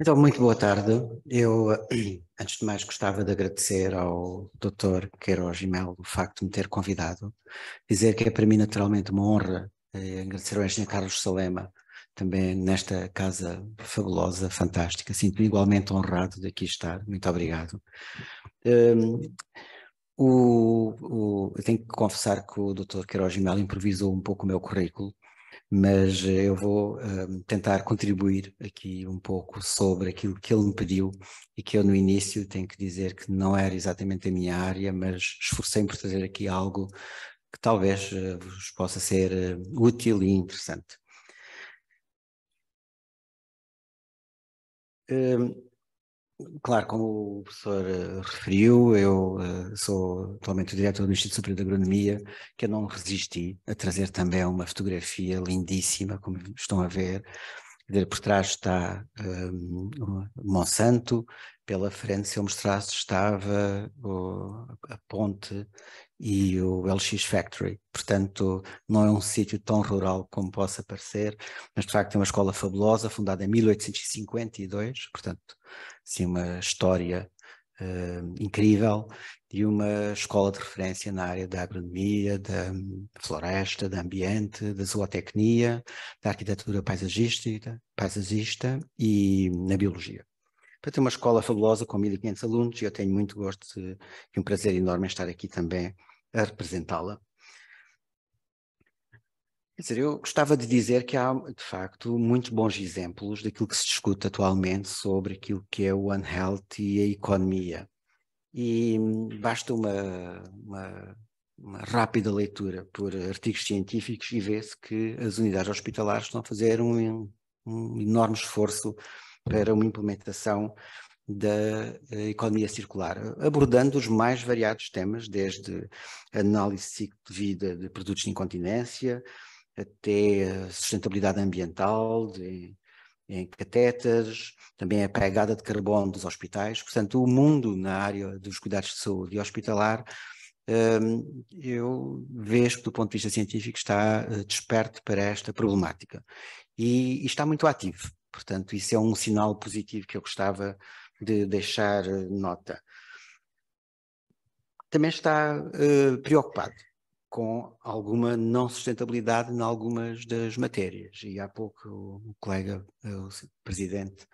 Então, muito boa tarde. Eu, eh, antes de mais, gostava de agradecer ao Dr. Queiroz Gimel o facto de me ter convidado. Dizer que é para mim naturalmente uma honra eh, agradecer ao engenheiro Carlos Salema, também nesta casa fabulosa, fantástica. Sinto-me igualmente honrado de aqui estar. Muito obrigado. Um, o, o, eu tenho que confessar que o Dr. Queiroz improvisou um pouco o meu currículo, mas eh, eu vou ehm, tentar contribuir aqui um pouco sobre aquilo que ele me pediu e que eu no início tenho que dizer que não era exatamente a minha área, mas esforcei-me por trazer aqui algo que talvez uh, vos possa ser uh, útil e interessante. Um, ehm, Claro, como o professor eh, referiu, eu eh, sou atualmente o diretor do Instituto Superior de Agronomia, que eu não resisti a trazer também uma fotografia lindíssima, como estão a ver. por trás está eh, um, Monsanto, pela frente, se eu mostrasse, estava o, a ponte e o LX Factory. Portanto, não é um sítio tão rural como possa parecer, mas de facto é uma escola fabulosa, fundada em 1852, portanto, sim, uma história uh, incrível e uma escola de referência na área da agronomia, da floresta, da ambiente, da zootecnia, da arquitetura paisagística, paisagista e na biologia. Portanto, é uma escola fabulosa com 1500 alunos e eu tenho muito gosto e um prazer enorme em estar aqui também a representá-la. Quer dizer, eu gostava de dizer que há, de facto, muitos bons exemplos daquilo que se discute atualmente sobre aquilo que é o One Health e a economia. E hum, basta uma, uma, uma rápida leitura por artigos científicos e vê-se que as unidades hospitalares estão a fazer um, um enorme esforço para uma implementação da eh, economia circular, abordando os mais variados temas, desde análise de ciclo de vida de produtos de incontinência, até eh, sustentabilidade ambiental, de, em catetas, também a pegada de carbono dos hospitais. Portanto, o mundo na área dos cuidados de saúde hospitalar, hum, eu vejo que do ponto de vista científico está eh, desperto para esta problemática e, e está muito ativo. Portanto, isso é um sinal positivo que eu gostava de de deixar eh, nota. Também está uh, preocupado com alguma não sustentabilidade em algumas das matérias. E há pouco o colega, eh, o presidente,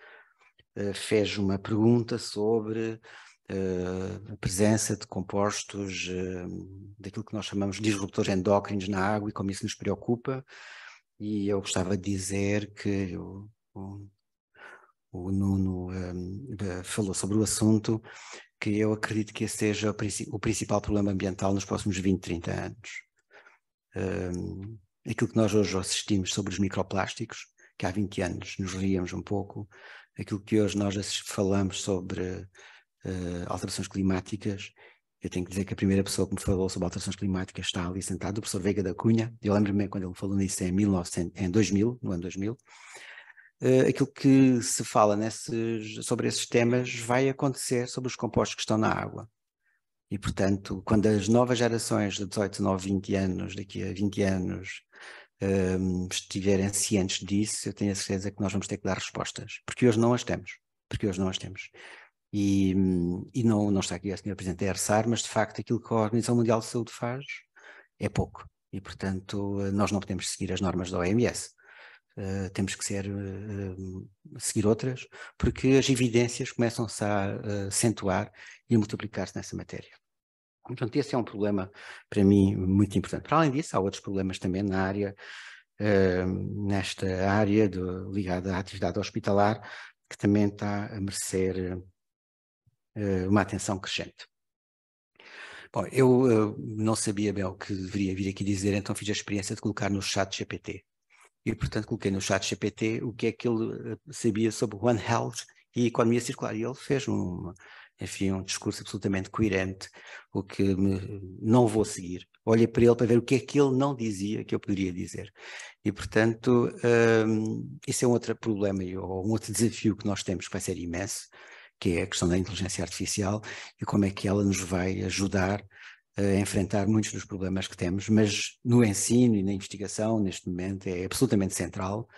uh, fez uma pergunta sobre Uh, a presença de compostos, uh, daquilo que nós chamamos de disruptores endócrinos na água e como isso nos preocupa. E eu gostava de dizer que o Nuno um, ehm, falou sobre o assunto, que eu acredito que esse seja o principal problema ambiental nos próximos 20, 30 anos. Um, ehm, aquilo que nós hoje assistimos sobre os microplásticos, que há 20 anos nos ríamos um pouco, aquilo que hoje nós falamos sobre uh, alterações climáticas, eu tenho que dizer que a primeira pessoa que me falou sobre alterações climáticas está ali sentada, o professor Veiga da Cunha, eu lembro-me quando ele falou nisso em, 1900, em 2000, no ano 2000, uh, aquilo que se fala nesses, sobre esses temas vai acontecer sobre os compostos que estão na água. E, portanto, quando as novas gerações de 18, 19, 20 anos, daqui a 20 anos, um, ehm, estiverem cientes disso, eu tenho a certeza que nós vamos ter que dar respostas, porque hoje não as temos. Porque hoje não as temos. E, e não, não está aqui a senhora Presidente a erçar, mas de facto aquilo que a Organização Mundial de Saúde faz é pouco. E, portanto, eh, nós não podemos seguir as normas da OMS. Eh, temos que ser, uh, seguir outras, porque as evidências começam-se a acentuar e a multiplicar-se nessa matéria. Portanto, esse é um problema, para mim, muito importante. Para além disso, há outros problemas também na área, uh, nesta área ligada à atividade hospitalar, que também está a merecer uma atenção crescente. Bom, eu não sabia bem o que deveria vir aqui dizer, então fiz a experiência de colocar no chat GPT e, portanto, coloquei no chat GPT o que é que ele eh, sabia sobre One Health e economia circular. E ele fez um, enfim, um discurso absolutamente coerente, o que me, não vou seguir. Olhei para ele para ver o que é que ele não dizia que eu poderia dizer. E, portanto, um, é um outro problema ou um outro desafio que nós temos que vai ser imenso, que é a questão da inteligência artificial e como é que ela nos vai ajudar uh, enfrentar muitos dos problemas que temos, mas no ensino e na investigação, neste momento, é absolutamente central.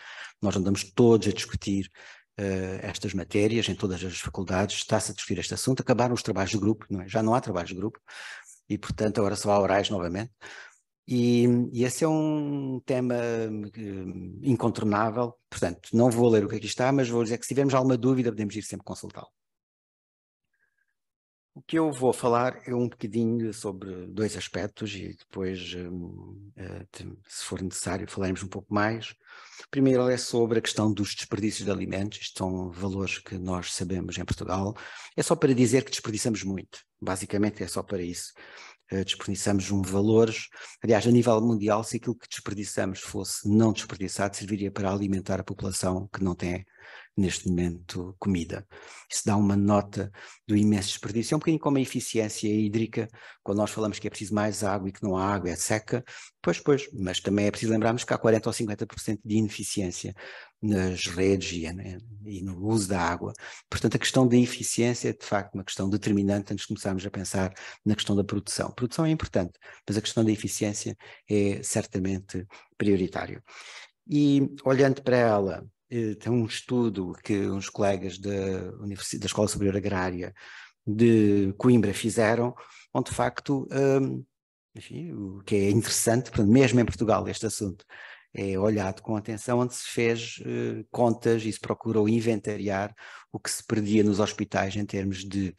Nós andamos todos a discutir uh, estas matérias em todas as faculdades, está-se a discutir este assunto. Acabaram os trabalhos de grupo, não é? já não há trabalhos de grupo, e portanto agora só há orais novamente. E, e, esse é um tema eh, incontornável, portanto, não vou ler o que aqui está, mas vou dizer que se tivermos alguma dúvida, podemos ir sempre consultá-lo. O que eu vou falar é um bocadinho sobre dois aspectos e depois, hum, eh, se for necessário, falaremos um pouco mais. primeiro é sobre a questão dos desperdícios de alimentos, isto são valores que nós sabemos em Portugal. É só para dizer que desperdiçamos muito, basicamente é só para isso. Eh, desperdiçamos um valores. Aliás, a nível mundial, se aquilo que desperdiçamos fosse não desperdiçado, serviria para alimentar a população que não tem neste momento comida. Isso dá uma nota do imenso desperdício. É um bocadinho como a eficiência hídrica, quando nós falamos que é preciso mais água e que não há água, é seca. Pois, pois, mas também é preciso lembrarmos que há 40 ou 50% de ineficiência nas redes e, né, e, no uso da água. Portanto, a questão da eficiência é de facto uma questão determinante antes de começarmos a pensar na questão da produção. A produção é importante, mas a questão da eficiência é certamente prioritário. E olhando para ela, eh, tem um estudo que uns colegas da, Universidade, da Escola Superior Agrária de Coimbra fizeram, onde de facto, um, enfim, o que é interessante, mesmo em Portugal, este assunto é olhado com atenção, onde se fez eh, contas e se procurou inventariar o que se perdia nos hospitais em termos de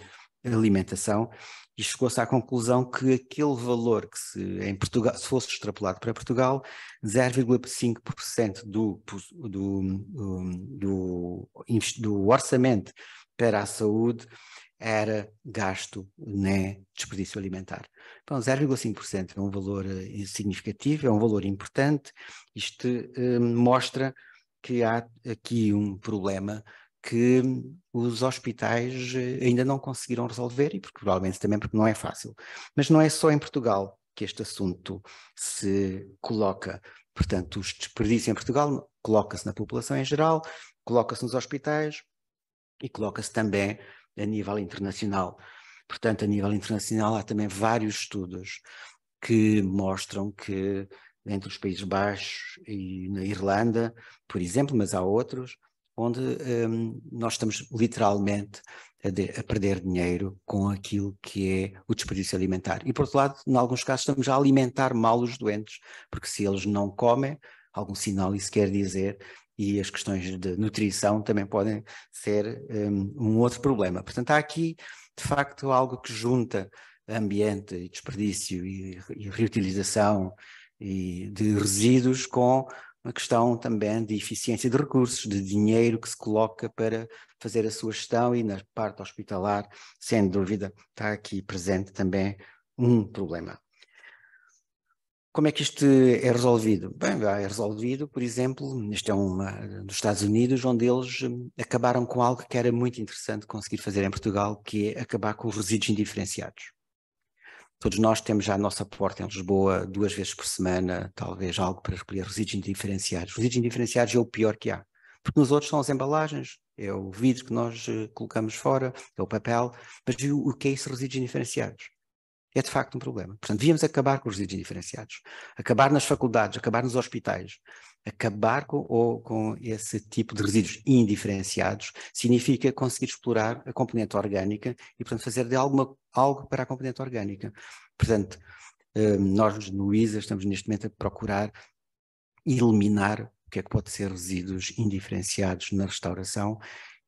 alimentação e chegou-se à conclusão que aquele valor que se, em Portugal, se fosse extrapolado para Portugal, 0,5% do, do, hum, do, do orçamento para a saúde era gasto né desperdício alimentar. Então, 0,5% é um valor eh, significativo, é um valor importante. Isto uh, mostra que há aqui um problema que os hospitais eh, ainda não conseguiram resolver e porque, provavelmente também porque não é fácil. Mas não é só em Portugal que este assunto se coloca. Portanto, os desperdícios em Portugal coloca-se na população em geral, coloca-se nos hospitais e coloca-se também a nível internacional. Portanto, a nível internacional há também vários estudos que mostram que entre os Países Baixos e na Irlanda, por exemplo, mas há outros, onde hum, nós estamos literalmente a, de, a, perder dinheiro com aquilo que é o desperdício alimentar. E por outro lado, em alguns casos, estamos a alimentar mal os doentes, porque se eles não comem, algum sinal isso quer dizer e as questões uhum. de nutrição também podem ser um, um outro problema. Portanto, há aqui, de facto, algo que junta ambiente e desperdício e, e reutilização e de resíduos com uma questão também de eficiência de recursos, de dinheiro que se coloca para fazer a sua gestão e na parte hospitalar, sem dúvida, está aqui presente também um problema. Como é que isto é resolvido? Bem, é resolvido, por exemplo, isto é uma dos Estados Unidos, onde eles hum, acabaram com algo que era muito interessante conseguir fazer em Portugal, que é acabar com os resíduos indiferenciados. Todos nós temos já a nossa porta em Lisboa duas vezes por semana, talvez algo para recolher resíduos indiferenciados. Resíduos indiferenciados é o pior que há, porque nos outros são as embalagens, é o vidro que nós eh, colocamos fora, é o papel, mas o que é isso resíduos indiferenciados? é de facto um problema. Portanto, devíamos acabar com os resíduos indiferenciados, acabar nas faculdades, acabar nos hospitais. Acabar com, ou, com esse tipo de resíduos indiferenciados significa conseguir explorar a componente orgânica e, portanto, fazer de alguma, algo para a componente orgânica. Portanto, hum, nós no ISA estamos neste momento a procurar eliminar o que é que pode ser resíduos indiferenciados na restauração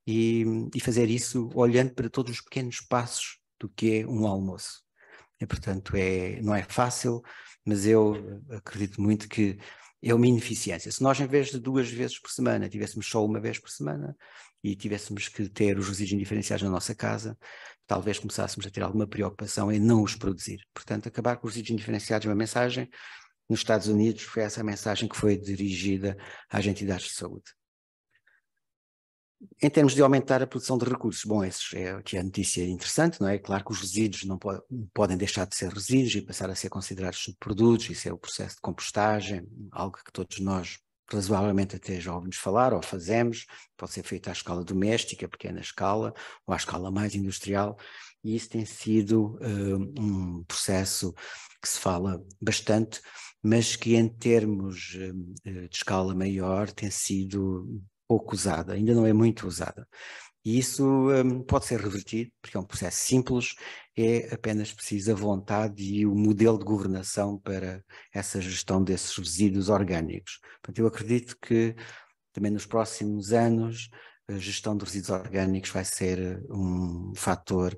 e, e fazer isso olhando para todos os pequenos passos do que é um almoço. E, portanto, é, não é fácil, mas eu eh, acredito muito que é uma ineficiência. Se nós, em vez de duas vezes por semana, tivéssemos só uma vez por semana e tivéssemos que ter os resíduos indiferenciados na nossa casa, talvez começássemos a ter alguma preocupação em não os produzir. Portanto, acabar com os resíduos indiferenciados é uma mensagem. Nos Estados Unidos foi essa a mensagem que foi dirigida às entidades de saúde. Em termos de aumentar a produção de recursos, bom, essa é que a notícia interessante, não é? Claro que os resíduos não podem deixar de ser resíduos e passar a ser considerados subprodutos, isso é o processo de compostagem, algo que todos nós razoavelmente até já ouvimos falar ou fazemos, pode ser feito à escala doméstica, pequena escala, ou à escala mais industrial, e isso tem sido uh, um processo que se fala bastante, mas que em termos uh, de escala maior tem sido pouco usada, ainda não é muito usada. E isso um, pode ser revertido, porque é um processo simples, é apenas preciso a vontade e o modelo de governação para essa gestão desses resíduos orgânicos. Portanto, eu acredito que também nos próximos anos a gestão de resíduos orgânicos vai ser hum, um fator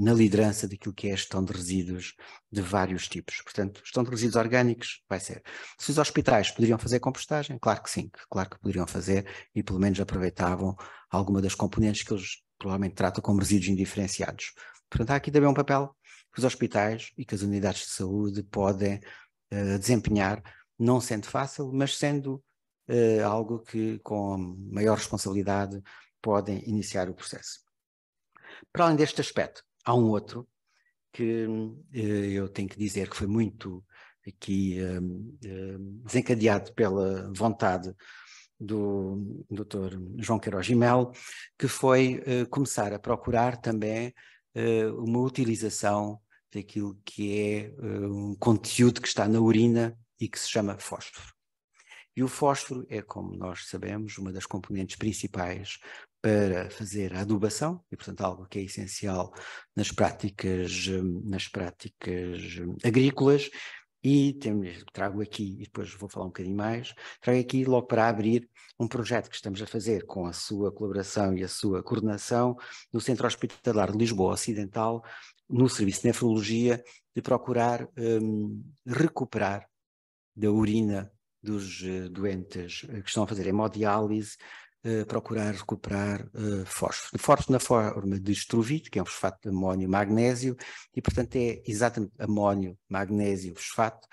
na liderança daquilo que é a gestão de resíduos de vários tipos. Portanto, gestão de resíduos orgânicos vai ser. Se os hospitais poderiam fazer compostagem, claro que sim, claro que poderiam fazer e pelo menos aproveitavam alguma das componentes que eles provavelmente tratam como resíduos indiferenciados. Portanto, há aqui também um papel que os hospitais e que as unidades de saúde podem uh, desempenhar, não sendo fácil, mas sendo uh, algo que com maior responsabilidade podem iniciar o processo. Para além deste aspecto, há um outro que eh, eu tenho que dizer que foi muito aqui ehm, ehm, desencadeado pela vontade do Dr. João Queiroz Gimel, que foi eh, começar a procurar também eh, uma utilização daquilo que é um conteúdo que está na urina e que se chama fósforo. E o fósforo é, como nós sabemos, uma das componentes principais para fazer a adubação, e portanto algo que é essencial nas práticas, hum, nas práticas hum, agrícolas, e temos, trago aqui, e depois vou falar um bocadinho mais, trago aqui logo para abrir um projeto que estamos a fazer com a sua colaboração e a sua coordenação no Centro Hospitalar de Lisboa Ocidental, no Serviço de Nefrologia, de procurar um, recuperar da urina dos eh, doentes eh, que estão a fazer hemodiálise eh, procurar recuperar fósforo. Fósforo na forma de estruvite, que é um fosfato de amónio e magnésio, e portanto é exatamente amónio, magnésio, fosfato.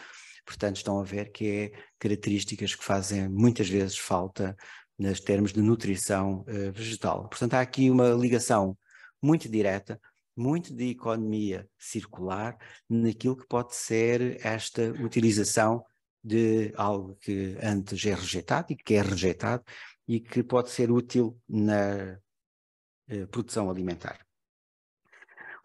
Portanto, estão a ver que é características que fazem muitas vezes falta nos termos de nutrição vegetal. Portanto, há aqui uma ligação muito direta, muito de economia circular, naquilo que pode ser esta utilização de algo que antes é rejeitado e que é rejeitado e que pode ser útil na eh, produção alimentar.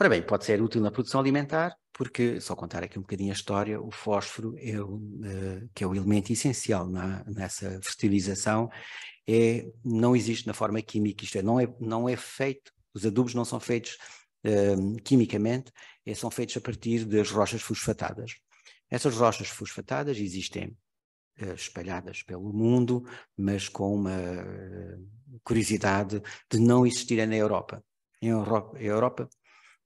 Ora bem, pode ser útil na produção alimentar, porque, só contar aqui um bocadinho a história, o fósforo, é o, eh, que é o elemento essencial na, nessa fertilização, é, não existe na forma química, isto é, não é, não é feito, os adubos não são feitos eh, quimicamente, é, são feitos a partir das rochas fosfatadas. Essas rochas fosfatadas existem eh, espalhadas pelo mundo, mas com uma eh, curiosidade de não existirem na Europa. Em Europa, Europa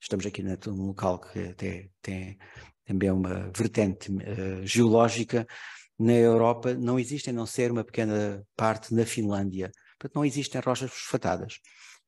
estamos aqui num local que até tem também uma vertente uh, geológica, na Europa não existem, a não ser uma pequena parte na Finlândia. Portanto, não existem rochas fosfatadas.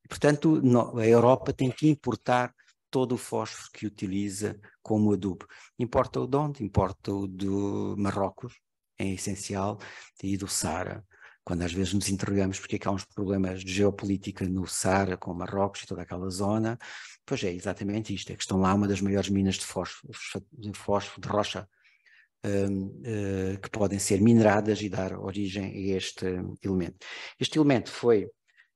Portanto, não, a Europa tem que importar todo o fósforo que utiliza como adubo. Importa o de onde? Importa o do Marrocos, é essencial, e do Sara. Quando às vezes nos interrogamos porque é que há uns problemas de geopolítica no Sara, com Marrocos e toda aquela zona, pois é exatamente isto, é que estão lá uma das maiores minas de fósforo, de, fósforo, de rocha, um, uh, eh, que podem ser mineradas e dar origem a este elemento. Este elemento foi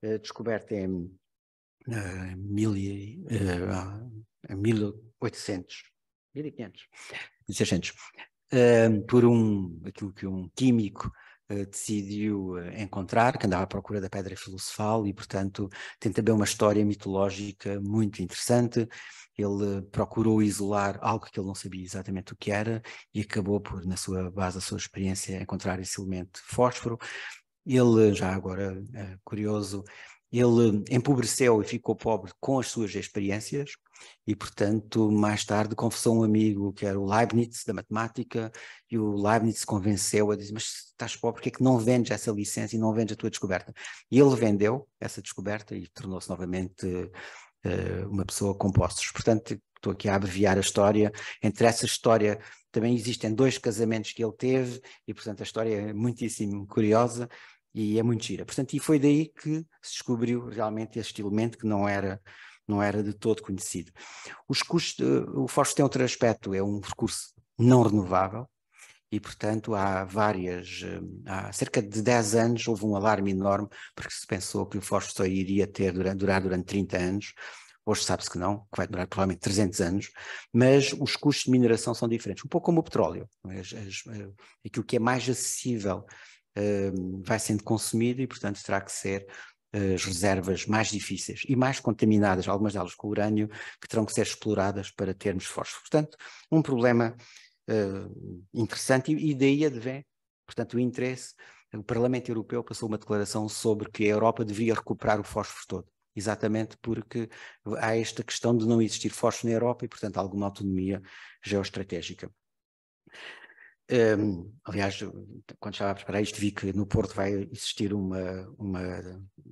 uh, descoberto em, uh, mil, uh, 1800, 1500. 1600. por um, aquilo que um químico uh, decidiu ah, encontrar, que andava à procura da pedra filosofal e, portanto, tem também uma história mitológica muito interessante. Ele procurou isolar algo que ele não sabia exatamente o que era e acabou por, na sua base, da sua experiência, encontrar esse elemento fósforo. Ele, já agora uh, curioso, ele empobreceu e ficou pobre com as suas experiências e, portanto, mais tarde confessou a um amigo que era o Leibniz da matemática e o Leibniz convenceu a dizer, mas se estás pobre, porque é que não vendes essa licença e não vendes a tua descoberta? E ele vendeu essa descoberta e tornou-se novamente uh, uma pessoa com postos. Portanto, estou aqui a abreviar a história. Entre essa história também existem dois casamentos que ele teve e, portanto, a história é muitíssimo curiosa e é muito gira. Portanto, e foi daí que se descobriu realmente este elemento que não era não era de todo conhecido. Os custos, eh, o fósforo tem outro aspecto, é um recurso não renovável e, portanto, há várias, eh, há cerca de 10 anos houve um alarme enorme porque se pensou que o fósforo só iria ter, durar durante 30 anos, Hoje sabe-se que não, que vai durar provavelmente 300 anos, mas os custos de mineração são diferentes, um pouco como o petróleo. É? As, as, eh, aquilo que é mais acessível Ehm, vai sendo consumido e, portanto, terá que ser eh, as reservas mais difíceis e mais contaminadas, algumas delas com urânio, que terão que ser exploradas para termos fósforo. Portanto, um problema uh, interessante e, daí advém, portanto, o interesse. O Parlamento Europeu passou uma declaração sobre que a Europa devia recuperar o fósforo todo, exatamente porque há esta questão de não existir fósforo na Europa e, portanto, alguma autonomia geoestratégica. Um, aliás, quando estava a preparar isto, vi que no Porto vai existir uma, uma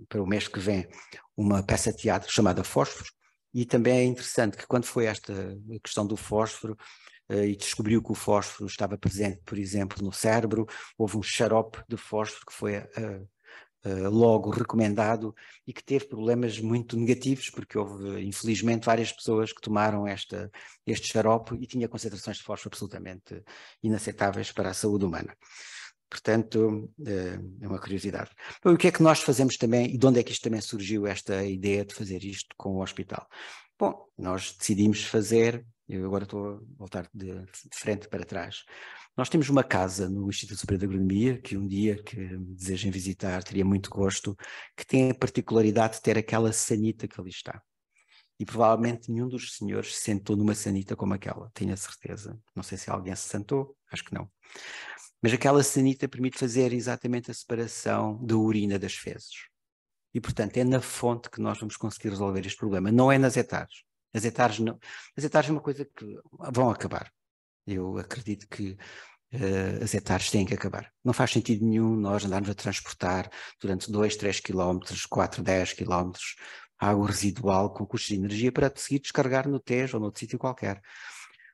para o mês que vem, uma peça de teatro chamada Fósforo, e também é interessante que quando foi esta questão do fósforo, uh, e descobriu que o fósforo estava presente, por exemplo, no cérebro, houve um xarope de fósforo que foi uh, eh, logo recomendado e que teve problemas muito negativos, porque houve, infelizmente, várias pessoas que tomaram esta, este xarope e tinha concentrações de fósforo absolutamente inaceitáveis para a saúde humana. Portanto, eh, é uma curiosidade. O que é que nós fazemos também e de onde é que isto também surgiu, esta ideia de fazer isto com o hospital? Bom, nós decidimos fazer eu agora estou a voltar de frente para trás. Nós temos uma casa no Instituto Superior de Agronomia, que um dia que desejem visitar, teria muito gosto, que tem a particularidade de ter aquela sanita que ali está. E provavelmente nenhum dos senhores se sentou numa sanita como aquela, tenho a certeza. Não sei se alguém se sentou, acho que não. Mas aquela sanita permite fazer exatamente a separação da urina das fezes. E, portanto, é na fonte que nós vamos conseguir resolver este problema, não é nas etares. As etares não. As etares é uma coisa que vão acabar. Eu acredito que uh, eh, as etares têm que acabar. Não faz sentido nenhum nós andarmos a transportar durante 2, 3 quilómetros, 4, 10 quilómetros água residual com custos de energia para seguir descarregar no Tejo ou noutro sítio qualquer.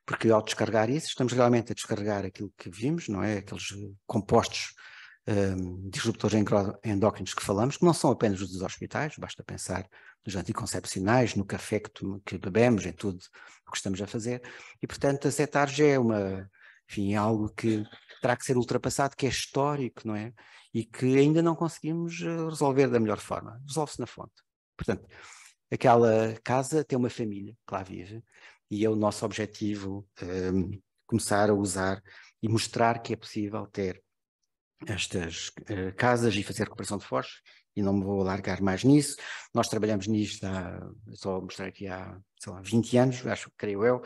Porque ao descarregar isso, estamos realmente a descarregar aquilo que vimos, não é? Aqueles compostos um, ehm, disruptores endócrinos que falamos, que não são apenas os dos hospitais, basta pensar nos anticoncepcionais, no café que, que bebemos, em tudo o que estamos a fazer. E, portanto, a cetarge é uma, enfim, é algo que terá que ser ultrapassado, que é histórico, não é? E que ainda não conseguimos eh, resolver da melhor forma. Resolve-se na fonte. Portanto, aquela casa tem uma família que lá vive e é o nosso objetivo um, ehm, começar a usar e mostrar que é possível ter estas uh, casas e fazer recuperação de fósforos, e não me vou alargar mais nisso. Nós trabalhamos nisto há, só mostrar aqui há, sei lá, 20 anos, acho, que creio eu,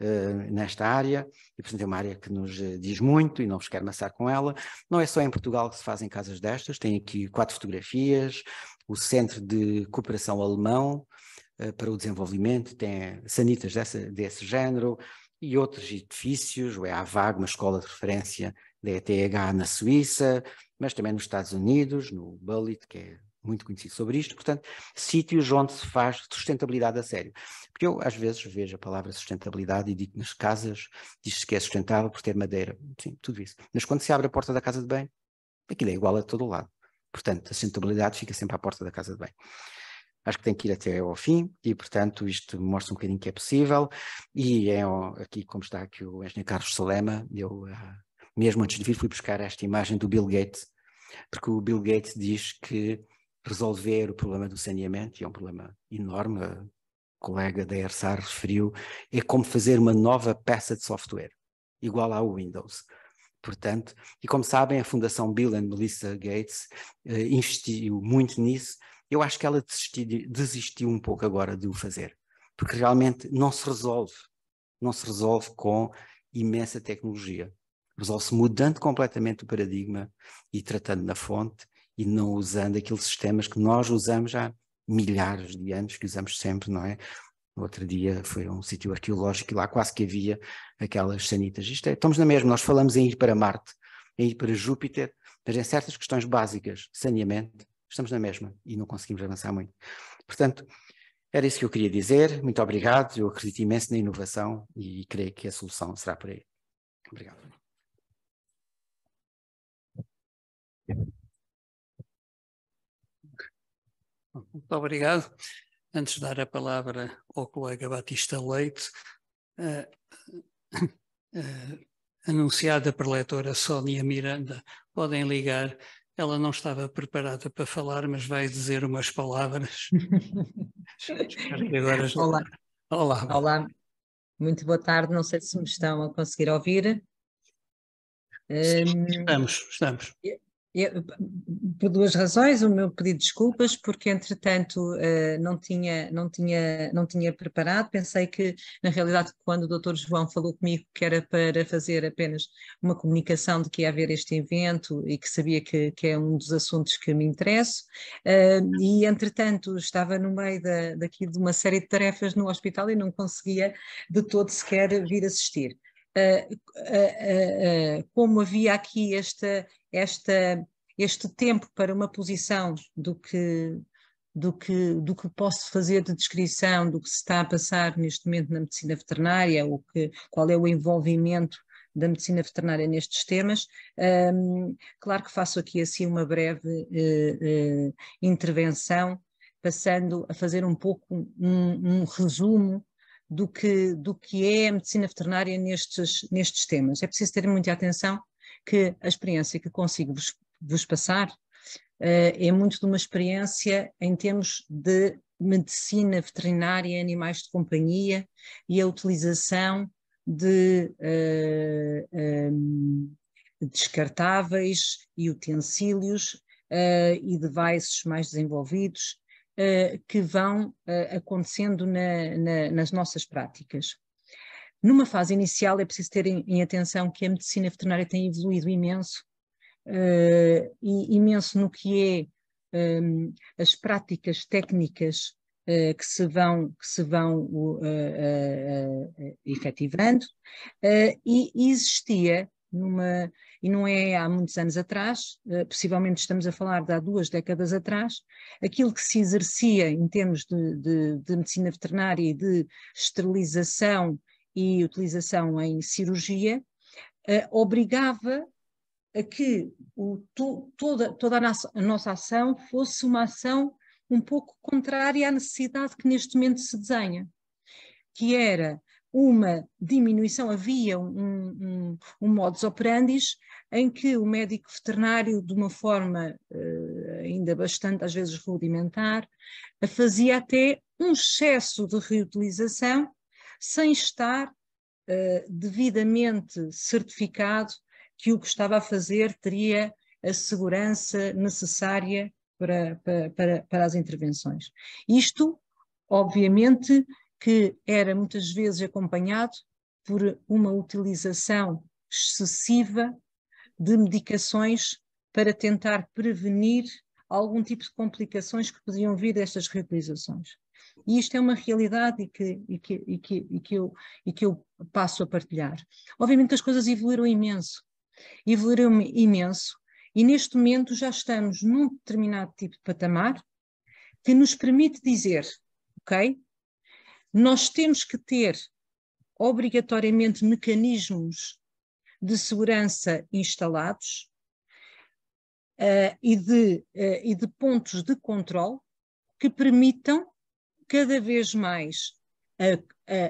uh, nesta área, e portanto é uma área que nos eh, diz muito e não vos quero amassar com ela. Não é só em Portugal que se fazem casas destas, tem aqui quatro fotografias, o Centro de Cooperação Alemão uh, para o Desenvolvimento tem sanitas dessa, desse género, e outros edifícios, o EAVAG, uma escola de referência da ETH na Suíça, mas também nos Estados Unidos, no Bullet, que é muito conhecido sobre isto, portanto, sítios onde se faz sustentabilidade a sério. Porque eu, às vezes, vejo a palavra sustentabilidade e digo nas casas, diz-se que é sustentável por ter madeira, sim, tudo isso. Mas quando se abre a porta da casa de bem, aquilo é igual a todo o lado. Portanto, a sustentabilidade fica sempre à porta da casa de bem. Acho que tem que ir até ao fim e, portanto, isto mostra um bocadinho que é possível. E é aqui, como está aqui o engenheiro Carlos Salema, eu mesmo antes de vir, fui buscar esta imagem do Bill Gates, porque o Bill Gates diz que resolver o problema do saneamento, e é um problema enorme, a colega da ERSAR referiu, é como fazer uma nova peça de software, igual ao Windows. Portanto, e como sabem, a Fundação Bill and Melissa Gates eh, investiu muito nisso. Eu acho que ela desistiu, desistiu um pouco agora de o fazer, porque realmente não se resolve, não se resolve com imensa tecnologia. Resolve-se mudando completamente o paradigma e tratando na fonte e não usando aqueles sistemas que nós usamos há milhares de anos, que usamos sempre, não é? Outro dia foi um sítio arqueológico e lá quase que havia aquelas sanitas. Isto é, estamos na mesma, nós falamos em ir para Marte, em ir para Júpiter, mas em certas questões básicas, saneamento, estamos na mesma e não conseguimos avançar muito. Portanto, era isso que eu queria dizer. Muito obrigado. Eu acredito imenso na inovação e creio que a solução será por aí. Obrigado. Muito obrigado. Antes de dar a palavra ao colega Batista Leite, uh, uh, anunciada pela leitora Sónia Miranda, podem ligar. Ela não estava preparada para falar, mas vai dizer umas palavras. agora já... Olá. Olá. Olá. Muito boa tarde. Não sei se me estão a conseguir ouvir. Sim, hum, estamos, estamos. Eu, por duas razões, o meu pedido de desculpas, porque entretanto eh, não tinha, não, tinha, não tinha preparado, pensei que na realidade quando o doutor João falou comigo que era para fazer apenas uma comunicação de que ia haver este evento e que sabia que, que é um dos assuntos que me interesso, eh, e entretanto estava no meio da, daqui de uma série de tarefas no hospital e não conseguia de todo sequer vir assistir. Uh, uh, uh, como havia aqui esta, esta, este tempo para uma posição do que, do, que, do que posso fazer de descrição do que se está a passar neste momento na medicina veterinária, ou que, qual é o envolvimento da medicina veterinária nestes temas. Um, claro que faço aqui assim uma breve uh, uh, intervenção, passando a fazer um pouco um, um resumo do que, do que é a medicina veterinária nestes, nestes temas. É preciso ter muita atenção que a experiência que consigo vos, vos passar uh, é muito de uma experiência em termos de medicina veterinária, animais de companhia e a utilização de uh, eh, um, eh, descartáveis e utensílios uh, e devices mais desenvolvidos uh, que vão acontecendo na, na, nas nossas práticas. Numa fase inicial é preciso ter em, em atenção que a medicina veterinária tem evoluído imenso, uh, e imenso no que é um, ehm, as práticas técnicas uh, que se vão, que se vão uh, efetivando, e existia numa, e não é há muitos anos atrás, possivelmente estamos a falar de há duas décadas atrás, aquilo que se exercia em termos de, de, de medicina veterinária e de esterilização e utilização em cirurgia, eh, obrigava a que o, to, toda, toda a nossa, a nossa ação fosse uma ação um pouco contrária à necessidade que neste momento se desenha, que era uma diminuição, havia um, um, um modus operandi em que o médico veterinário, de uma forma uh, ainda bastante, às vezes, rudimentar, fazia até um excesso de reutilização sem estar uh, devidamente certificado que o que estava a fazer teria a segurança necessária para, para, para as intervenções. Isto, obviamente, que era muitas vezes acompanhado por uma utilização excessiva de medicações para tentar prevenir algum tipo de complicações que podiam vir destas reutilizações. E isto é uma realidade e que, e que, e que, e que, eu, e que eu passo a partilhar. Obviamente as coisas evoluíram imenso, evoluíram imenso, e neste momento já estamos num determinado tipo de patamar que nos permite dizer, ok, nós temos que ter obrigatoriamente mecanismos de segurança instalados uh, e, de, uh, e de pontos de controle que permitam cada vez mais a, a,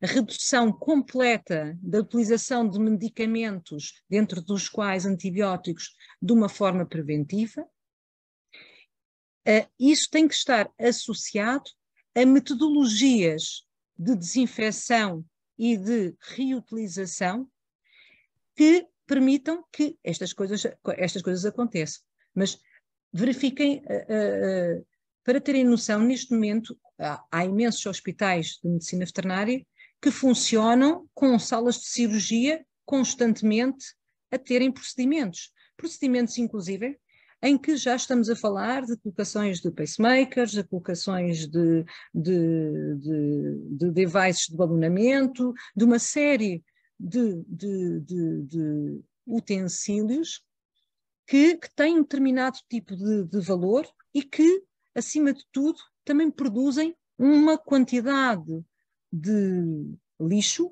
a redução completa da utilização de medicamentos, dentro dos quais antibióticos, de uma forma preventiva. Eh, Isso tem que estar associado a metodologias de desinfecção e de reutilização que permitam que estas coisas, estas coisas aconteçam. Mas verifiquem uh, uh, para terem noção, neste momento há, há imensos hospitais de medicina veterinária que funcionam com salas de cirurgia constantemente a terem procedimentos. Procedimentos, inclusive, em que já estamos a falar de colocações de pacemakers, de colocações de, de, de, de devices de balonamento, de uma série de, de utensílios que, que têm um determinado tipo de, valor e que acima de tudo, também produzem uma quantidade de lixo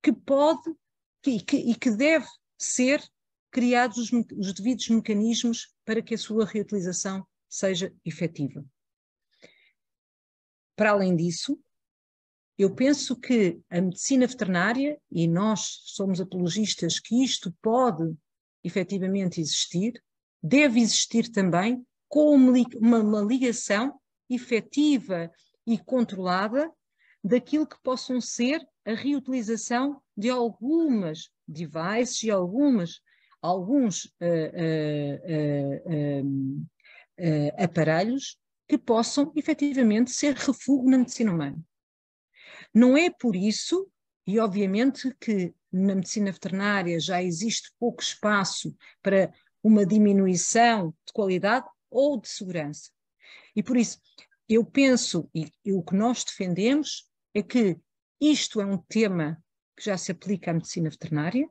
que pode que, que, e que deve ser criados os, os devidos mecanismos para que a sua reutilização seja efetiva. Para além disso, eu penso que a medicina veterinária, e nós somos apologistas que isto pode efetivamente existir, deve existir também com uma, uma ligação efetiva e controlada daquilo que possam ser a reutilização de algumas devices e algumas, alguns uh, uh, uh, aparelhos que possam efetivamente ser refúgio na medicina humana. Não é por isso, e obviamente que na medicina veterinária já existe pouco espaço para uma diminuição de qualidade, ou de segurança. E por isso, eu penso, e, e o que nós defendemos é que isto é um tema que já se aplica à medicina veterinária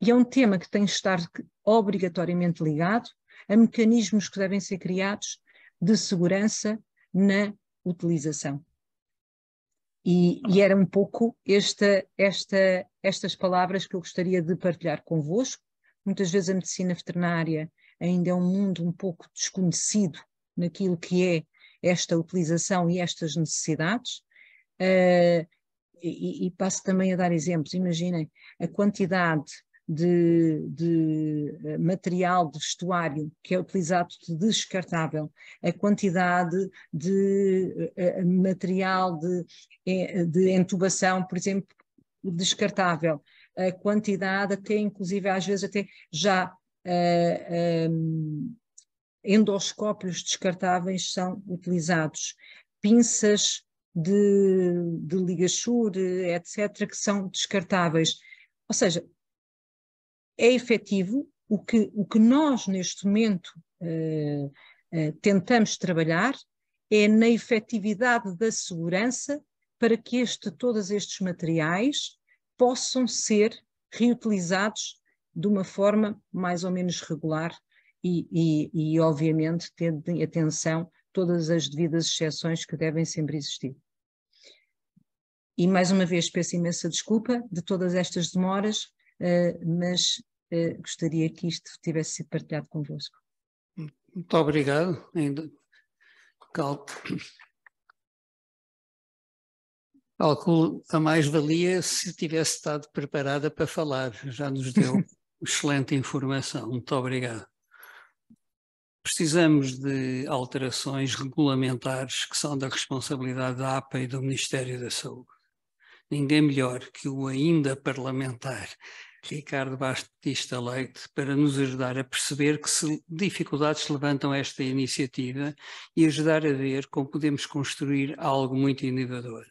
e é um tema que tem de estar obrigatoriamente ligado a mecanismos que devem ser criados de segurança na utilização. E, e era um pouco esta, esta, estas palavras que eu gostaria de partilhar convosco. Muitas vezes a medicina veterinária ainda é um mundo um pouco desconhecido naquilo que é esta utilização e estas necessidades. Uh, e, e, passo também a dar exemplos. Imaginem a quantidade de, de, eh, material de vestuário que é utilizado de descartável, a quantidade de uh, material de, de entubação, por exemplo, descartável, a quantidade até inclusive às vezes até já eh, eh, endoscópios descartáveis são utilizados, pinças de, de etc., que são descartáveis. Ou seja, é efetivo o que, o que nós neste momento eh, tentamos trabalhar é na efetividade da segurança para que este, todos estes materiais possam ser reutilizados de uma forma mais ou menos regular e, e, e obviamente, tendo em atenção todas as devidas exceções que devem sempre existir. E mais uma vez peço imensa desculpa de todas estas demoras, uh, mas uh, gostaria que isto tivesse sido partilhado convosco. Muito obrigado. Ainda calculo a mais-valia se tivesse estado preparada para falar, já nos deu. Excelente informação, muito obrigado. Precisamos de alterações regulamentares que são da responsabilidade da APA e do Ministério da Saúde. Ninguém melhor que o ainda parlamentar Ricardo Batista Leite para nos ajudar a perceber que dificuldades levantam esta iniciativa e ajudar a ver como podemos construir algo muito inovador.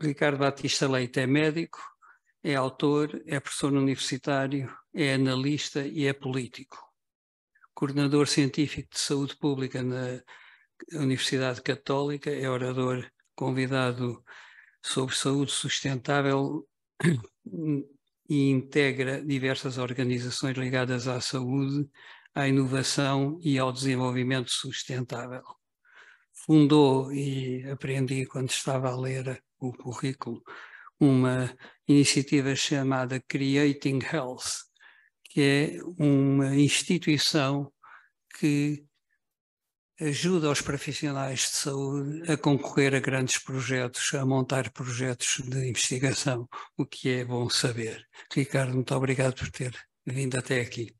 Ricardo Batista Leite é médico, é autor, é professor universitário, é analista e é político. Coordenador científico de saúde pública na Universidade Católica, é orador convidado sobre saúde sustentável e integra diversas organizações ligadas à saúde, à inovação e ao desenvolvimento sustentável. Fundou, e aprendi quando estava a ler o currículo, uma iniciativa chamada Creating Health, que é uma instituição que ajuda os profissionais de saúde a concorrer a grandes projetos, a montar projetos de investigação, o que é bom saber. Ricardo, muito obrigado por ter vindo até aqui.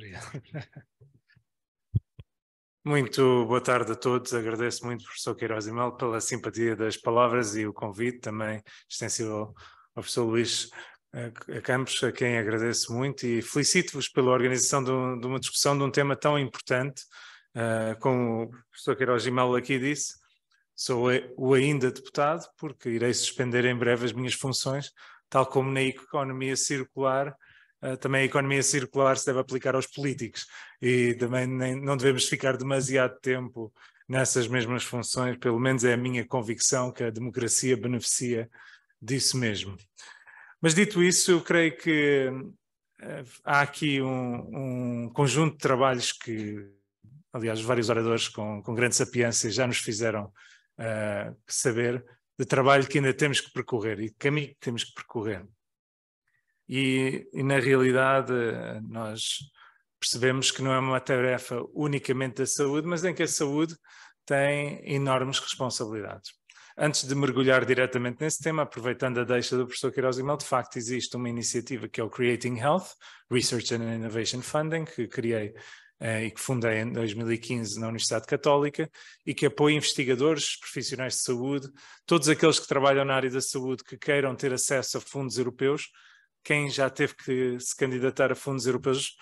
Obrigado. Muito boa tarde a todos. Agradeço muito, professor Queiroz Imel, pela simpatia das palavras e o convite também extensível ao professor Luís eh, Campos, a quem agradeço muito e felicito-vos pela organização de, uma discussão de um tema tão importante, eh, como o professor Queiroz Imel aqui disse. Sou o ainda deputado, porque irei suspender em breve as minhas funções, tal como na economia circular eh, também a economia circular se deve aplicar aos políticos e também nem, não devemos ficar demasiado tempo nessas mesmas funções, pelo menos é a minha convicção que a democracia beneficia disso mesmo. Mas dito isso, eu creio que eh, há aqui um, um conjunto de trabalhos que, aliás, vários oradores com, com grande sapiência já nos fizeram uh, saber, de trabalho que ainda temos que percorrer e de caminho que temos que percorrer e, e na realidade nós percebemos que não é uma tarefa unicamente da saúde, mas em que a saúde tem enormes responsabilidades. Antes de mergulhar diretamente nesse tema, aproveitando a deixa do professor Queiroz Imel, de facto existe uma iniciativa que é o Creating Health, Research and Innovation Funding, que criei eh, e que fundei em 2015 na Universidade Católica e que apoia investigadores, profissionais de saúde, todos aqueles que trabalham na área da saúde que queiram ter acesso a fundos europeus, quem já teve que se candidatar a fundos europeus,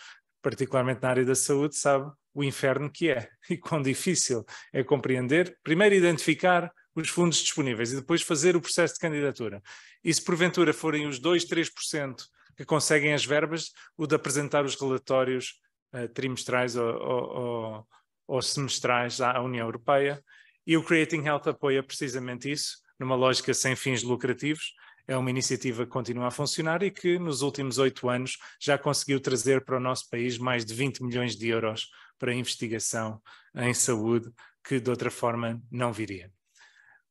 particularmente na área da saúde, sabe o inferno que é e quão difícil é compreender, primeiro identificar os fundos disponíveis e depois fazer o processo de candidatura. E se porventura forem os 2, 3% que conseguem as verbas, o de apresentar os relatórios uh, trimestrais ou, ou, ou semestrais à União Europeia. E o Creating Health apoia precisamente isso, numa lógica sem fins lucrativos, é uma iniciativa que continua a funcionar e que nos últimos oito anos já conseguiu trazer para o nosso país mais de 20 milhões de euros para investigação em saúde que de outra forma não viria.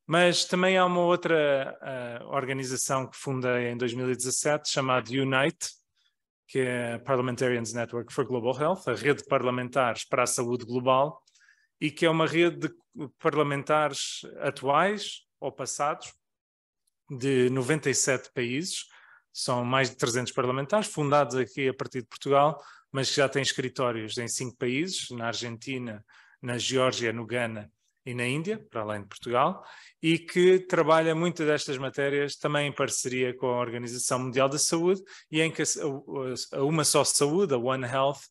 Mas também há uma outra uh, organização que fundei em 2017 chamada UNITE, que é a Parliamentarians Network for Global Health, a rede de parlamentares para a saúde global, e que é uma rede de parlamentares atuais ou passados de 97 países, são mais de 300 parlamentares, fundados aqui a partir de Portugal, mas que já têm escritórios em cinco países, na Argentina, na Geórgia, no Ghana e na Índia, para além de Portugal, e que trabalha muitas destas matérias também em parceria com a Organização Mundial da Saúde e em que a Uma Só Saúde, a One Health,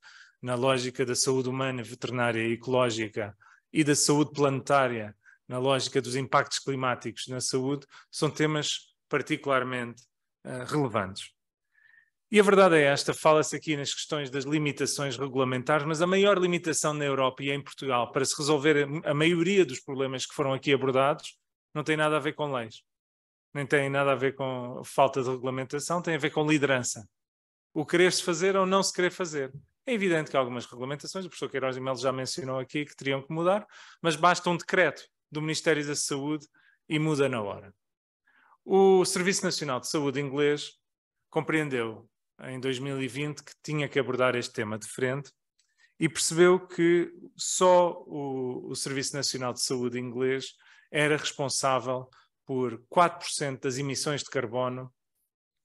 na lógica da saúde humana, veterinária e ecológica e da saúde planetária, na lógica dos impactos climáticos na saúde, são temas particularmente uh, relevantes. E a verdade é esta: fala-se aqui nas questões das limitações regulamentares, mas a maior limitação na Europa e em Portugal para se resolver a maioria dos problemas que foram aqui abordados não tem nada a ver com leis, nem tem nada a ver com falta de regulamentação, tem a ver com liderança. O querer-se fazer ou não se querer fazer. É evidente que há algumas regulamentações, o professor Queiroz e Melo já mencionou aqui, que teriam que mudar, mas basta um decreto do Ministério da Saúde e muda na hora. O Serviço Nacional de Saúde inglês compreendeu em 2020 que tinha que abordar este tema de frente e percebeu que só o, o Serviço Nacional de Saúde inglês era responsável por 4% das emissões de carbono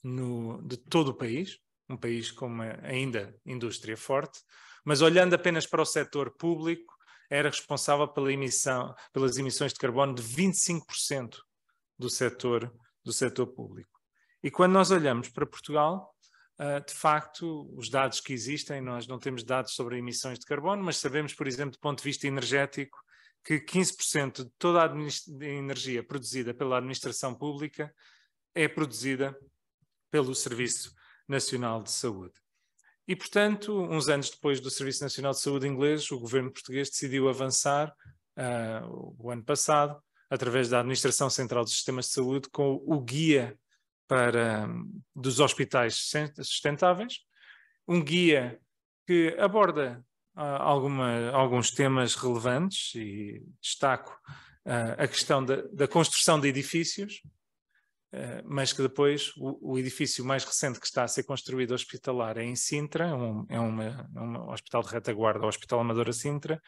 no, de todo o país, um país com uma, ainda indústria forte, mas olhando apenas para o setor público, era responsável pela emissão, pelas emissões de carbono de 25% do setor, do setor público. E quando nós olhamos para Portugal, ah, de facto, os dados que existem, nós não temos dados sobre emissões de carbono, mas sabemos, por exemplo, do ponto de vista energético, que 15% de toda a energia produzida pela administração pública é produzida pelo Serviço Nacional de Saúde. E, portanto, uns anos depois do Serviço Nacional de Saúde inglês, o governo português decidiu avançar, uh, o ano passado, através da Administração Central dos Sistemas de Saúde, com o guia para, dos hospitais sustentáveis, um guia que aborda uh, alguma, alguns temas relevantes e destaco uh, a questão da, da construção de edifícios, eh, mas que depois o, o, edifício mais recente que está a ser construído hospitalar é em Sintra, é um, é uma, é um hospital de retaguarda, o Hospital Amadora Sintra.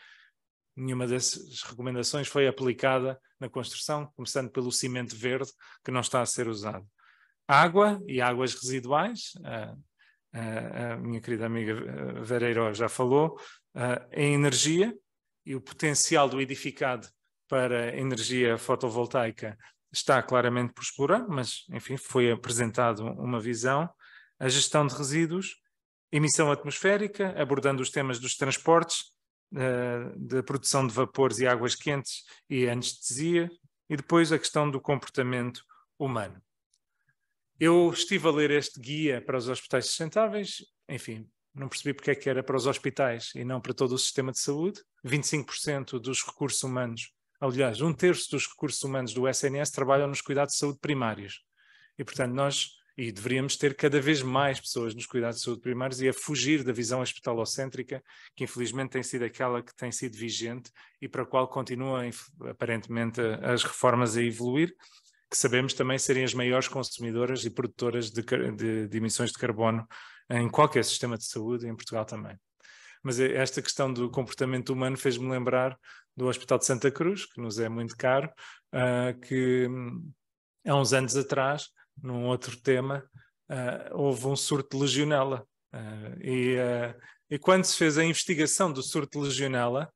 Nenhuma dessas recomendações foi aplicada na construção, começando pelo cimento verde que não está a ser usado. Água e águas residuais, a, eh, a, eh, a minha querida amiga Vereiro já falou, a, em energia e o potencial do edificado para energia fotovoltaica está claramente por explorar, mas, enfim, foi apresentado uma visão, a gestão de resíduos, emissão atmosférica, abordando os temas dos transportes, eh, da produção de vapores e águas quentes e anestesia, e depois a questão do comportamento humano. Eu estive a ler este guia para os hospitais sustentáveis, enfim, não percebi porque é que era para os hospitais e não para todo o sistema de saúde. 25% dos recursos humanos Aliás, um terço dos recursos humanos do SNS trabalham nos cuidados de saúde primários. E, portanto, nós e deveríamos ter cada vez mais pessoas nos cuidados de saúde primários e a fugir da visão hospitalocêntrica, que infelizmente tem sido aquela que tem sido vigente e para a qual continuam aparentemente as reformas a evoluir, que sabemos também serem as maiores consumidoras e produtoras de, de, de emissões de carbono em qualquer sistema de saúde, em Portugal também. Mas eh, esta questão do comportamento humano fez-me lembrar do Hospital de Santa Cruz, que nos é muito caro, uh, que hum, há uns anos atrás, num outro tema, uh, houve um surto de legionela. Uh, e, e, quando se fez a investigação do surto de legionela,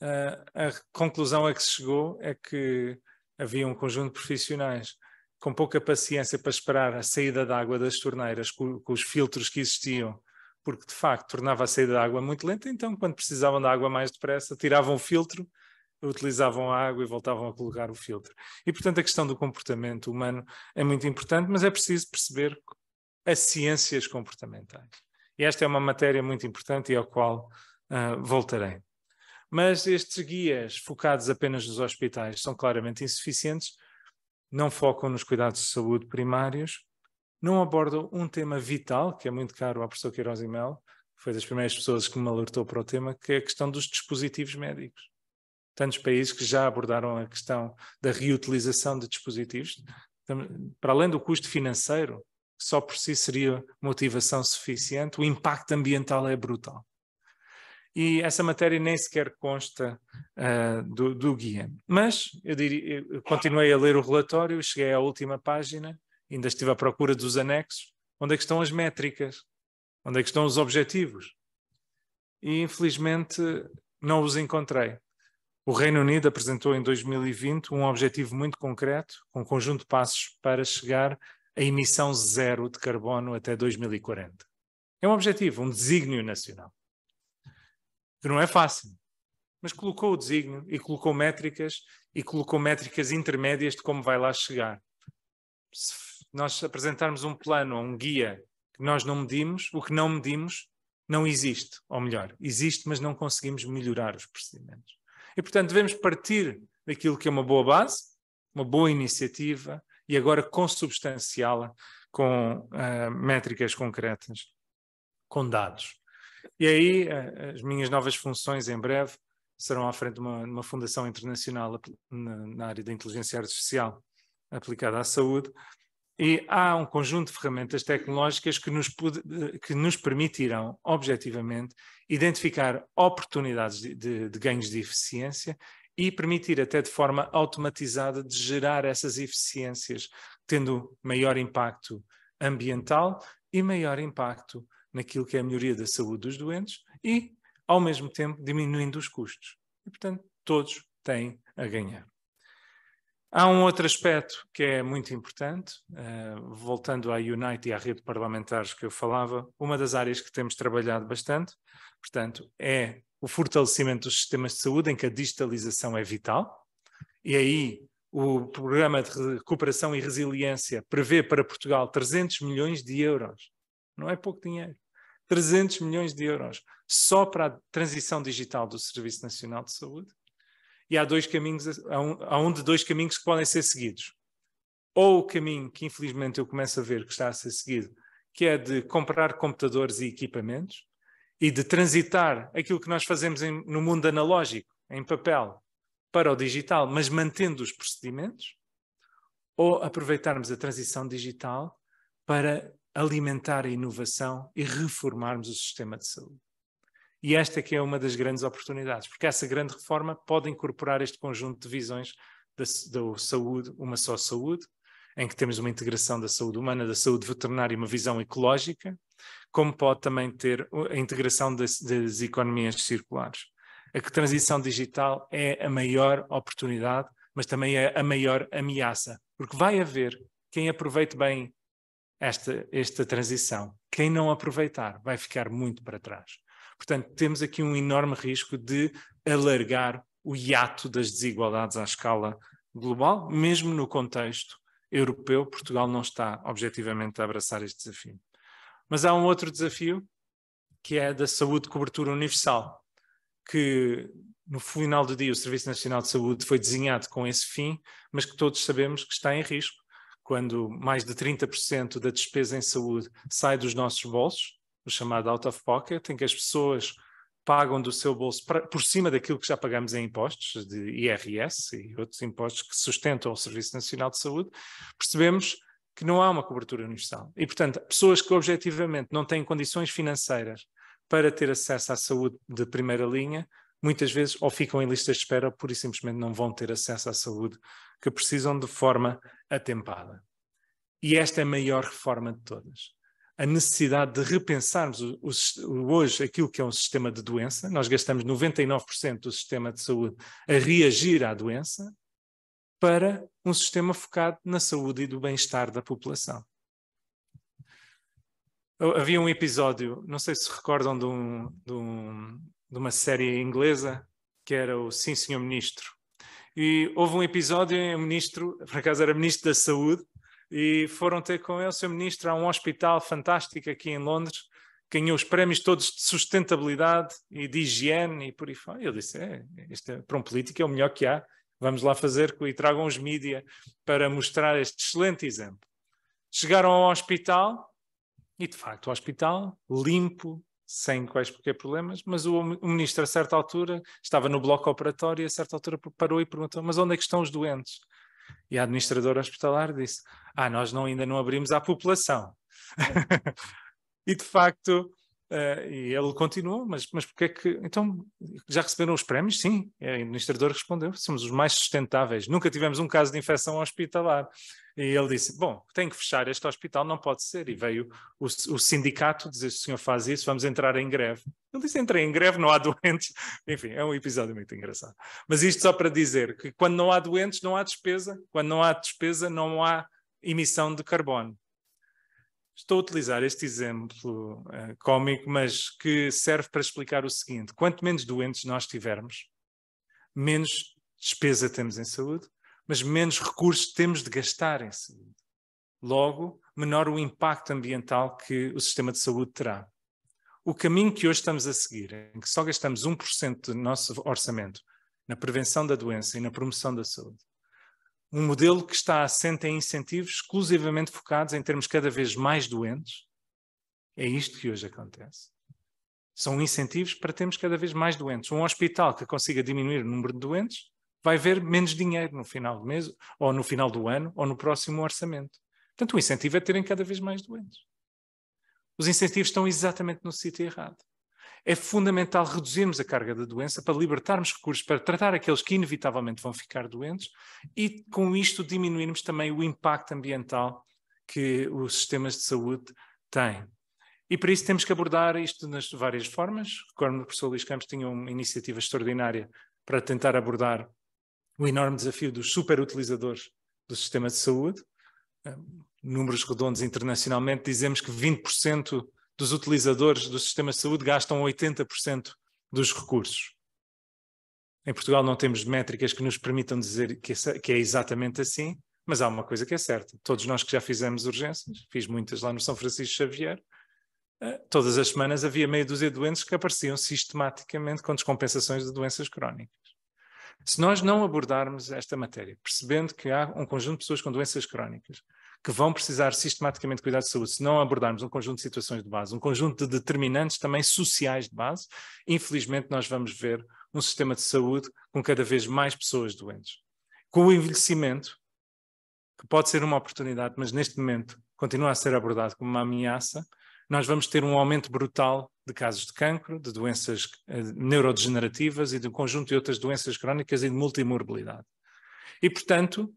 a conclusão a que se chegou é que havia um conjunto de profissionais com pouca paciência para esperar a saída da água das torneiras com, com os filtros que existiam porque de facto tornava a saída da água muito lenta, então quando precisavam da água mais depressa, tiravam o filtro, utilizavam a água e voltavam a colocar o filtro. E portanto a questão do comportamento humano é muito importante, mas é preciso perceber as ciências comportamentais. E esta é uma matéria muito importante e ao qual uh, voltarei. Mas estes guias focados apenas nos hospitais são claramente insuficientes, não focam nos cuidados de saúde primários não abordam um tema vital, que é muito caro ao professor Queiroz e Melo, foi das primeiras pessoas que me alertou para o tema, que é a questão dos dispositivos médicos. Tantos países que já abordaram a questão da reutilização de dispositivos, para além do custo financeiro, só por si seria motivação suficiente, o impacto ambiental é brutal. E essa matéria nem sequer consta uh, do, do, guia. Mas eu, diria, eu continuei a ler o relatório, cheguei à última página ainda estive à procura dos anexos, onde é que estão as métricas, onde é que estão os objetivos. E infelizmente não os encontrei. O Reino Unido apresentou em 2020 um objetivo muito concreto, com um conjunto de passos para chegar à emissão zero de carbono até 2040. É um objetivo, um desígnio nacional. Que não é fácil, mas colocou o desígnio e colocou métricas e colocou métricas intermédias de como vai lá chegar. Se nós apresentarmos um plano ou um guia que nós não medimos, o que não medimos não existe, ou melhor, existe, mas não conseguimos melhorar os procedimentos. E, portanto, devemos partir daquilo que é uma boa base, uma boa iniciativa, e agora consubstanciá-la com uh, métricas concretas, com dados. E aí, uh, as minhas novas funções em breve serão à frente de uma, uma fundação internacional na, na área da inteligência artificial aplicada à saúde, e há um conjunto de ferramentas tecnológicas que nos, que nos permitirão, objetivamente, identificar oportunidades de, de, de ganhos de eficiência e permitir, até de forma automatizada, de gerar essas eficiências, tendo maior impacto ambiental e maior impacto naquilo que é a melhoria da saúde dos doentes e, ao mesmo tempo, diminuindo os custos. E, portanto, todos têm a ganhar. Há um outro aspecto que é muito importante, uh, voltando à Unite e à rede de parlamentares que eu falava, uma das áreas que temos trabalhado bastante, portanto, é o fortalecimento dos sistemas de saúde, em que a digitalização é vital, e aí o Programa de Recuperação e Resiliência prevê para Portugal 300 milhões de euros. Não é pouco dinheiro. 300 milhões de euros só para a transição digital do Serviço Nacional de Saúde e há dois caminhos, há um, há um de dois caminhos que podem ser seguidos. Ou o caminho que infelizmente eu começo a ver que está a ser seguido, que é de comprar computadores e equipamentos e de transitar aquilo que nós fazemos em, no mundo analógico, em papel, para o digital, mas mantendo os procedimentos, ou aproveitarmos a transição digital para alimentar a inovação e reformarmos o sistema de saúde. E esta que é uma das grandes oportunidades, porque essa grande reforma pode incorporar este conjunto de visões da, da saúde, uma só saúde, em que temos uma integração da saúde humana, da saúde veterinária, uma visão ecológica, como pode também ter a integração das, das economias circulares. A transição digital é a maior oportunidade, mas também é a maior ameaça, porque vai haver quem aproveite bem esta, esta transição. Quem não aproveitar vai ficar muito para trás. Portanto, temos aqui um enorme risco de alargar o hiato das desigualdades à escala global, mesmo no contexto europeu, Portugal não está objetivamente a abraçar este desafio. Mas há um outro desafio, que é da saúde de cobertura universal, que no final do dia o Serviço Nacional de Saúde foi desenhado com esse fim, mas que todos sabemos que está em risco, quando mais de 30% da despesa em saúde sai dos nossos bolsos, o chamado out of pocket, em que as pessoas pagam do seu bolso pra, por cima daquilo que já pagamos em impostos, de IRS e outros impostos que sustentam o Serviço Nacional de Saúde, percebemos que não há uma cobertura universal. E, portanto, pessoas que objetivamente não têm condições financeiras para ter acesso à saúde de primeira linha, muitas vezes ou ficam em listas de espera ou pura e simplesmente não vão ter acesso à saúde que precisam de forma atempada. E esta é a maior reforma de todas a necessidade de repensarmos o, o, hoje aquilo que é um sistema de doença. Nós gastamos 99% do sistema de saúde a reagir à doença para um sistema focado na saúde e do bem-estar da população. Havia um episódio, não sei se recordam de, um, de, um, de uma série inglesa, que era o Sim, Senhor Ministro. E houve um episódio em o ministro, por acaso era ministro da Saúde, e foram ter com ele, seu ministro, a um hospital fantástico aqui em Londres, ganhou os prémios todos de sustentabilidade e de higiene e por aí fora. Eu disse, é, este, é, para um político é o melhor que há, vamos lá fazer e tragam os mídias para mostrar este excelente exemplo. Chegaram ao hospital e, de facto, o hospital limpo, sem quaisquer problemas, mas o, o ministro, a certa altura, estava no bloco operatório e, a certa altura, parou e perguntou, mas onde é que estão os doentes? E a administradora hospitalar disse: Ah, nós não, ainda não abrimos à população. e de facto, uh, e ele continuou, mas, mas porque é que. Então, já receberam os prémios? Sim. E a administradora respondeu: Somos os mais sustentáveis. Nunca tivemos um caso de infecção hospitalar. E ele disse: Bom, tem que fechar este hospital, não pode ser. E veio o, o sindicato dizer: Se o senhor faz isso, vamos entrar em greve. Ele disse: Entrei em greve, não há doentes. Enfim, é um episódio muito engraçado. Mas isto só para dizer que quando não há doentes, não há despesa. Quando não há despesa, não há emissão de carbono. Estou a utilizar este exemplo uh, eh, cômico, mas que serve para explicar o seguinte: quanto menos doentes nós tivermos, menos despesa temos em saúde, mas menos recursos temos de gastar em saúde. Logo, menor o impacto ambiental que o sistema de saúde terá. O caminho que hoje estamos a seguir, em que só gastamos 1% do nosso orçamento na prevenção da doença e na promoção da saúde, um modelo que está assente em incentivos exclusivamente focados em termos cada vez mais doentes, é isto que hoje acontece. São incentivos para termos cada vez mais doentes. Um hospital que consiga diminuir o número de doentes vai haver menos dinheiro no final do mês, ou no final do ano, ou no próximo orçamento. Portanto, o incentivo é terem cada vez mais doentes. Os incentivos estão exatamente no sítio errado. É fundamental reduzirmos a carga da doença para libertarmos recursos para tratar aqueles que inevitavelmente vão ficar doentes e, com isto, diminuirmos também o impacto ambiental que os sistemas de saúde têm. E para isso temos que abordar isto nas várias formas. Recordo-me que o professor Luís Campos tinha uma iniciativa extraordinária para tentar abordar o enorme desafio dos superutilizadores do sistema de saúde. Números redondos internacionalmente, dizemos que 20% dos utilizadores do sistema de saúde gastam 80% dos recursos. Em Portugal não temos métricas que nos permitam dizer que é exatamente assim, mas há uma coisa que é certa: todos nós que já fizemos urgências, fiz muitas lá no São Francisco Xavier, ah, todas as semanas havia meia dúzia de doentes que apareciam sistematicamente com descompensações de doenças crónicas. Se nós não abordarmos esta matéria, percebendo que há um conjunto de pessoas com doenças crónicas que vão precisar sistematicamente de cuidar de saúde, se não abordarmos um conjunto de situações de base, um conjunto de determinantes também sociais de base, infelizmente nós vamos ver um sistema de saúde com cada vez mais pessoas doentes. Com o envelhecimento, que pode ser uma oportunidade, mas neste momento continua a ser abordado como uma ameaça, nós vamos ter um aumento brutal de casos de cancro, de doenças eh, neurodegenerativas e de um conjunto de outras doenças crónicas e de multimorbilidade. E, portanto,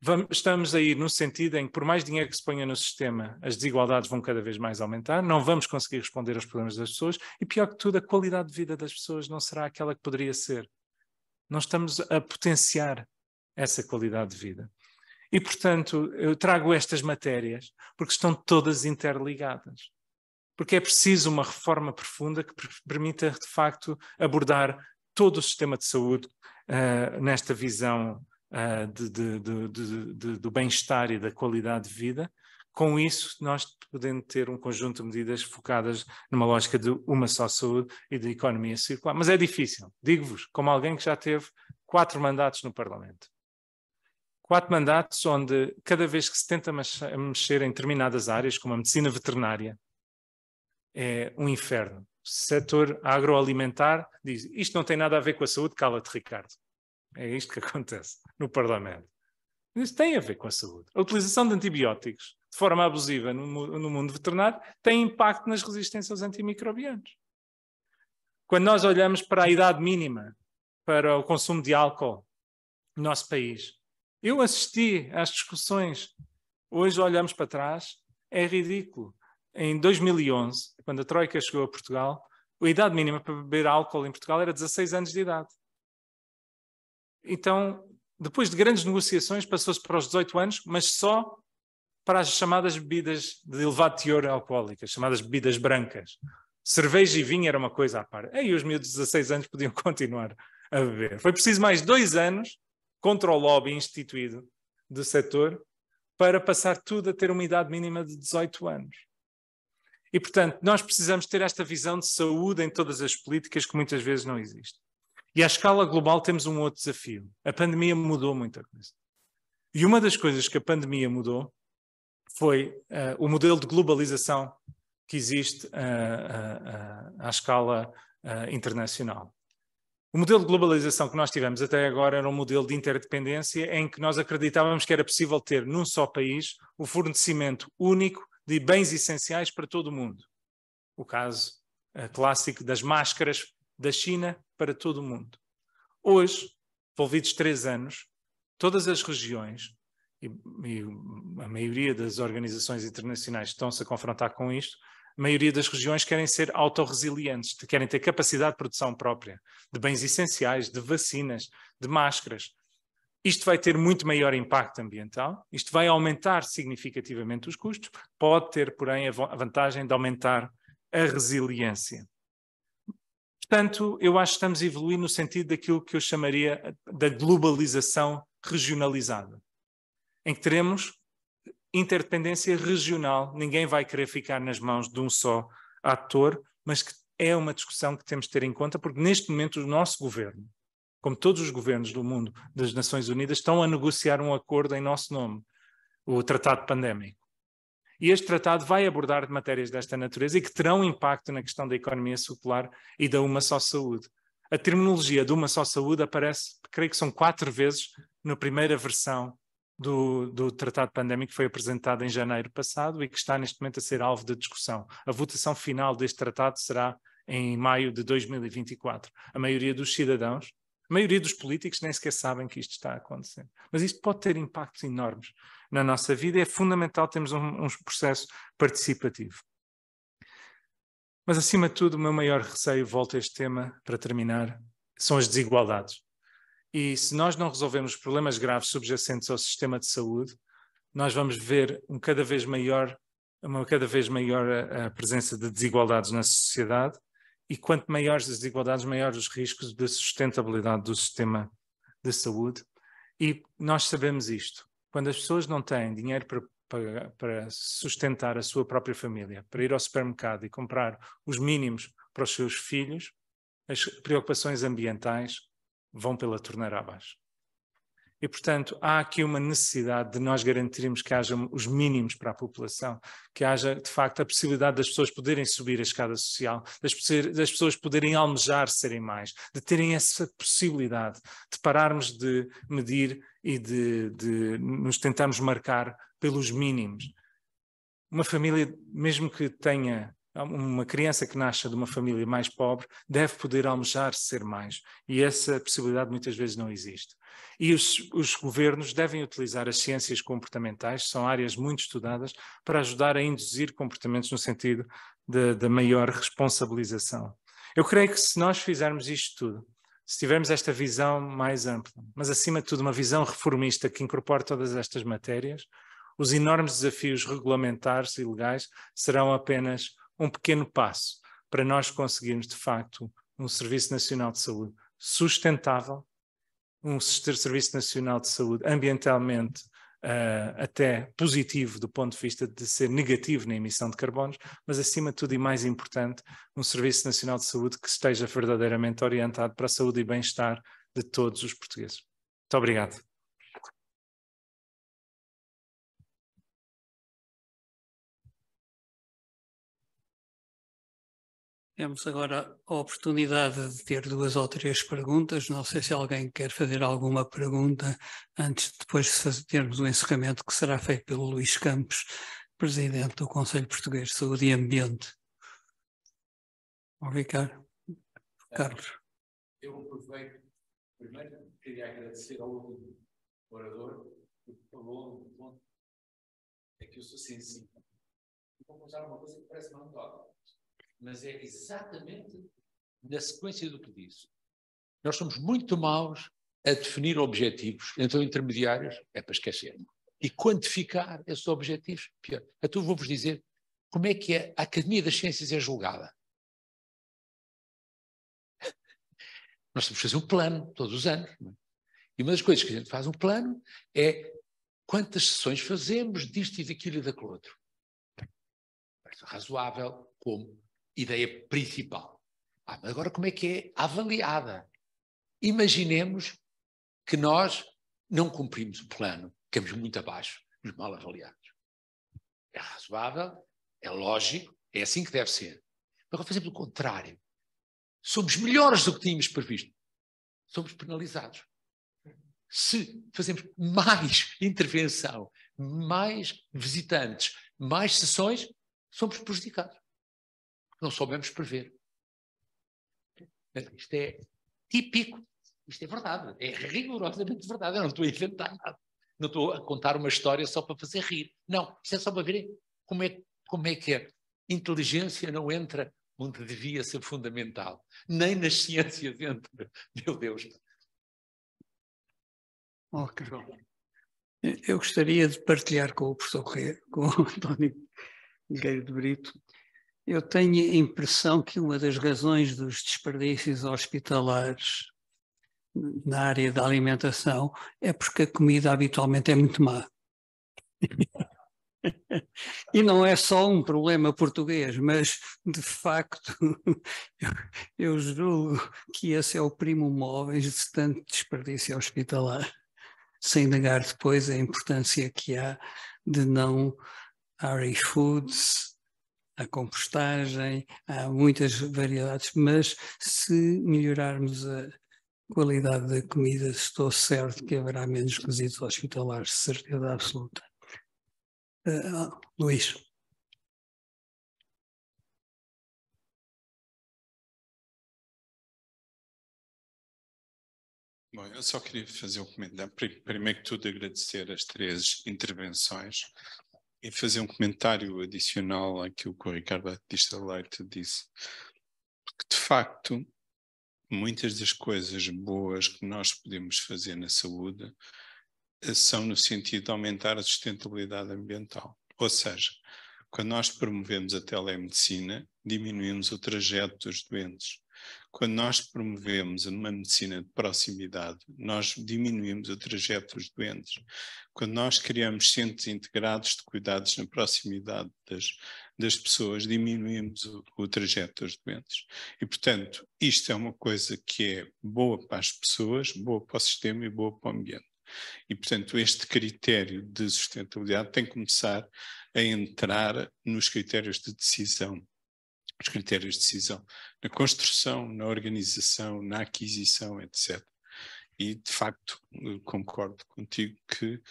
vamos, estamos aí no sentido em que, por mais dinheiro que se ponha no sistema, as desigualdades vão cada vez mais aumentar, não vamos conseguir responder aos problemas das pessoas e, pior que tudo, a qualidade de vida das pessoas não será aquela que poderia ser. Não estamos a potenciar essa qualidade de vida. E, portanto, eu trago estas matérias porque estão todas interligadas. Porque é preciso uma reforma profunda que permita, de facto, abordar todo o sistema de saúde uh, nesta visão uh, de, de, de, do bem-estar e da qualidade de vida. Com isso, nós podemos ter um conjunto de medidas focadas numa lógica de uma só saúde e de economia circular. Mas é difícil, digo-vos, como alguém que já teve quatro mandatos no Parlamento quatro mandatos onde cada vez que se tenta mexer em determinadas áreas, como a medicina veterinária, é um inferno. Setor agroalimentar diz: isto não tem nada a ver com a saúde, cala-te, Ricardo. É isto que acontece no Parlamento. Isto tem a ver com a saúde. A utilização de antibióticos de forma abusiva no, no mundo veterinário tem impacto nas resistências aos antimicrobianos. Quando nós olhamos para a idade mínima para o consumo de álcool no nosso país, eu assisti às discussões, hoje olhamos para trás, é ridículo. Em 2011, quando a Troika chegou a Portugal, a idade mínima para beber álcool em Portugal era 16 anos de idade. Então, depois de grandes negociações, passou-se para os 18 anos, mas só para as chamadas bebidas de elevado teor alcoólico, chamadas bebidas brancas. Cerveja e vinho era uma coisa à par. Aí os meus de 16 anos podiam continuar a beber. Foi preciso mais dois anos contra o lobby instituído do setor para passar tudo a ter uma idade mínima de 18 anos. E, portanto, nós precisamos ter esta visão de saúde em todas as políticas que muitas vezes não existe. E à escala global temos um outro desafio. A pandemia mudou muita coisa. E uma das coisas que a pandemia mudou foi uh, o modelo de globalização que existe uh, uh, à escala internacional. O modelo de globalização que nós tivemos até agora era um modelo de interdependência em que nós acreditávamos que era possível ter num só país o fornecimento único de bens essenciais para todo o mundo. O caso eh, clássico das máscaras da China para todo o mundo. Hoje, envolvidos três anos, todas as regiões e, e a maioria das organizações internacionais estão-se a confrontar com isto, maioria das regiões querem ser autorresilientes, querem ter capacidade de produção própria, de bens essenciais, de vacinas, de máscaras. Isto vai ter muito maior impacto ambiental, isto vai aumentar significativamente os custos, pode ter, porém, a vantagem de aumentar a resiliência. Portanto, eu acho que estamos a evoluir no sentido daquilo que eu chamaria da globalização regionalizada, em que teremos interdependência regional. Ninguém vai querer ficar nas mãos de um só ator, mas que é uma discussão que temos de ter em conta, porque neste momento o nosso governo, como todos os governos do mundo das Nações Unidas, estão a negociar um acordo em nosso nome, o Tratado Pandémico. E este tratado vai abordar matérias desta natureza e que terão impacto na questão da economia circular e da uma só saúde. A terminologia de uma só saúde aparece, creio que são quatro vezes, na primeira versão do, do Tratado Pandémico foi apresentada em janeiro passado e que está neste momento a ser alvo de discussão. A votação final deste tratado será em maio de 2024. A maioria dos cidadãos, a maioria dos políticos nem sequer sabem que isto está acontecendo. Mas isto pode ter impactos enormes na nossa vida e é fundamental termos um, um processo participativo. Mas, acima de tudo, o meu maior receio, volto a este tema para terminar, são as desigualdades. E se nós não resolvermos problemas graves subjacentes ao sistema de saúde, nós vamos ver um cada vez maior, uma cada vez maior a, eh, a presença de desigualdades na sociedade e quanto maiores as desigualdades, maiores os riscos de sustentabilidade do sistema de saúde. E nós sabemos isto. Quando as pessoas não têm dinheiro para, para, para, sustentar a sua própria família, para ir ao supermercado e comprar os mínimos para os seus filhos, as preocupações ambientais, vão pela torneira abaixo. E, portanto, há aqui uma necessidade de nós garantirmos que haja os mínimos para a população, que haja, de facto, a possibilidade das pessoas poderem subir a escada social, das, das pessoas poderem almejar serem mais, de terem essa possibilidade de pararmos de medir e de, de nos tentarmos marcar pelos mínimos. Uma família, mesmo que tenha uma criança que nasce de uma família mais pobre deve poder almejar ser mais. E essa possibilidade muitas vezes não existe. E os, os, governos devem utilizar as ciências comportamentais, são áreas muito estudadas, para ajudar a induzir comportamentos no sentido da maior responsabilização. Eu creio que se nós fizermos isto tudo, se tivermos esta visão mais ampla, mas acima de tudo uma visão reformista que incorpore todas estas matérias, os enormes desafios regulamentares e legais serão apenas um pequeno passo para nós conseguirmos, de facto, um Serviço Nacional de Saúde sustentável, um Serviço Nacional de Saúde ambientalmente Uh, até positivo do ponto de vista de ser negativo na emissão de carbonos, mas acima de tudo e mais importante, um Serviço Nacional de Saúde que esteja verdadeiramente orientado para a saúde e bem-estar de todos os portugueses. Muito obrigado. Temos agora a oportunidade de ter duas ou três perguntas. Não sei se alguém quer fazer alguma pergunta antes de depois de termos o encerramento que será feito pelo Luís Campos, Presidente do Conselho Português de Saúde e Ambiente. Obrigado. Carlos. Eu aproveito. Primeiro, queria agradecer ao último orador que falou no ponto é que eu sou sensível. Vou contar uma coisa que parece uma anedota mas é exatamente na sequência do que disse. Nós somos muito maus a definir objetivos, então intermediários é para esquecer. E quantificar esses objetivos, pior. Então vou-vos dizer como é que a Academia das Ciências é julgada. Nós temos que fazer um plano todos os anos. É? E uma das coisas que a gente faz um plano é quantas sessões fazemos disto e daquilo e daquele outro. Parece razoável como ideia principal. Ah, mas agora como é que é avaliada? Imaginemos que nós não cumprimos o plano, ficamos muito abaixo, nos mal avaliados. É razoável, é lógico, é assim que deve ser. Agora fazemos o contrário. Somos melhores do que tínhamos previsto. Somos penalizados. Se fazemos mais intervenção, mais visitantes, mais sessões, somos prejudicados não soubemos prever. Isto é típico, isto é verdade, é rigorosamente verdade. Eu não estou a inventar nada, não estou a contar uma história só para fazer rir. Não, isto é só para verem como é, como é que a inteligência não entra onde devia ser fundamental, nem nas ciências entra. Meu Deus. Ok. Eu gostaria de partilhar com o professor Correia, com o António Gueiro de Brito, eu tenho a impressão que uma das razões dos desperdícios hospitalares na área da alimentação é porque a comida habitualmente é muito má. e não é só um problema português, mas de facto eu julgo que esse é o primo móvel de tanto desperdício hospitalar, sem negar depois a importância que há de não Harry Foods, a compostagem, há muitas variedades, mas se melhorarmos a qualidade da comida, estou certo que haverá menos resíduos hospitalares, certeza absoluta. Uh, Luís. Bom, eu só queria fazer um comentário. Primeiro que tudo, agradecer as três intervenções e é fazer um comentário adicional àquilo que o Ricardo Batista Leite disse. Porque, de facto, muitas das coisas boas que nós podemos fazer na saúde eh, são no sentido de aumentar a sustentabilidade ambiental. Ou seja, quando nós promovemos a telemedicina, diminuímos o trajeto dos doentes. Quando nós promovemos uma medicina de proximidade, nós diminuímos o trajeto dos doentes. Quando nós criamos centros integrados de cuidados na proximidade das, das pessoas, diminuímos o, o trajeto dos doentes. E, portanto, isto é uma coisa que é boa para as pessoas, boa para o sistema e boa para o ambiente. E, portanto, este critério de sustentabilidade tem que começar a entrar nos critérios de decisão os critérios de decisão, na construção, na organização, na aquisição, etc. E, de facto, concordo contigo que uh,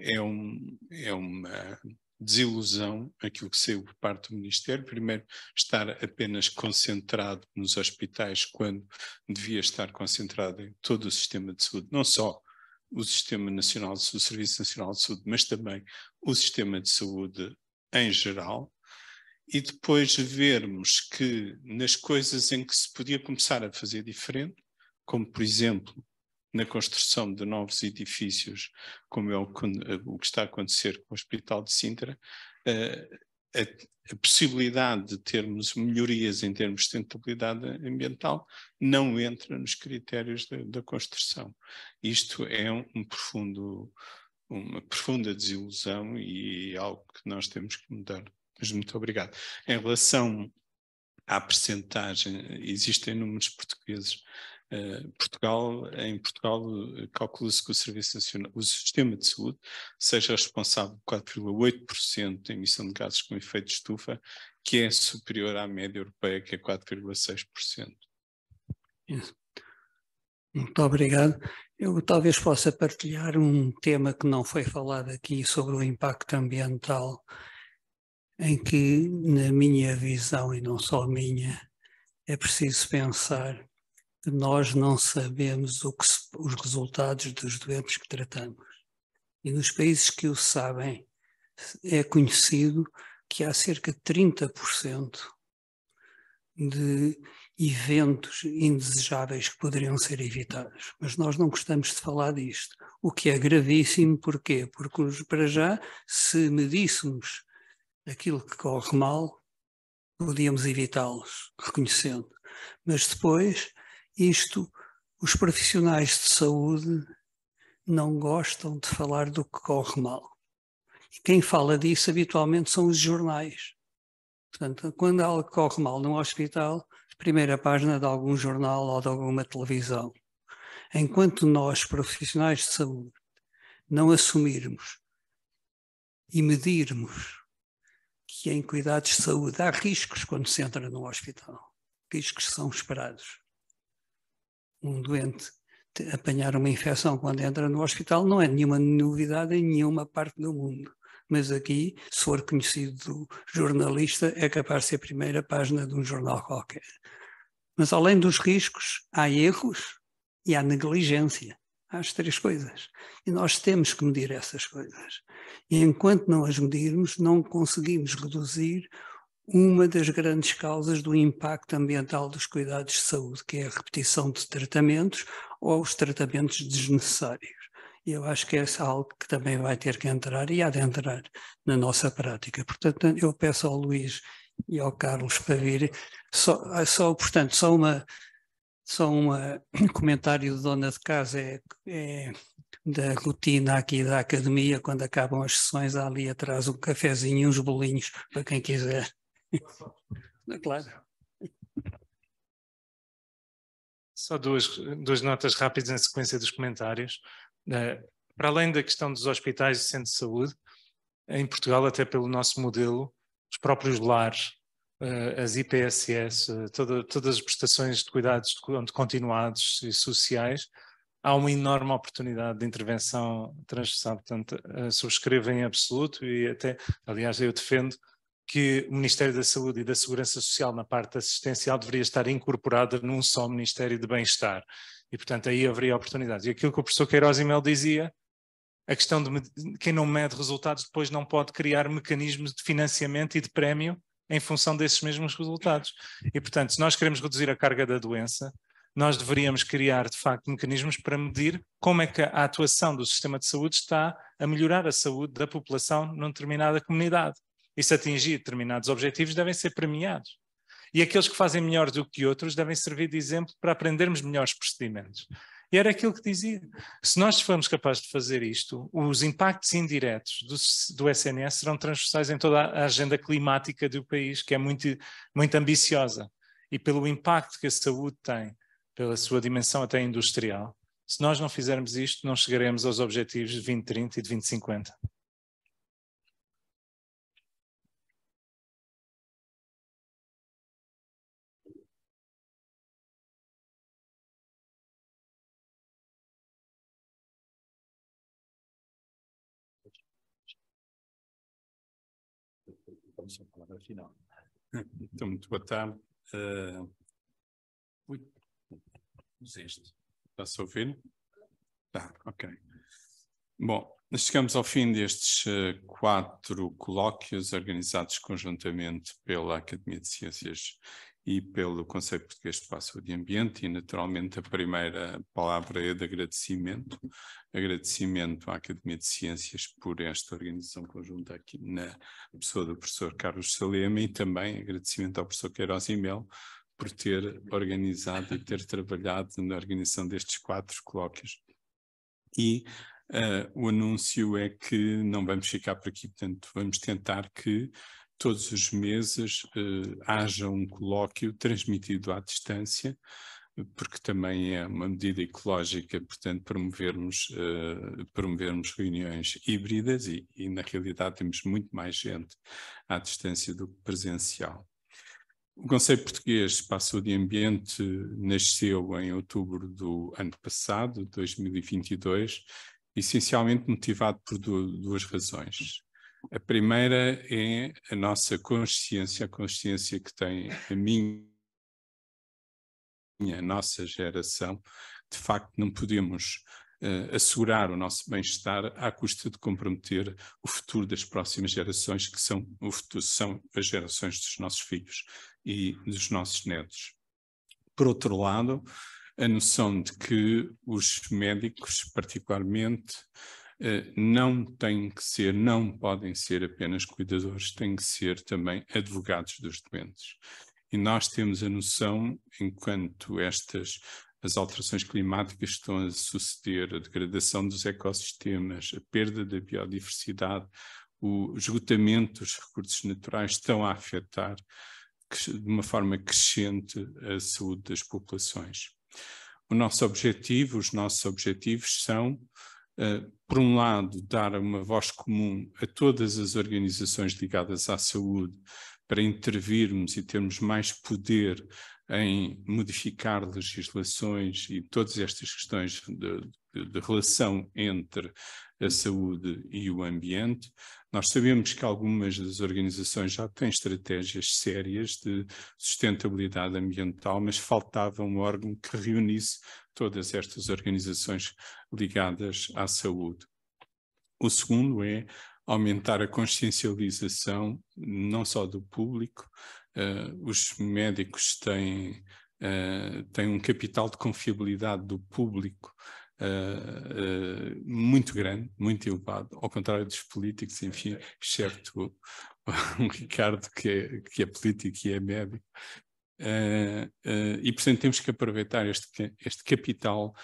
é, um, é uma desilusão aquilo que saiu por parte do Ministério. Primeiro, estar apenas concentrado nos hospitais, quando devia estar concentrado em todo o sistema de saúde, não só o Sistema Nacional de Saúde, o Serviço Nacional de Saúde, mas também o sistema de saúde em geral, e depois vermos que nas coisas em que se podia começar a fazer diferente, como por exemplo na construção de novos edifícios, como é o, o que está a acontecer com o Hospital de Sintra, eh, a, a possibilidade de termos melhorias em termos de sustentabilidade ambiental não entra nos critérios da, da construção. Isto é um, um profundo, uma profunda desilusão e é algo que nós temos que mudar mas muito obrigado. Em relação à percentagem, existem números portugueses. Uh, Portugal, em Portugal, eh, calcula-se que o Serviço Nacional, o Sistema de Saúde, seja responsável por 4,8% da emissão de gases com efeito de estufa, que é superior à média europeia, que é 4,6%. Muito obrigado. Eu talvez possa partilhar um tema que não foi falado aqui sobre o impacto ambiental em que, na minha visão, e não só minha, é preciso pensar que nós não sabemos se, os resultados dos doentes que tratamos. E nos países que o sabem, é conhecido que há cerca de 30% de eventos indesejáveis que poderiam ser evitados. Mas nós não gostamos de falar disto, o que é gravíssimo, porquê? Porque para já, se medíssemos aquilo que corre mal, podíamos evitá-los, reconhecendo. Mas depois, isto, os profissionais de saúde não gostam de falar do que corre mal. E quem fala disso habitualmente são os jornais. Portanto, quando algo corre mal num hospital, primeira página de algum jornal ou de alguma televisão. Enquanto nós, profissionais de saúde, não assumirmos e medirmos que é em cuidados de saúde. Há riscos quando se entra num hospital. Riscos são esperados. Um doente apanhar uma infecção quando entra no hospital não é nenhuma novidade em nenhuma parte do mundo. Mas aqui, se for conhecido do jornalista, é capaz de ser a primeira página de um jornal qualquer. Mas além dos riscos, há erros e há negligência às três coisas. E nós temos que medir essas coisas. E enquanto não as medirmos, não conseguimos reduzir uma das grandes causas do impacto ambiental dos cuidados de saúde, que é a repetição de tratamentos ou os tratamentos desnecessários. E eu acho que é algo que também vai ter que entrar e há de entrar na nossa prática. Portanto, eu peço ao Luís e ao Carlos para vir. Só, só portanto, só uma, só um eh, comentário de dona de casa é, é da rotina aqui da academia, quando acabam as sessões, há ali atrás um cafezinho e uns bolinhos para quem quiser. É claro. Só duas, duas notas rápidas na sequência dos comentários. Eh, para além da questão dos hospitais e centros de saúde, em Portugal, até pelo nosso modelo, os próprios lares eh, as IPSS, eh, toda, todas as prestações de cuidados continuados e sociais, há uma enorme oportunidade de intervenção transversal. Portanto, eh, subscrevo em absoluto e até, aliás, eu defendo que o Ministério da Saúde e da Segurança Social na parte assistencial deveria estar incorporada num só Ministério de Bem-Estar. E, portanto, aí haveria oportunidades. E aquilo que o professor Queiroz e Mel dizia, a questão de quem não mede resultados depois não pode criar mecanismos de financiamento e de prémio em função desses mesmos resultados. E, portanto, se nós queremos reduzir a carga da doença, nós deveríamos criar, de facto, mecanismos para medir como é que a atuação do sistema de saúde está a melhorar a saúde da população numa determinada comunidade. E se atingir determinados objetivos, devem ser premiados. E aqueles que fazem melhor do que outros devem servir de exemplo para aprendermos melhores procedimentos. E era aquilo que dizia. Se nós formos capazes de fazer isto, os impactos indiretos do, do SNS serão transversais em toda a agenda climática do país, que é muito, muito ambiciosa. E pelo impacto que a saúde tem, pela sua dimensão até industrial, se nós não fizermos isto, não chegaremos aos objetivos de 2030 e de 2050. Carlos, a palavra final. Então, muito boa tarde. Uh... Ui, este. Está-se a ouvir? Tá, ok. Bom, chegamos ao fim destes uh, quatro colóquios organizados conjuntamente pela Academia de Ciências e pelo Conselho Português de Espaço de Ambiente e naturalmente a primeira palavra é de agradecimento, agradecimento à Academia de Ciências por esta organização conjunta aqui na pessoa do professor Carlos Salema e também agradecimento ao professor Queiroz e Mel por ter organizado e ter trabalhado na organização destes quatro colóquios. E uh, o anúncio é que não vamos ficar por aqui, portanto, vamos tentar que todos os meses eh, haja um colóquio transmitido à distância, porque também é uma medida ecológica, portanto, promovermos, eh, promovermos reuniões híbridas e, e, na realidade, temos muito mais gente à distância do que presencial. O Conselho Português de Espaço de Ambiente nasceu em outubro do ano passado, 2022, essencialmente motivado por duas razões. A primeira é a nossa consciência, a consciência que tem a minha, a nossa geração. De facto, não podemos uh, assegurar o nosso bem-estar à custa de comprometer o futuro das próximas gerações, que são, o futuro, são as gerações dos nossos filhos e dos nossos netos. Por outro lado, a noção de que os médicos, particularmente, eh, não têm que ser, não podem ser apenas cuidadores, têm que ser também advogados dos doentes. E nós temos a noção, enquanto estas as alterações climáticas estão a suceder, a degradação dos ecossistemas, a perda da biodiversidade, o esgotamento dos recursos naturais estão a afetar de uma forma crescente a saúde das populações. O nosso objetivo, os nossos objetivos são eh, por um lado, dar uma voz comum a todas as organizações ligadas à saúde para intervirmos e termos mais poder em modificar legislações e todas estas questões de, de, de, relação entre a saúde e o ambiente. Nós sabemos que algumas das organizações já têm estratégias sérias de sustentabilidade ambiental, mas faltava um órgão que reunisse todas estas organizações ligadas à saúde. O segundo é aumentar a consciencialização, não só do público, uh, os médicos têm, uh, têm um capital de confiabilidade do público uh, muito grande, muito elevado, ao contrário dos políticos, enfim, exceto o, o Ricardo, que é, que é político e é médico. e, portanto, temos que aproveitar este, este capital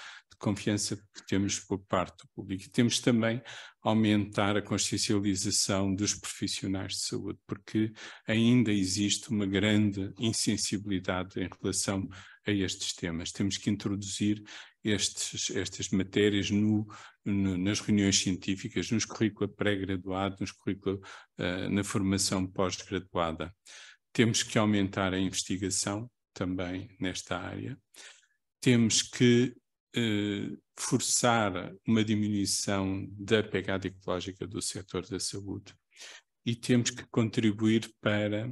confiança que temos por parte do público. temos também aumentar a consciencialização dos profissionais de saúde, porque ainda existe uma grande insensibilidade em relação a estes temas. Temos que introduzir estes, estas matérias no, no, nas reuniões científicas, nos currículos pré-graduados, nos currículos uh, eh, na formação pós-graduada. Temos que aumentar a investigação também nesta área. Temos que eh, forçar uma diminuição da pegada ecológica do setor da saúde e temos que contribuir para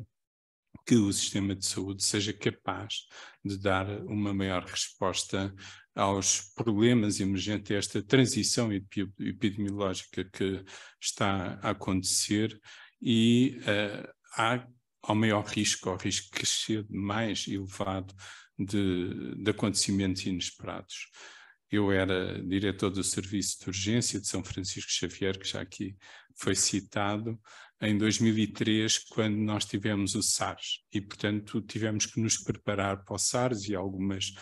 que o sistema de saúde seja capaz de dar uma maior resposta aos problemas emergentes, a esta transição epidemiológica que está a acontecer e uh, há, ao maior risco, ao risco crescer mais elevado de, de acontecimentos inesperados. Eu era diretor do Serviço de Urgência de São Francisco Xavier, que já aqui foi citado, em 2003, quando nós tivemos o SARS. E, portanto, tivemos que nos preparar para o SARS e algumas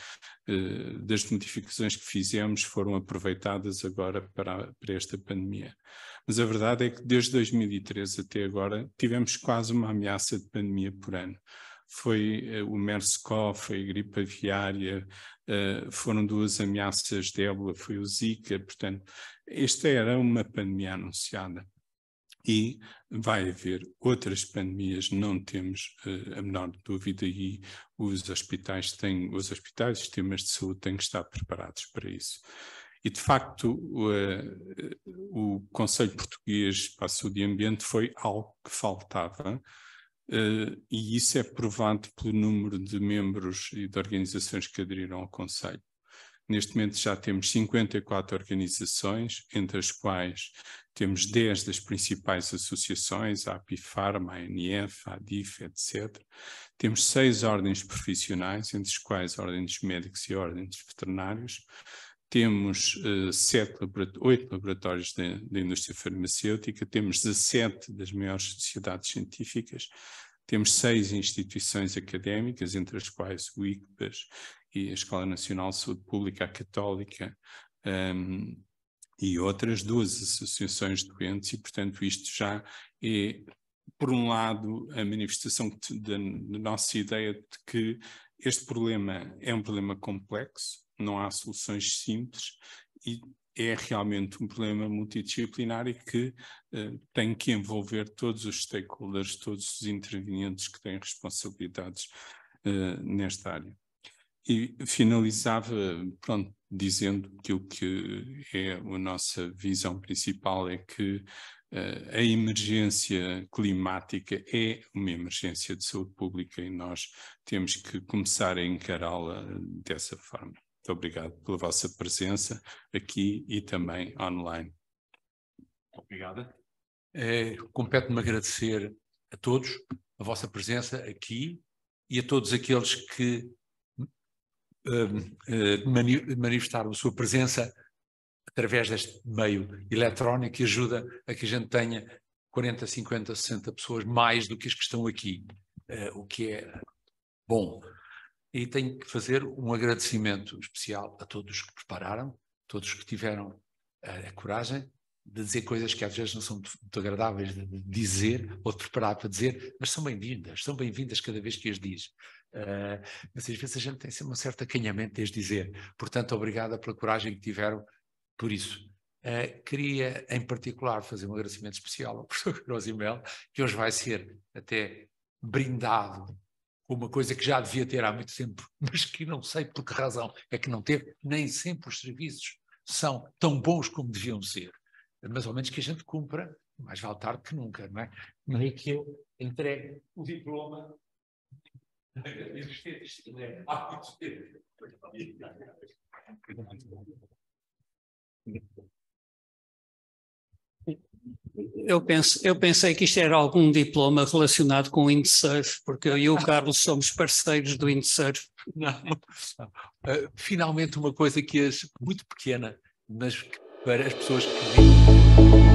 eh, das modificações que fizemos foram aproveitadas agora para, para esta pandemia. Mas a verdade é que desde 2003 até agora tivemos quase uma ameaça de pandemia por ano foi eh, o MERS-CoV, foi a gripe aviária, eh, foram duas ameaças de ébola, foi o Zika, portanto, esta era uma pandemia anunciada. E vai haver outras pandemias, não temos eh, a menor dúvida, e os hospitais têm, os hospitais, sistemas de saúde têm que estar preparados para isso. E, de facto, o, o Conselho Português para a Saúde e Ambiente foi algo que faltava, Uh, e isso é provado pelo número de membros e de organizações que aderiram ao Conselho. Neste momento já temos 54 organizações, entre as quais temos 10 das principais associações, a Apifarma, a ANF, a ADIF, etc. Temos seis ordens profissionais, entre as quais ordens médicos e ordens veterinários temos eh, sete oito laboratórios da indústria farmacêutica, temos 17 das maiores sociedades científicas, temos seis instituições académicas, entre as quais o ICPAS e a Escola Nacional de Saúde Pública, a Católica um, e outras, duas associações de doentes, e portanto isto já é, por um lado, a manifestação da nossa ideia de que este problema é um problema complexo, não há soluções simples e é realmente um problema multidisciplinar e que uh, tem que envolver todos os stakeholders, todos os intervenientes que têm responsabilidades uh, nesta área. E finalizava, pronto, dizendo que o que é a nossa visão principal é que uh, a emergência climática é uma emergência de saúde pública e nós temos que começar a encará-la dessa forma. Muito obrigado pela vossa presença aqui e também online. Obrigada. É, Compete-me agradecer a todos a vossa presença aqui e a todos aqueles que uh, manifestaram a sua presença através deste meio eletrónico que ajuda a que a gente tenha 40, 50, 60 pessoas mais do que as que estão aqui, uh, o que é bom. E tenho que fazer um agradecimento especial a todos que prepararam, todos que tiveram a, eh, a coragem de dizer coisas que às vezes não são muito, muito agradáveis de dizer ou de preparar para dizer, mas são bem-vindas, são bem-vindas cada vez que as diz. Uh, mas às vezes a gente tem sempre um certo acanhamento de as dizer. Portanto, obrigada pela coragem que tiveram por isso. Uh, queria, em particular, fazer um agradecimento especial ao professor Rosimel, que hoje vai ser até brindado uma coisa que já devia ter há muito tempo, mas que não sei por que razão é que não teve, nem sempre os serviços são tão bons como deviam ser. Mas ao menos que a gente cumpra, mais vale tarde que nunca, não é? Mas é que eu entregue o diploma né? Eu, penso, eu pensei que isto era algum diploma relacionado com o Windsurf, porque eu e o Carlos somos parceiros do Windsurf. Não. Ah, finalmente, uma coisa que é muito pequena, mas para as pessoas que vivem.